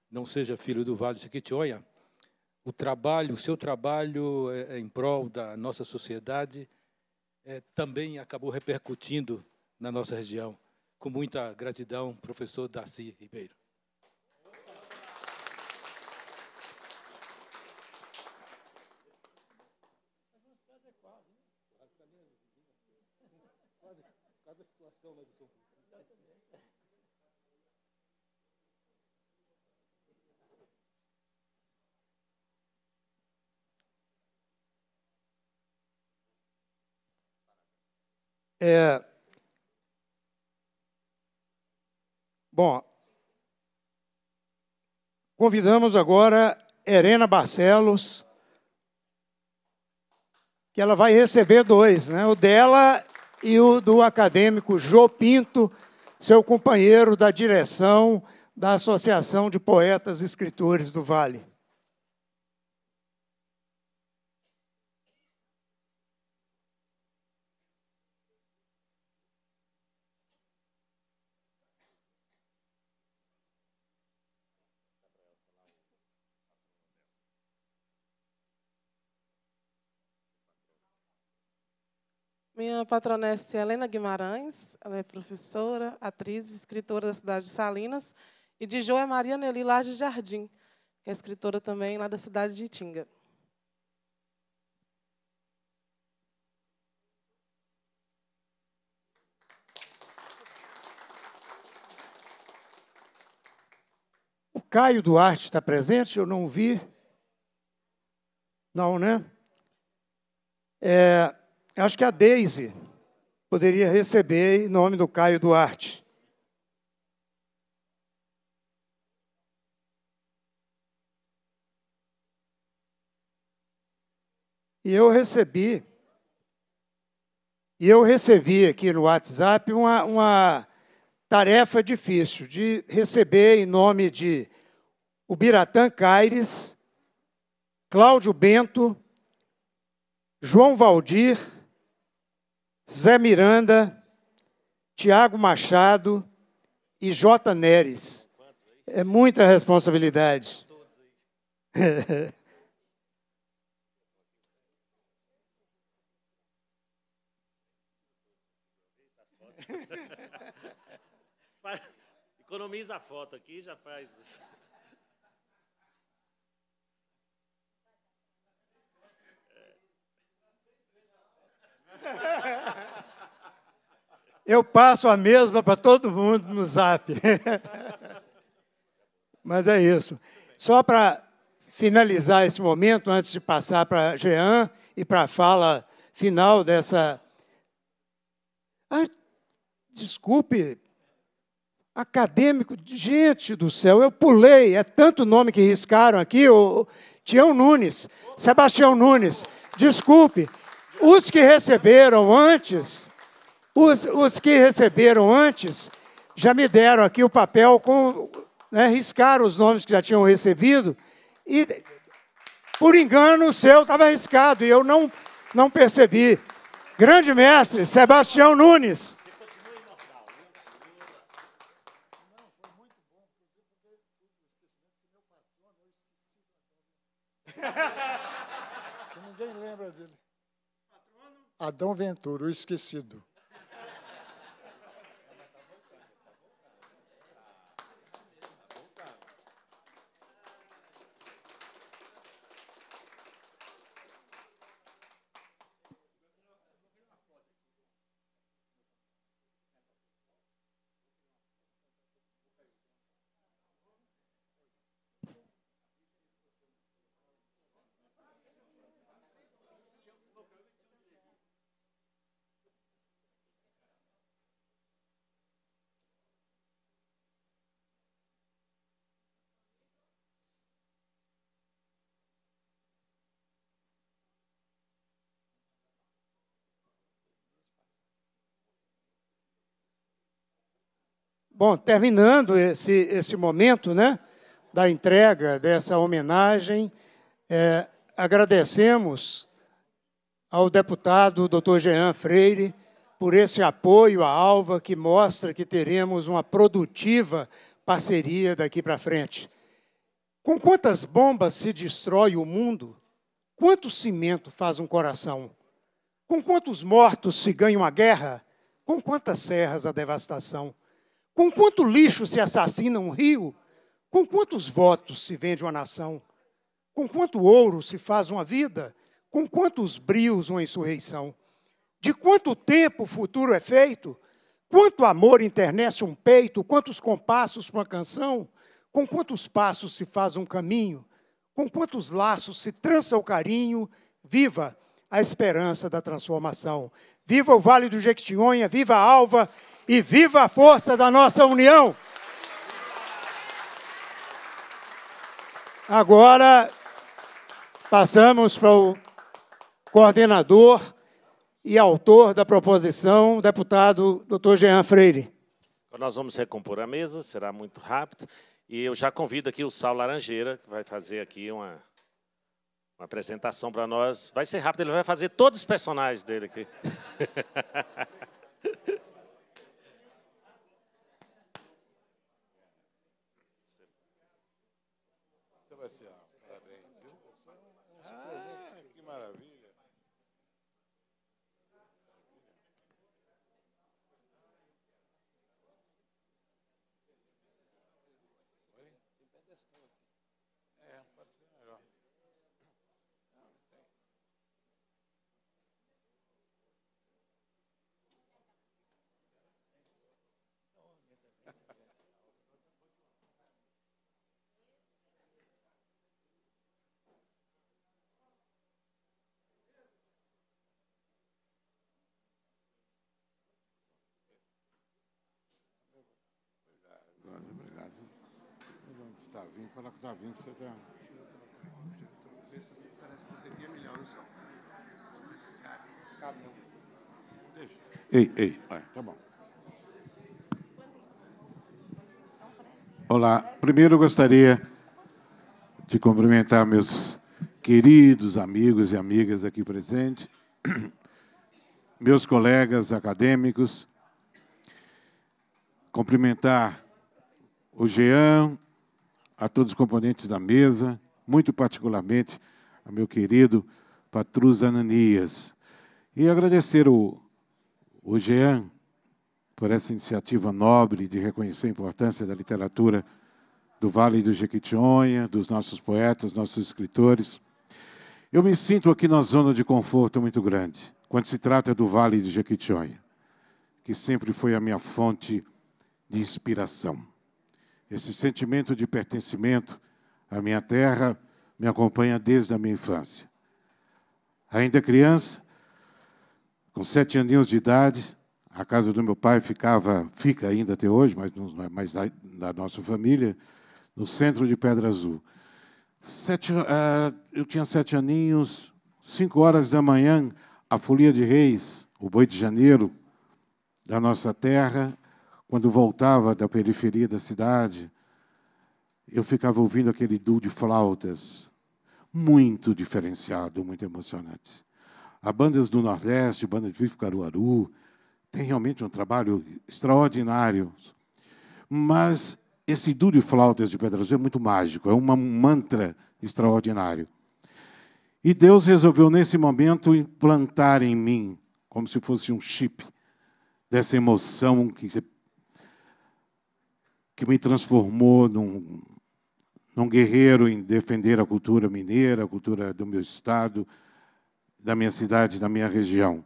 não seja filho do Vale de Quitioia, o trabalho, o seu trabalho é, é em prol da nossa sociedade é, também acabou repercutindo na nossa região. Com muita gratidão, professor Darcy Ribeiro. É, bom, convidamos agora Helena Barcelos, que ela vai receber dois, né? o dela e o do acadêmico Jô Pinto, seu companheiro da direção da Associação de Poetas e Escritores do Vale. Minha patronessa é Helena Guimarães, ela é professora, atriz, escritora da cidade de Salinas, e de João é Maria Nelly Laje Jardim, que é escritora também lá da cidade de Itinga. O Caio Duarte está presente? Eu não vi. Não, né? É, acho que a Daisy poderia receber em nome do Caio Duarte. E eu recebi, e eu recebi aqui no WhatsApp uma, uma tarefa difícil de receber em nome de Ubiratã Caires, Cláudio Bento, João Valdir, Zé Miranda, Tiago Machado e J. Neres. É muita responsabilidade. *laughs* Economiza a foto aqui e já faz *laughs* Eu passo a mesma para todo mundo no zap. *laughs* Mas é isso. Só para finalizar esse momento, antes de passar para Jean e para a fala final dessa. Ah, desculpe, acadêmico, gente do céu, eu pulei, é tanto nome que riscaram aqui, o Tião Nunes, Sebastião Nunes, desculpe, os que receberam antes, os, os que receberam antes, já me deram aqui o papel com. Né, riscaram os nomes que já tinham recebido, e por engano o seu estava arriscado e eu não, não percebi. Grande mestre, Sebastião Nunes. Adão Ventura, o esquecido. Bom, terminando esse, esse momento né, da entrega dessa homenagem, é, agradecemos ao deputado doutor Jean Freire por esse apoio à Alva, que mostra que teremos uma produtiva parceria daqui para frente. Com quantas bombas se destrói o mundo? Quanto cimento faz um coração? Com quantos mortos se ganha uma guerra? Com quantas serras a devastação? Com quanto lixo se assassina um rio? Com quantos votos se vende uma nação? Com quanto ouro se faz uma vida? Com quantos brios uma insurreição? De quanto tempo o futuro é feito? Quanto amor internece um peito? Quantos compassos uma canção? Com quantos passos se faz um caminho? Com quantos laços se trança o carinho? Viva! a esperança da transformação. Viva o Vale do Jequitinhonha, viva a Alva e viva a força da nossa união! Agora passamos para o coordenador e autor da proposição, deputado Dr. Jean Freire. Nós vamos recompor a mesa, será muito rápido. E eu já convido aqui o Sal Laranjeira, que vai fazer aqui uma uma apresentação para nós. Vai ser rápido, ele vai fazer todos os personagens dele aqui. *laughs* você Ei, ei, tá bom. Olá, primeiro eu gostaria de cumprimentar meus queridos amigos e amigas aqui presentes, *clears throat* meus colegas acadêmicos, cumprimentar o Jean, a todos os componentes da mesa, muito particularmente ao meu querido Patrus Ananias. E agradecer o, o Jean por essa iniciativa nobre de reconhecer a importância da literatura do Vale do Jequitinhonha, dos nossos poetas, nossos escritores. Eu me sinto aqui na zona de conforto muito grande, quando se trata do Vale do Jequitinhonha, que sempre foi a minha fonte de inspiração. Esse sentimento de pertencimento à minha terra me acompanha desde a minha infância. Ainda criança, com sete aninhos de idade, a casa do meu pai ficava, fica ainda até hoje, mas não é mais da, da, nossa família, no centro de Pedra Azul. Sete, uh, eu tinha sete aninhos, cinco horas da manhã, a folia de reis, o boi de janeiro da nossa terra, quando voltava da periferia da cidade, eu ficava ouvindo aquele duo de flautas, muito diferenciado, muito emocionante. Há bandas do Nordeste, a banda de Vivo Caruaru, tem realmente um trabalho extraordinário. Mas esse duo de flautas de Pedra Azul é muito mágico, é um mantra extraordinário. E Deus resolveu, nesse momento, implantar em mim, como se fosse um chip, dessa emoção que você que me transformou num, num guerreiro em defender a cultura mineira, a cultura do meu estado, da minha cidade, da minha região.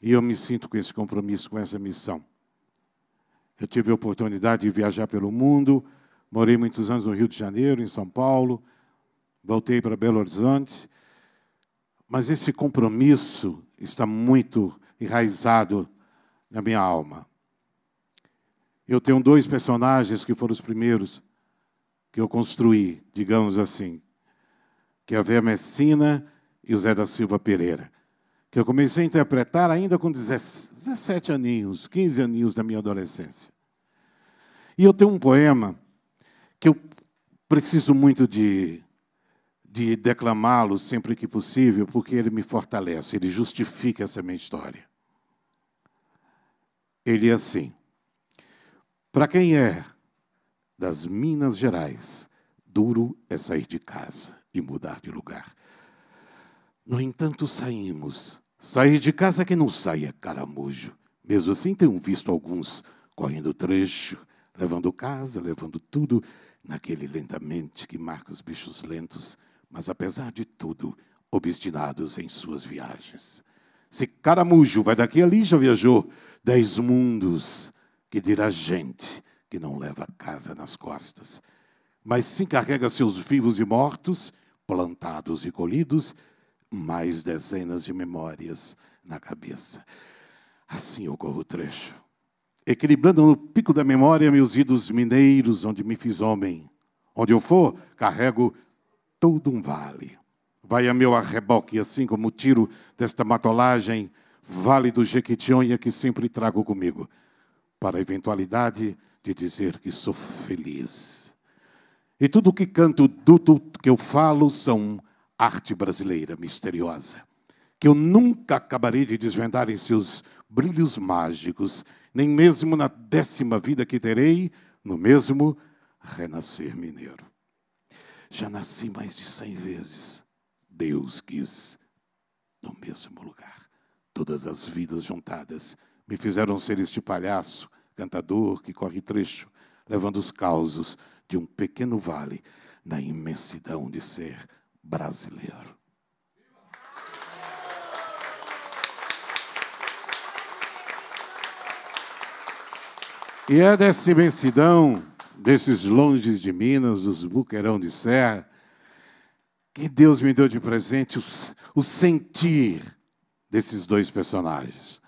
E eu me sinto com esse compromisso, com essa missão. Eu tive a oportunidade de viajar pelo mundo, morei muitos anos no Rio de Janeiro, em São Paulo, voltei para Belo Horizonte, mas esse compromisso está muito enraizado na minha alma. Eu tenho dois personagens que foram os primeiros que eu construí, digamos assim, que é a Vera Messina e o Zé da Silva Pereira, que eu comecei a interpretar ainda com 17 aninhos, 15 aninhos da minha adolescência. E eu tenho um poema que eu preciso muito de, de declamá-lo sempre que possível, porque ele me fortalece, ele justifica essa minha história. Ele é assim. Para quem é das Minas Gerais, duro é sair de casa e mudar de lugar. No entanto, saímos. Sair de casa que não sai é caramujo. Mesmo assim, tenho visto alguns correndo trecho, levando casa, levando tudo, naquele lentamente que marca os bichos lentos, mas apesar de tudo, obstinados em suas viagens. Se caramujo vai daqui ali, já viajou dez mundos, que dirá gente que não leva a casa nas costas, mas se encarrega seus vivos e mortos, plantados e colhidos, mais dezenas de memórias na cabeça. Assim ocorre o trecho. Equilibrando no pico da memória meus idos mineiros, onde me fiz homem. Onde eu for, carrego todo um vale. Vai a meu arreboque, assim como tiro desta matolagem, vale do Jequitinhonha que sempre trago comigo para a eventualidade de dizer que sou feliz. E tudo que canto, tudo que eu falo são arte brasileira misteriosa, que eu nunca acabarei de desvendar em seus brilhos mágicos, nem mesmo na décima vida que terei, no mesmo renascer mineiro. Já nasci mais de cem vezes. Deus quis no mesmo lugar. Todas as vidas juntadas me fizeram ser este palhaço, cantador que corre trecho, levando os causos de um pequeno vale na imensidão de ser brasileiro. E é dessa imensidão, desses longes de Minas, dos buqueirão de serra, que Deus me deu de presente o, o sentir desses dois personagens.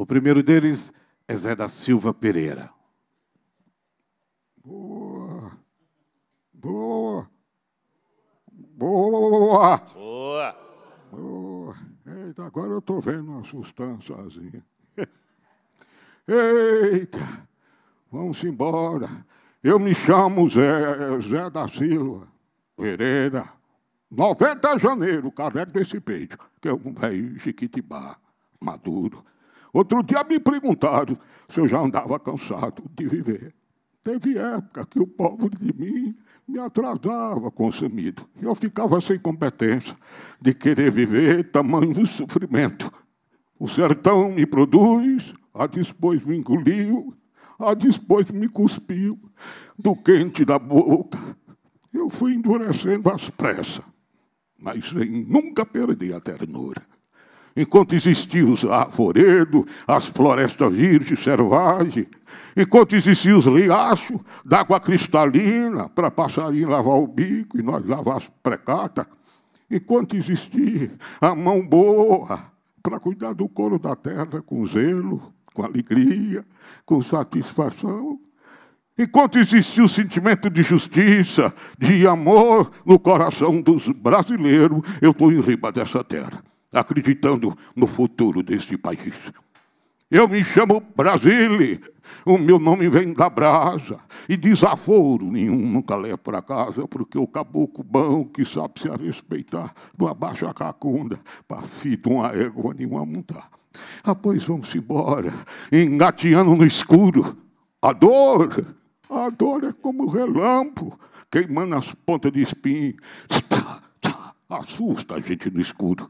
O primeiro deles é Zé da Silva Pereira. Boa. Boa. Boa. Boa. Boa. Eita, agora eu estou vendo uma sozinha. *laughs* Eita, vamos embora. Eu me chamo Zé, Zé da Silva Pereira. 90 de janeiro, carrego desse peito, que é um velho chiquitibá, maduro. Outro dia me perguntaram se eu já andava cansado de viver. Teve época que o povo de mim me atrasava consumido. Eu ficava sem competência de querer viver tamanho sofrimento. O sertão me produz, a depois me engoliu, a depois me cuspiu do quente da boca. Eu fui endurecendo às pressas, mas nunca perdi a ternura enquanto existiam os arvoredos, as florestas virgens, selvagens, enquanto existiam os riachos d'água cristalina para passarinho lavar o bico e nós lavar as precatas, enquanto existia a mão boa para cuidar do couro da terra com zelo, com alegria, com satisfação. Enquanto existia o sentimento de justiça, de amor no coração dos brasileiros, eu estou em riba dessa terra acreditando no futuro desse país. Eu me chamo Brasile, o meu nome vem da brasa, e desaforo nenhum nunca leva para casa, porque o caboclo bom que sabe se respeitar, não abaixa a cacunda, para fito uma égua nenhuma montar. Ah, pois vamos embora, engateando no escuro. A dor, a dor é como relâmpago, queimando as pontas de espinho. Assusta a gente no escuro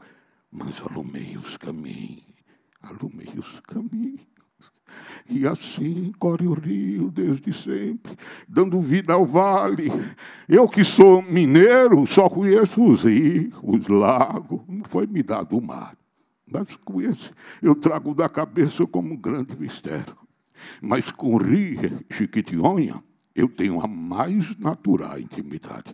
mas alumei os caminhos, alumei os caminhos. E assim corre o rio desde sempre, dando vida ao vale. Eu que sou mineiro, só conheço os rios, os lagos, não foi me dado o mar. Mas com esse eu trago da cabeça como um grande mistério. Mas com rio Chiquitionha, eu tenho a mais natural intimidade.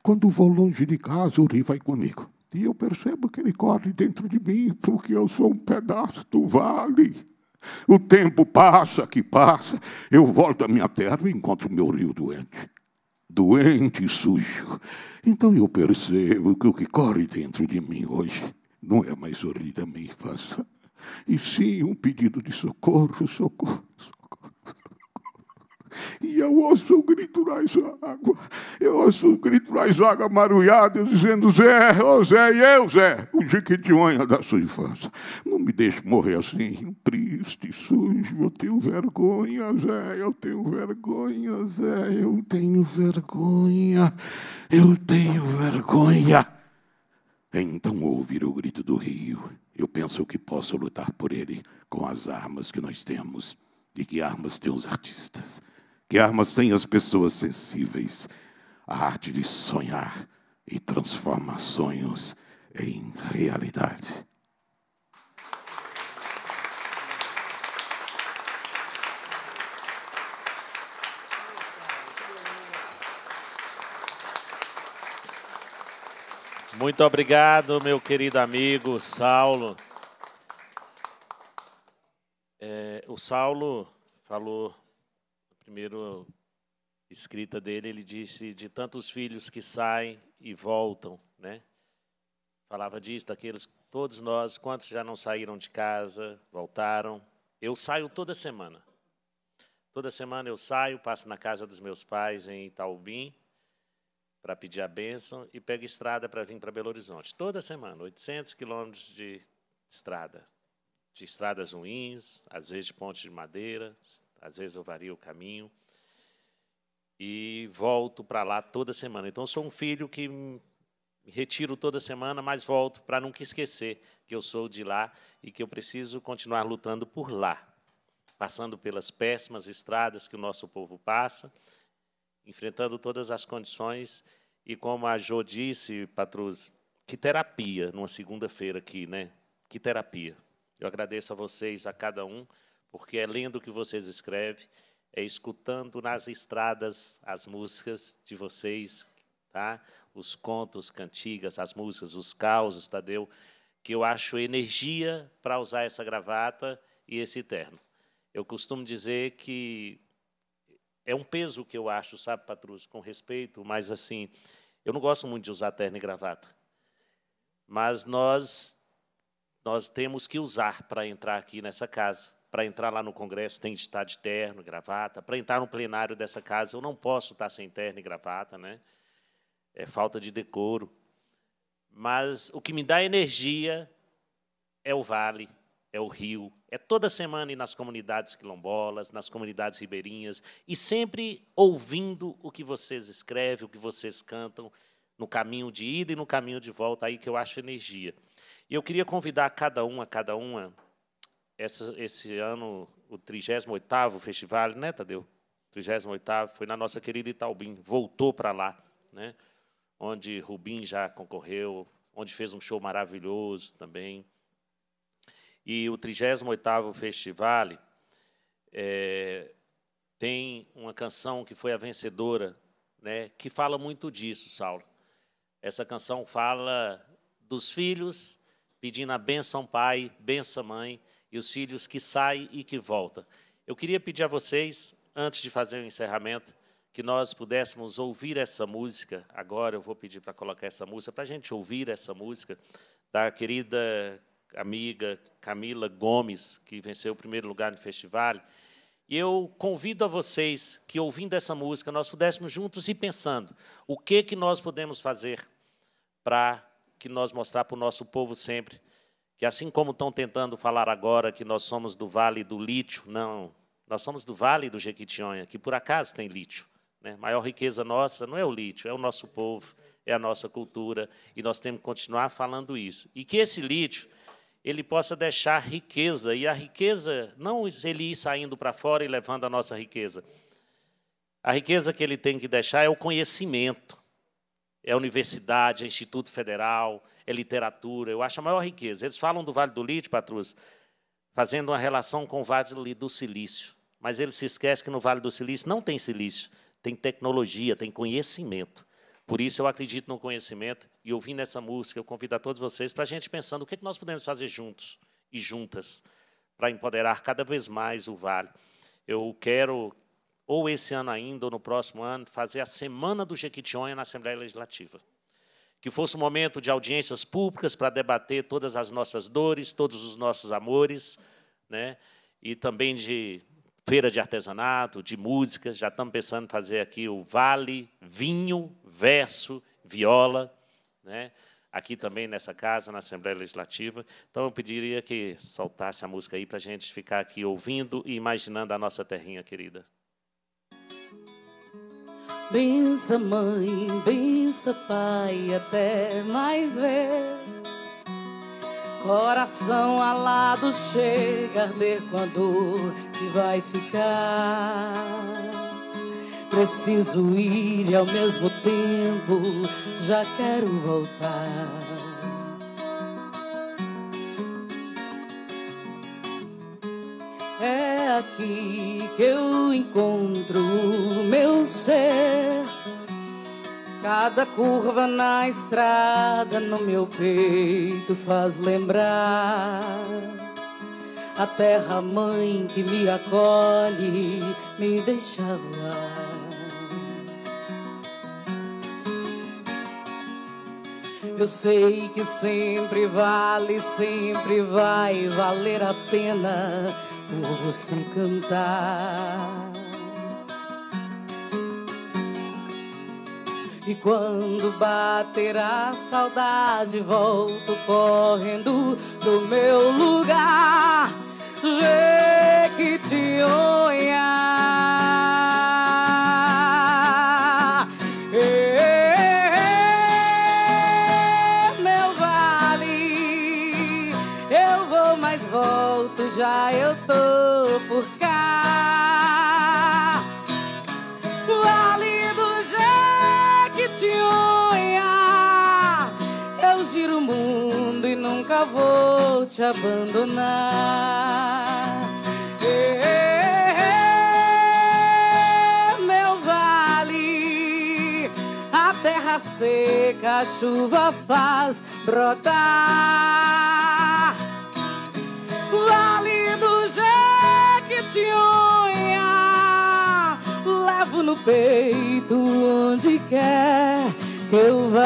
Quando vou longe de casa, o Rio vai comigo. E eu percebo que ele corre dentro de mim, porque eu sou um pedaço do vale. O tempo passa que passa, eu volto à minha terra e encontro o meu rio doente. Doente e sujo. Então eu percebo que o que corre dentro de mim hoje não é mais o rio da minha infância, e sim um pedido de socorro, socorro, socorro. E eu ouço o grito das águas. Eu ouço o grito das águas marulhadas, dizendo: Zé, ô oh Zé, e eu, Zé, o Jequitinhonha da sua infância. Não me deixe morrer assim, triste, sujo. Eu tenho vergonha, Zé, eu tenho vergonha, Zé, eu tenho vergonha, eu tenho vergonha. Então ouvir o grito do rio. Eu penso que posso lutar por ele com as armas que nós temos. E que armas têm os artistas? Que armas têm as pessoas sensíveis? A arte de sonhar e transformar sonhos em realidade. Muito obrigado, meu querido amigo Saulo. É, o Saulo falou primeiro escrita dele, ele disse de tantos filhos que saem e voltam, né? Falava disso, daqueles todos nós, quantos já não saíram de casa, voltaram. Eu saio toda semana. Toda semana eu saio, passo na casa dos meus pais em Itaubim para pedir a bênção e pego estrada para vir para Belo Horizonte. Toda semana, 800 quilômetros de estrada. De estradas ruins, às vezes de pontes de madeira, às vezes eu vario o caminho e volto para lá toda semana. Então, sou um filho que me retiro toda semana, mas volto para nunca esquecer que eu sou de lá e que eu preciso continuar lutando por lá, passando pelas péssimas estradas que o nosso povo passa, enfrentando todas as condições e, como a Jo disse, Patrus, que terapia numa segunda-feira aqui, né? Que terapia. Eu agradeço a vocês, a cada um porque é lendo o que vocês escrevem, é escutando nas estradas as músicas de vocês, tá? Os contos, cantigas, as músicas, os causos, Tadeu, tá, que eu acho energia para usar essa gravata e esse terno. Eu costumo dizer que é um peso que eu acho, sabe, Patrúcio, com respeito, mas assim, eu não gosto muito de usar terno e gravata. Mas nós nós temos que usar para entrar aqui nessa casa. Para entrar lá no Congresso tem que estar de terno, gravata. Para entrar no plenário dessa casa eu não posso estar sem terno e gravata, né? É falta de decoro. Mas o que me dá energia é o vale, é o rio, é toda semana ir nas comunidades quilombolas, nas comunidades ribeirinhas, e sempre ouvindo o que vocês escrevem, o que vocês cantam, no caminho de ida e no caminho de volta, aí que eu acho energia. E eu queria convidar cada um, a cada uma, esse, esse ano, o 38º festival, né, Tadeu? 38º, foi na nossa querida Itaubim, voltou para lá, né? onde Rubim já concorreu, onde fez um show maravilhoso também. E o 38º Festival é, tem uma canção que foi a vencedora, né, que fala muito disso, Saulo. Essa canção fala dos filhos pedindo a benção pai, benção mãe, e os filhos que saem e que voltam. Eu queria pedir a vocês, antes de fazer o encerramento, que nós pudéssemos ouvir essa música. Agora eu vou pedir para colocar essa música, para a gente ouvir essa música da querida amiga Camila Gomes, que venceu o primeiro lugar no festival. E eu convido a vocês que, ouvindo essa música, nós pudéssemos juntos ir pensando o que, que nós podemos fazer para que nós mostrar para o nosso povo sempre que assim como estão tentando falar agora que nós somos do Vale do Lítio, não, nós somos do Vale do Jequitinhonha, que por acaso tem lítio. Né? Maior riqueza nossa não é o lítio, é o nosso povo, é a nossa cultura, e nós temos que continuar falando isso. E que esse lítio ele possa deixar riqueza, e a riqueza, não ele ir saindo para fora e levando a nossa riqueza. A riqueza que ele tem que deixar é o conhecimento, é a universidade, é o Instituto Federal, é literatura, eu acho a maior riqueza. Eles falam do Vale do Lítio, Patrus, fazendo uma relação com o Vale do Silício. Mas eles se esquecem que no Vale do Silício não tem silício, tem tecnologia, tem conhecimento. Por isso eu acredito no conhecimento e ouvindo essa música, eu convido a todos vocês para a gente pensando o que é nós podemos fazer juntos e juntas para empoderar cada vez mais o Vale. Eu quero, ou esse ano ainda, ou no próximo ano, fazer a Semana do Jequitinhonha na Assembleia Legislativa que fosse um momento de audiências públicas para debater todas as nossas dores, todos os nossos amores, né? e também de feira de artesanato, de música. Já estamos pensando em fazer aqui o Vale, Vinho, Verso, Viola, né? aqui também nessa casa, na Assembleia Legislativa. Então, eu pediria que soltasse a música aí para a gente ficar aqui ouvindo e imaginando a nossa terrinha querida. Bença mãe, bença pai, até mais ver. Coração alado chega a arder com a dor que vai ficar. Preciso ir e ao mesmo tempo já quero voltar. É aqui que eu encontro o meu ser Cada curva na estrada no meu peito faz lembrar a terra mãe que me acolhe, me deixa voar. Eu sei que sempre vale, sempre vai valer a pena por você cantar. E quando bater a saudade, volto correndo do meu lugar, Jequitinhonha. vou te abandonar. Meu vale, a terra seca, a chuva faz brotar. Vale do Jequitinhonha, levo no peito onde quer que eu vá.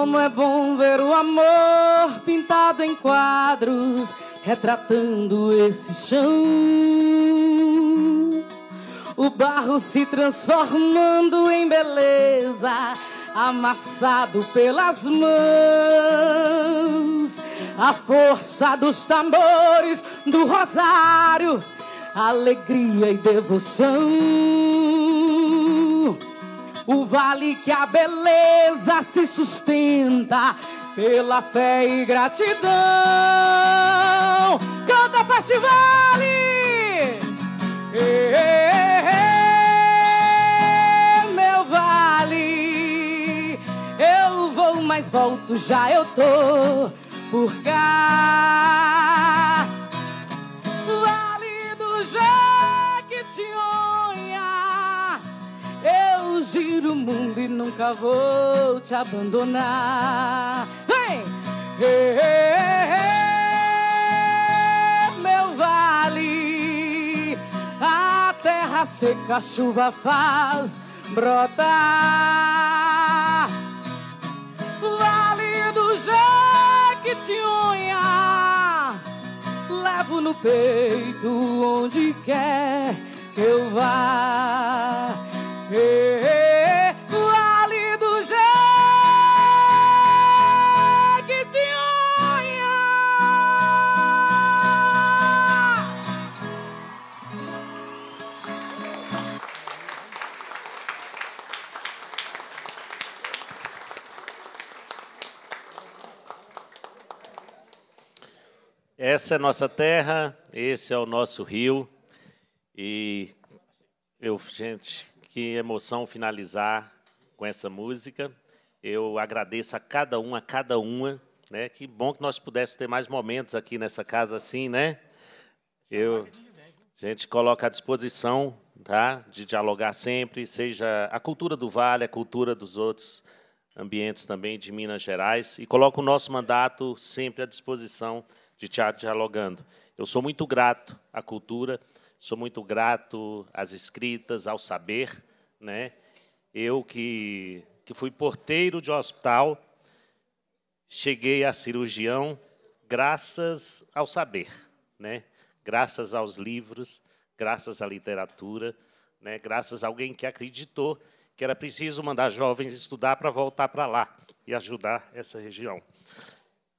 Como é bom ver o amor pintado em quadros, retratando esse chão. O barro se transformando em beleza, amassado pelas mãos. A força dos tambores, do rosário, alegria e devoção o vale que a beleza se sustenta pela fé e gratidão. Canta festival! Meu vale, eu vou, mas volto já eu tô por cá. Vale do João. Eu giro o mundo e nunca vou te abandonar. Vem! meu vale, a terra seca, a chuva faz brotar. Vale do Jequitinhonha, levo no peito onde quer que eu vá. Ei, ali do jegue Essa é a nossa terra, esse é o nosso rio. E eu, gente, que emoção finalizar com essa música. Eu agradeço a cada um, a cada uma. Né? Que bom que nós pudéssemos ter mais momentos aqui nessa casa assim, né? Eu, a gente coloca à disposição tá? de dialogar sempre, seja a cultura do Vale, a cultura dos outros ambientes também de Minas Gerais, e coloca o nosso mandato sempre à disposição de Teatro Dialogando. Eu sou muito grato à cultura, sou muito grato às escritas, ao saber, né? Eu que, que fui porteiro de hospital, cheguei a cirurgião graças ao saber, né? Graças aos livros, graças à literatura, né? Graças a alguém que acreditou que era preciso mandar jovens estudar para voltar para lá e ajudar essa região.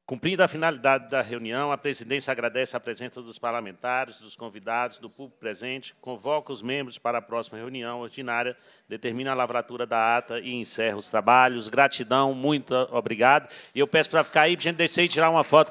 Cumprindo a finalidade da reunião, a presidência agradece a presença dos parlamentares, dos convidados, do público presente, convoca os membros para a próxima reunião ordinária, determina a lavratura da ata e encerra os trabalhos. Gratidão, muito obrigado. E eu peço para ficar aí, para a gente descer e tirar uma foto.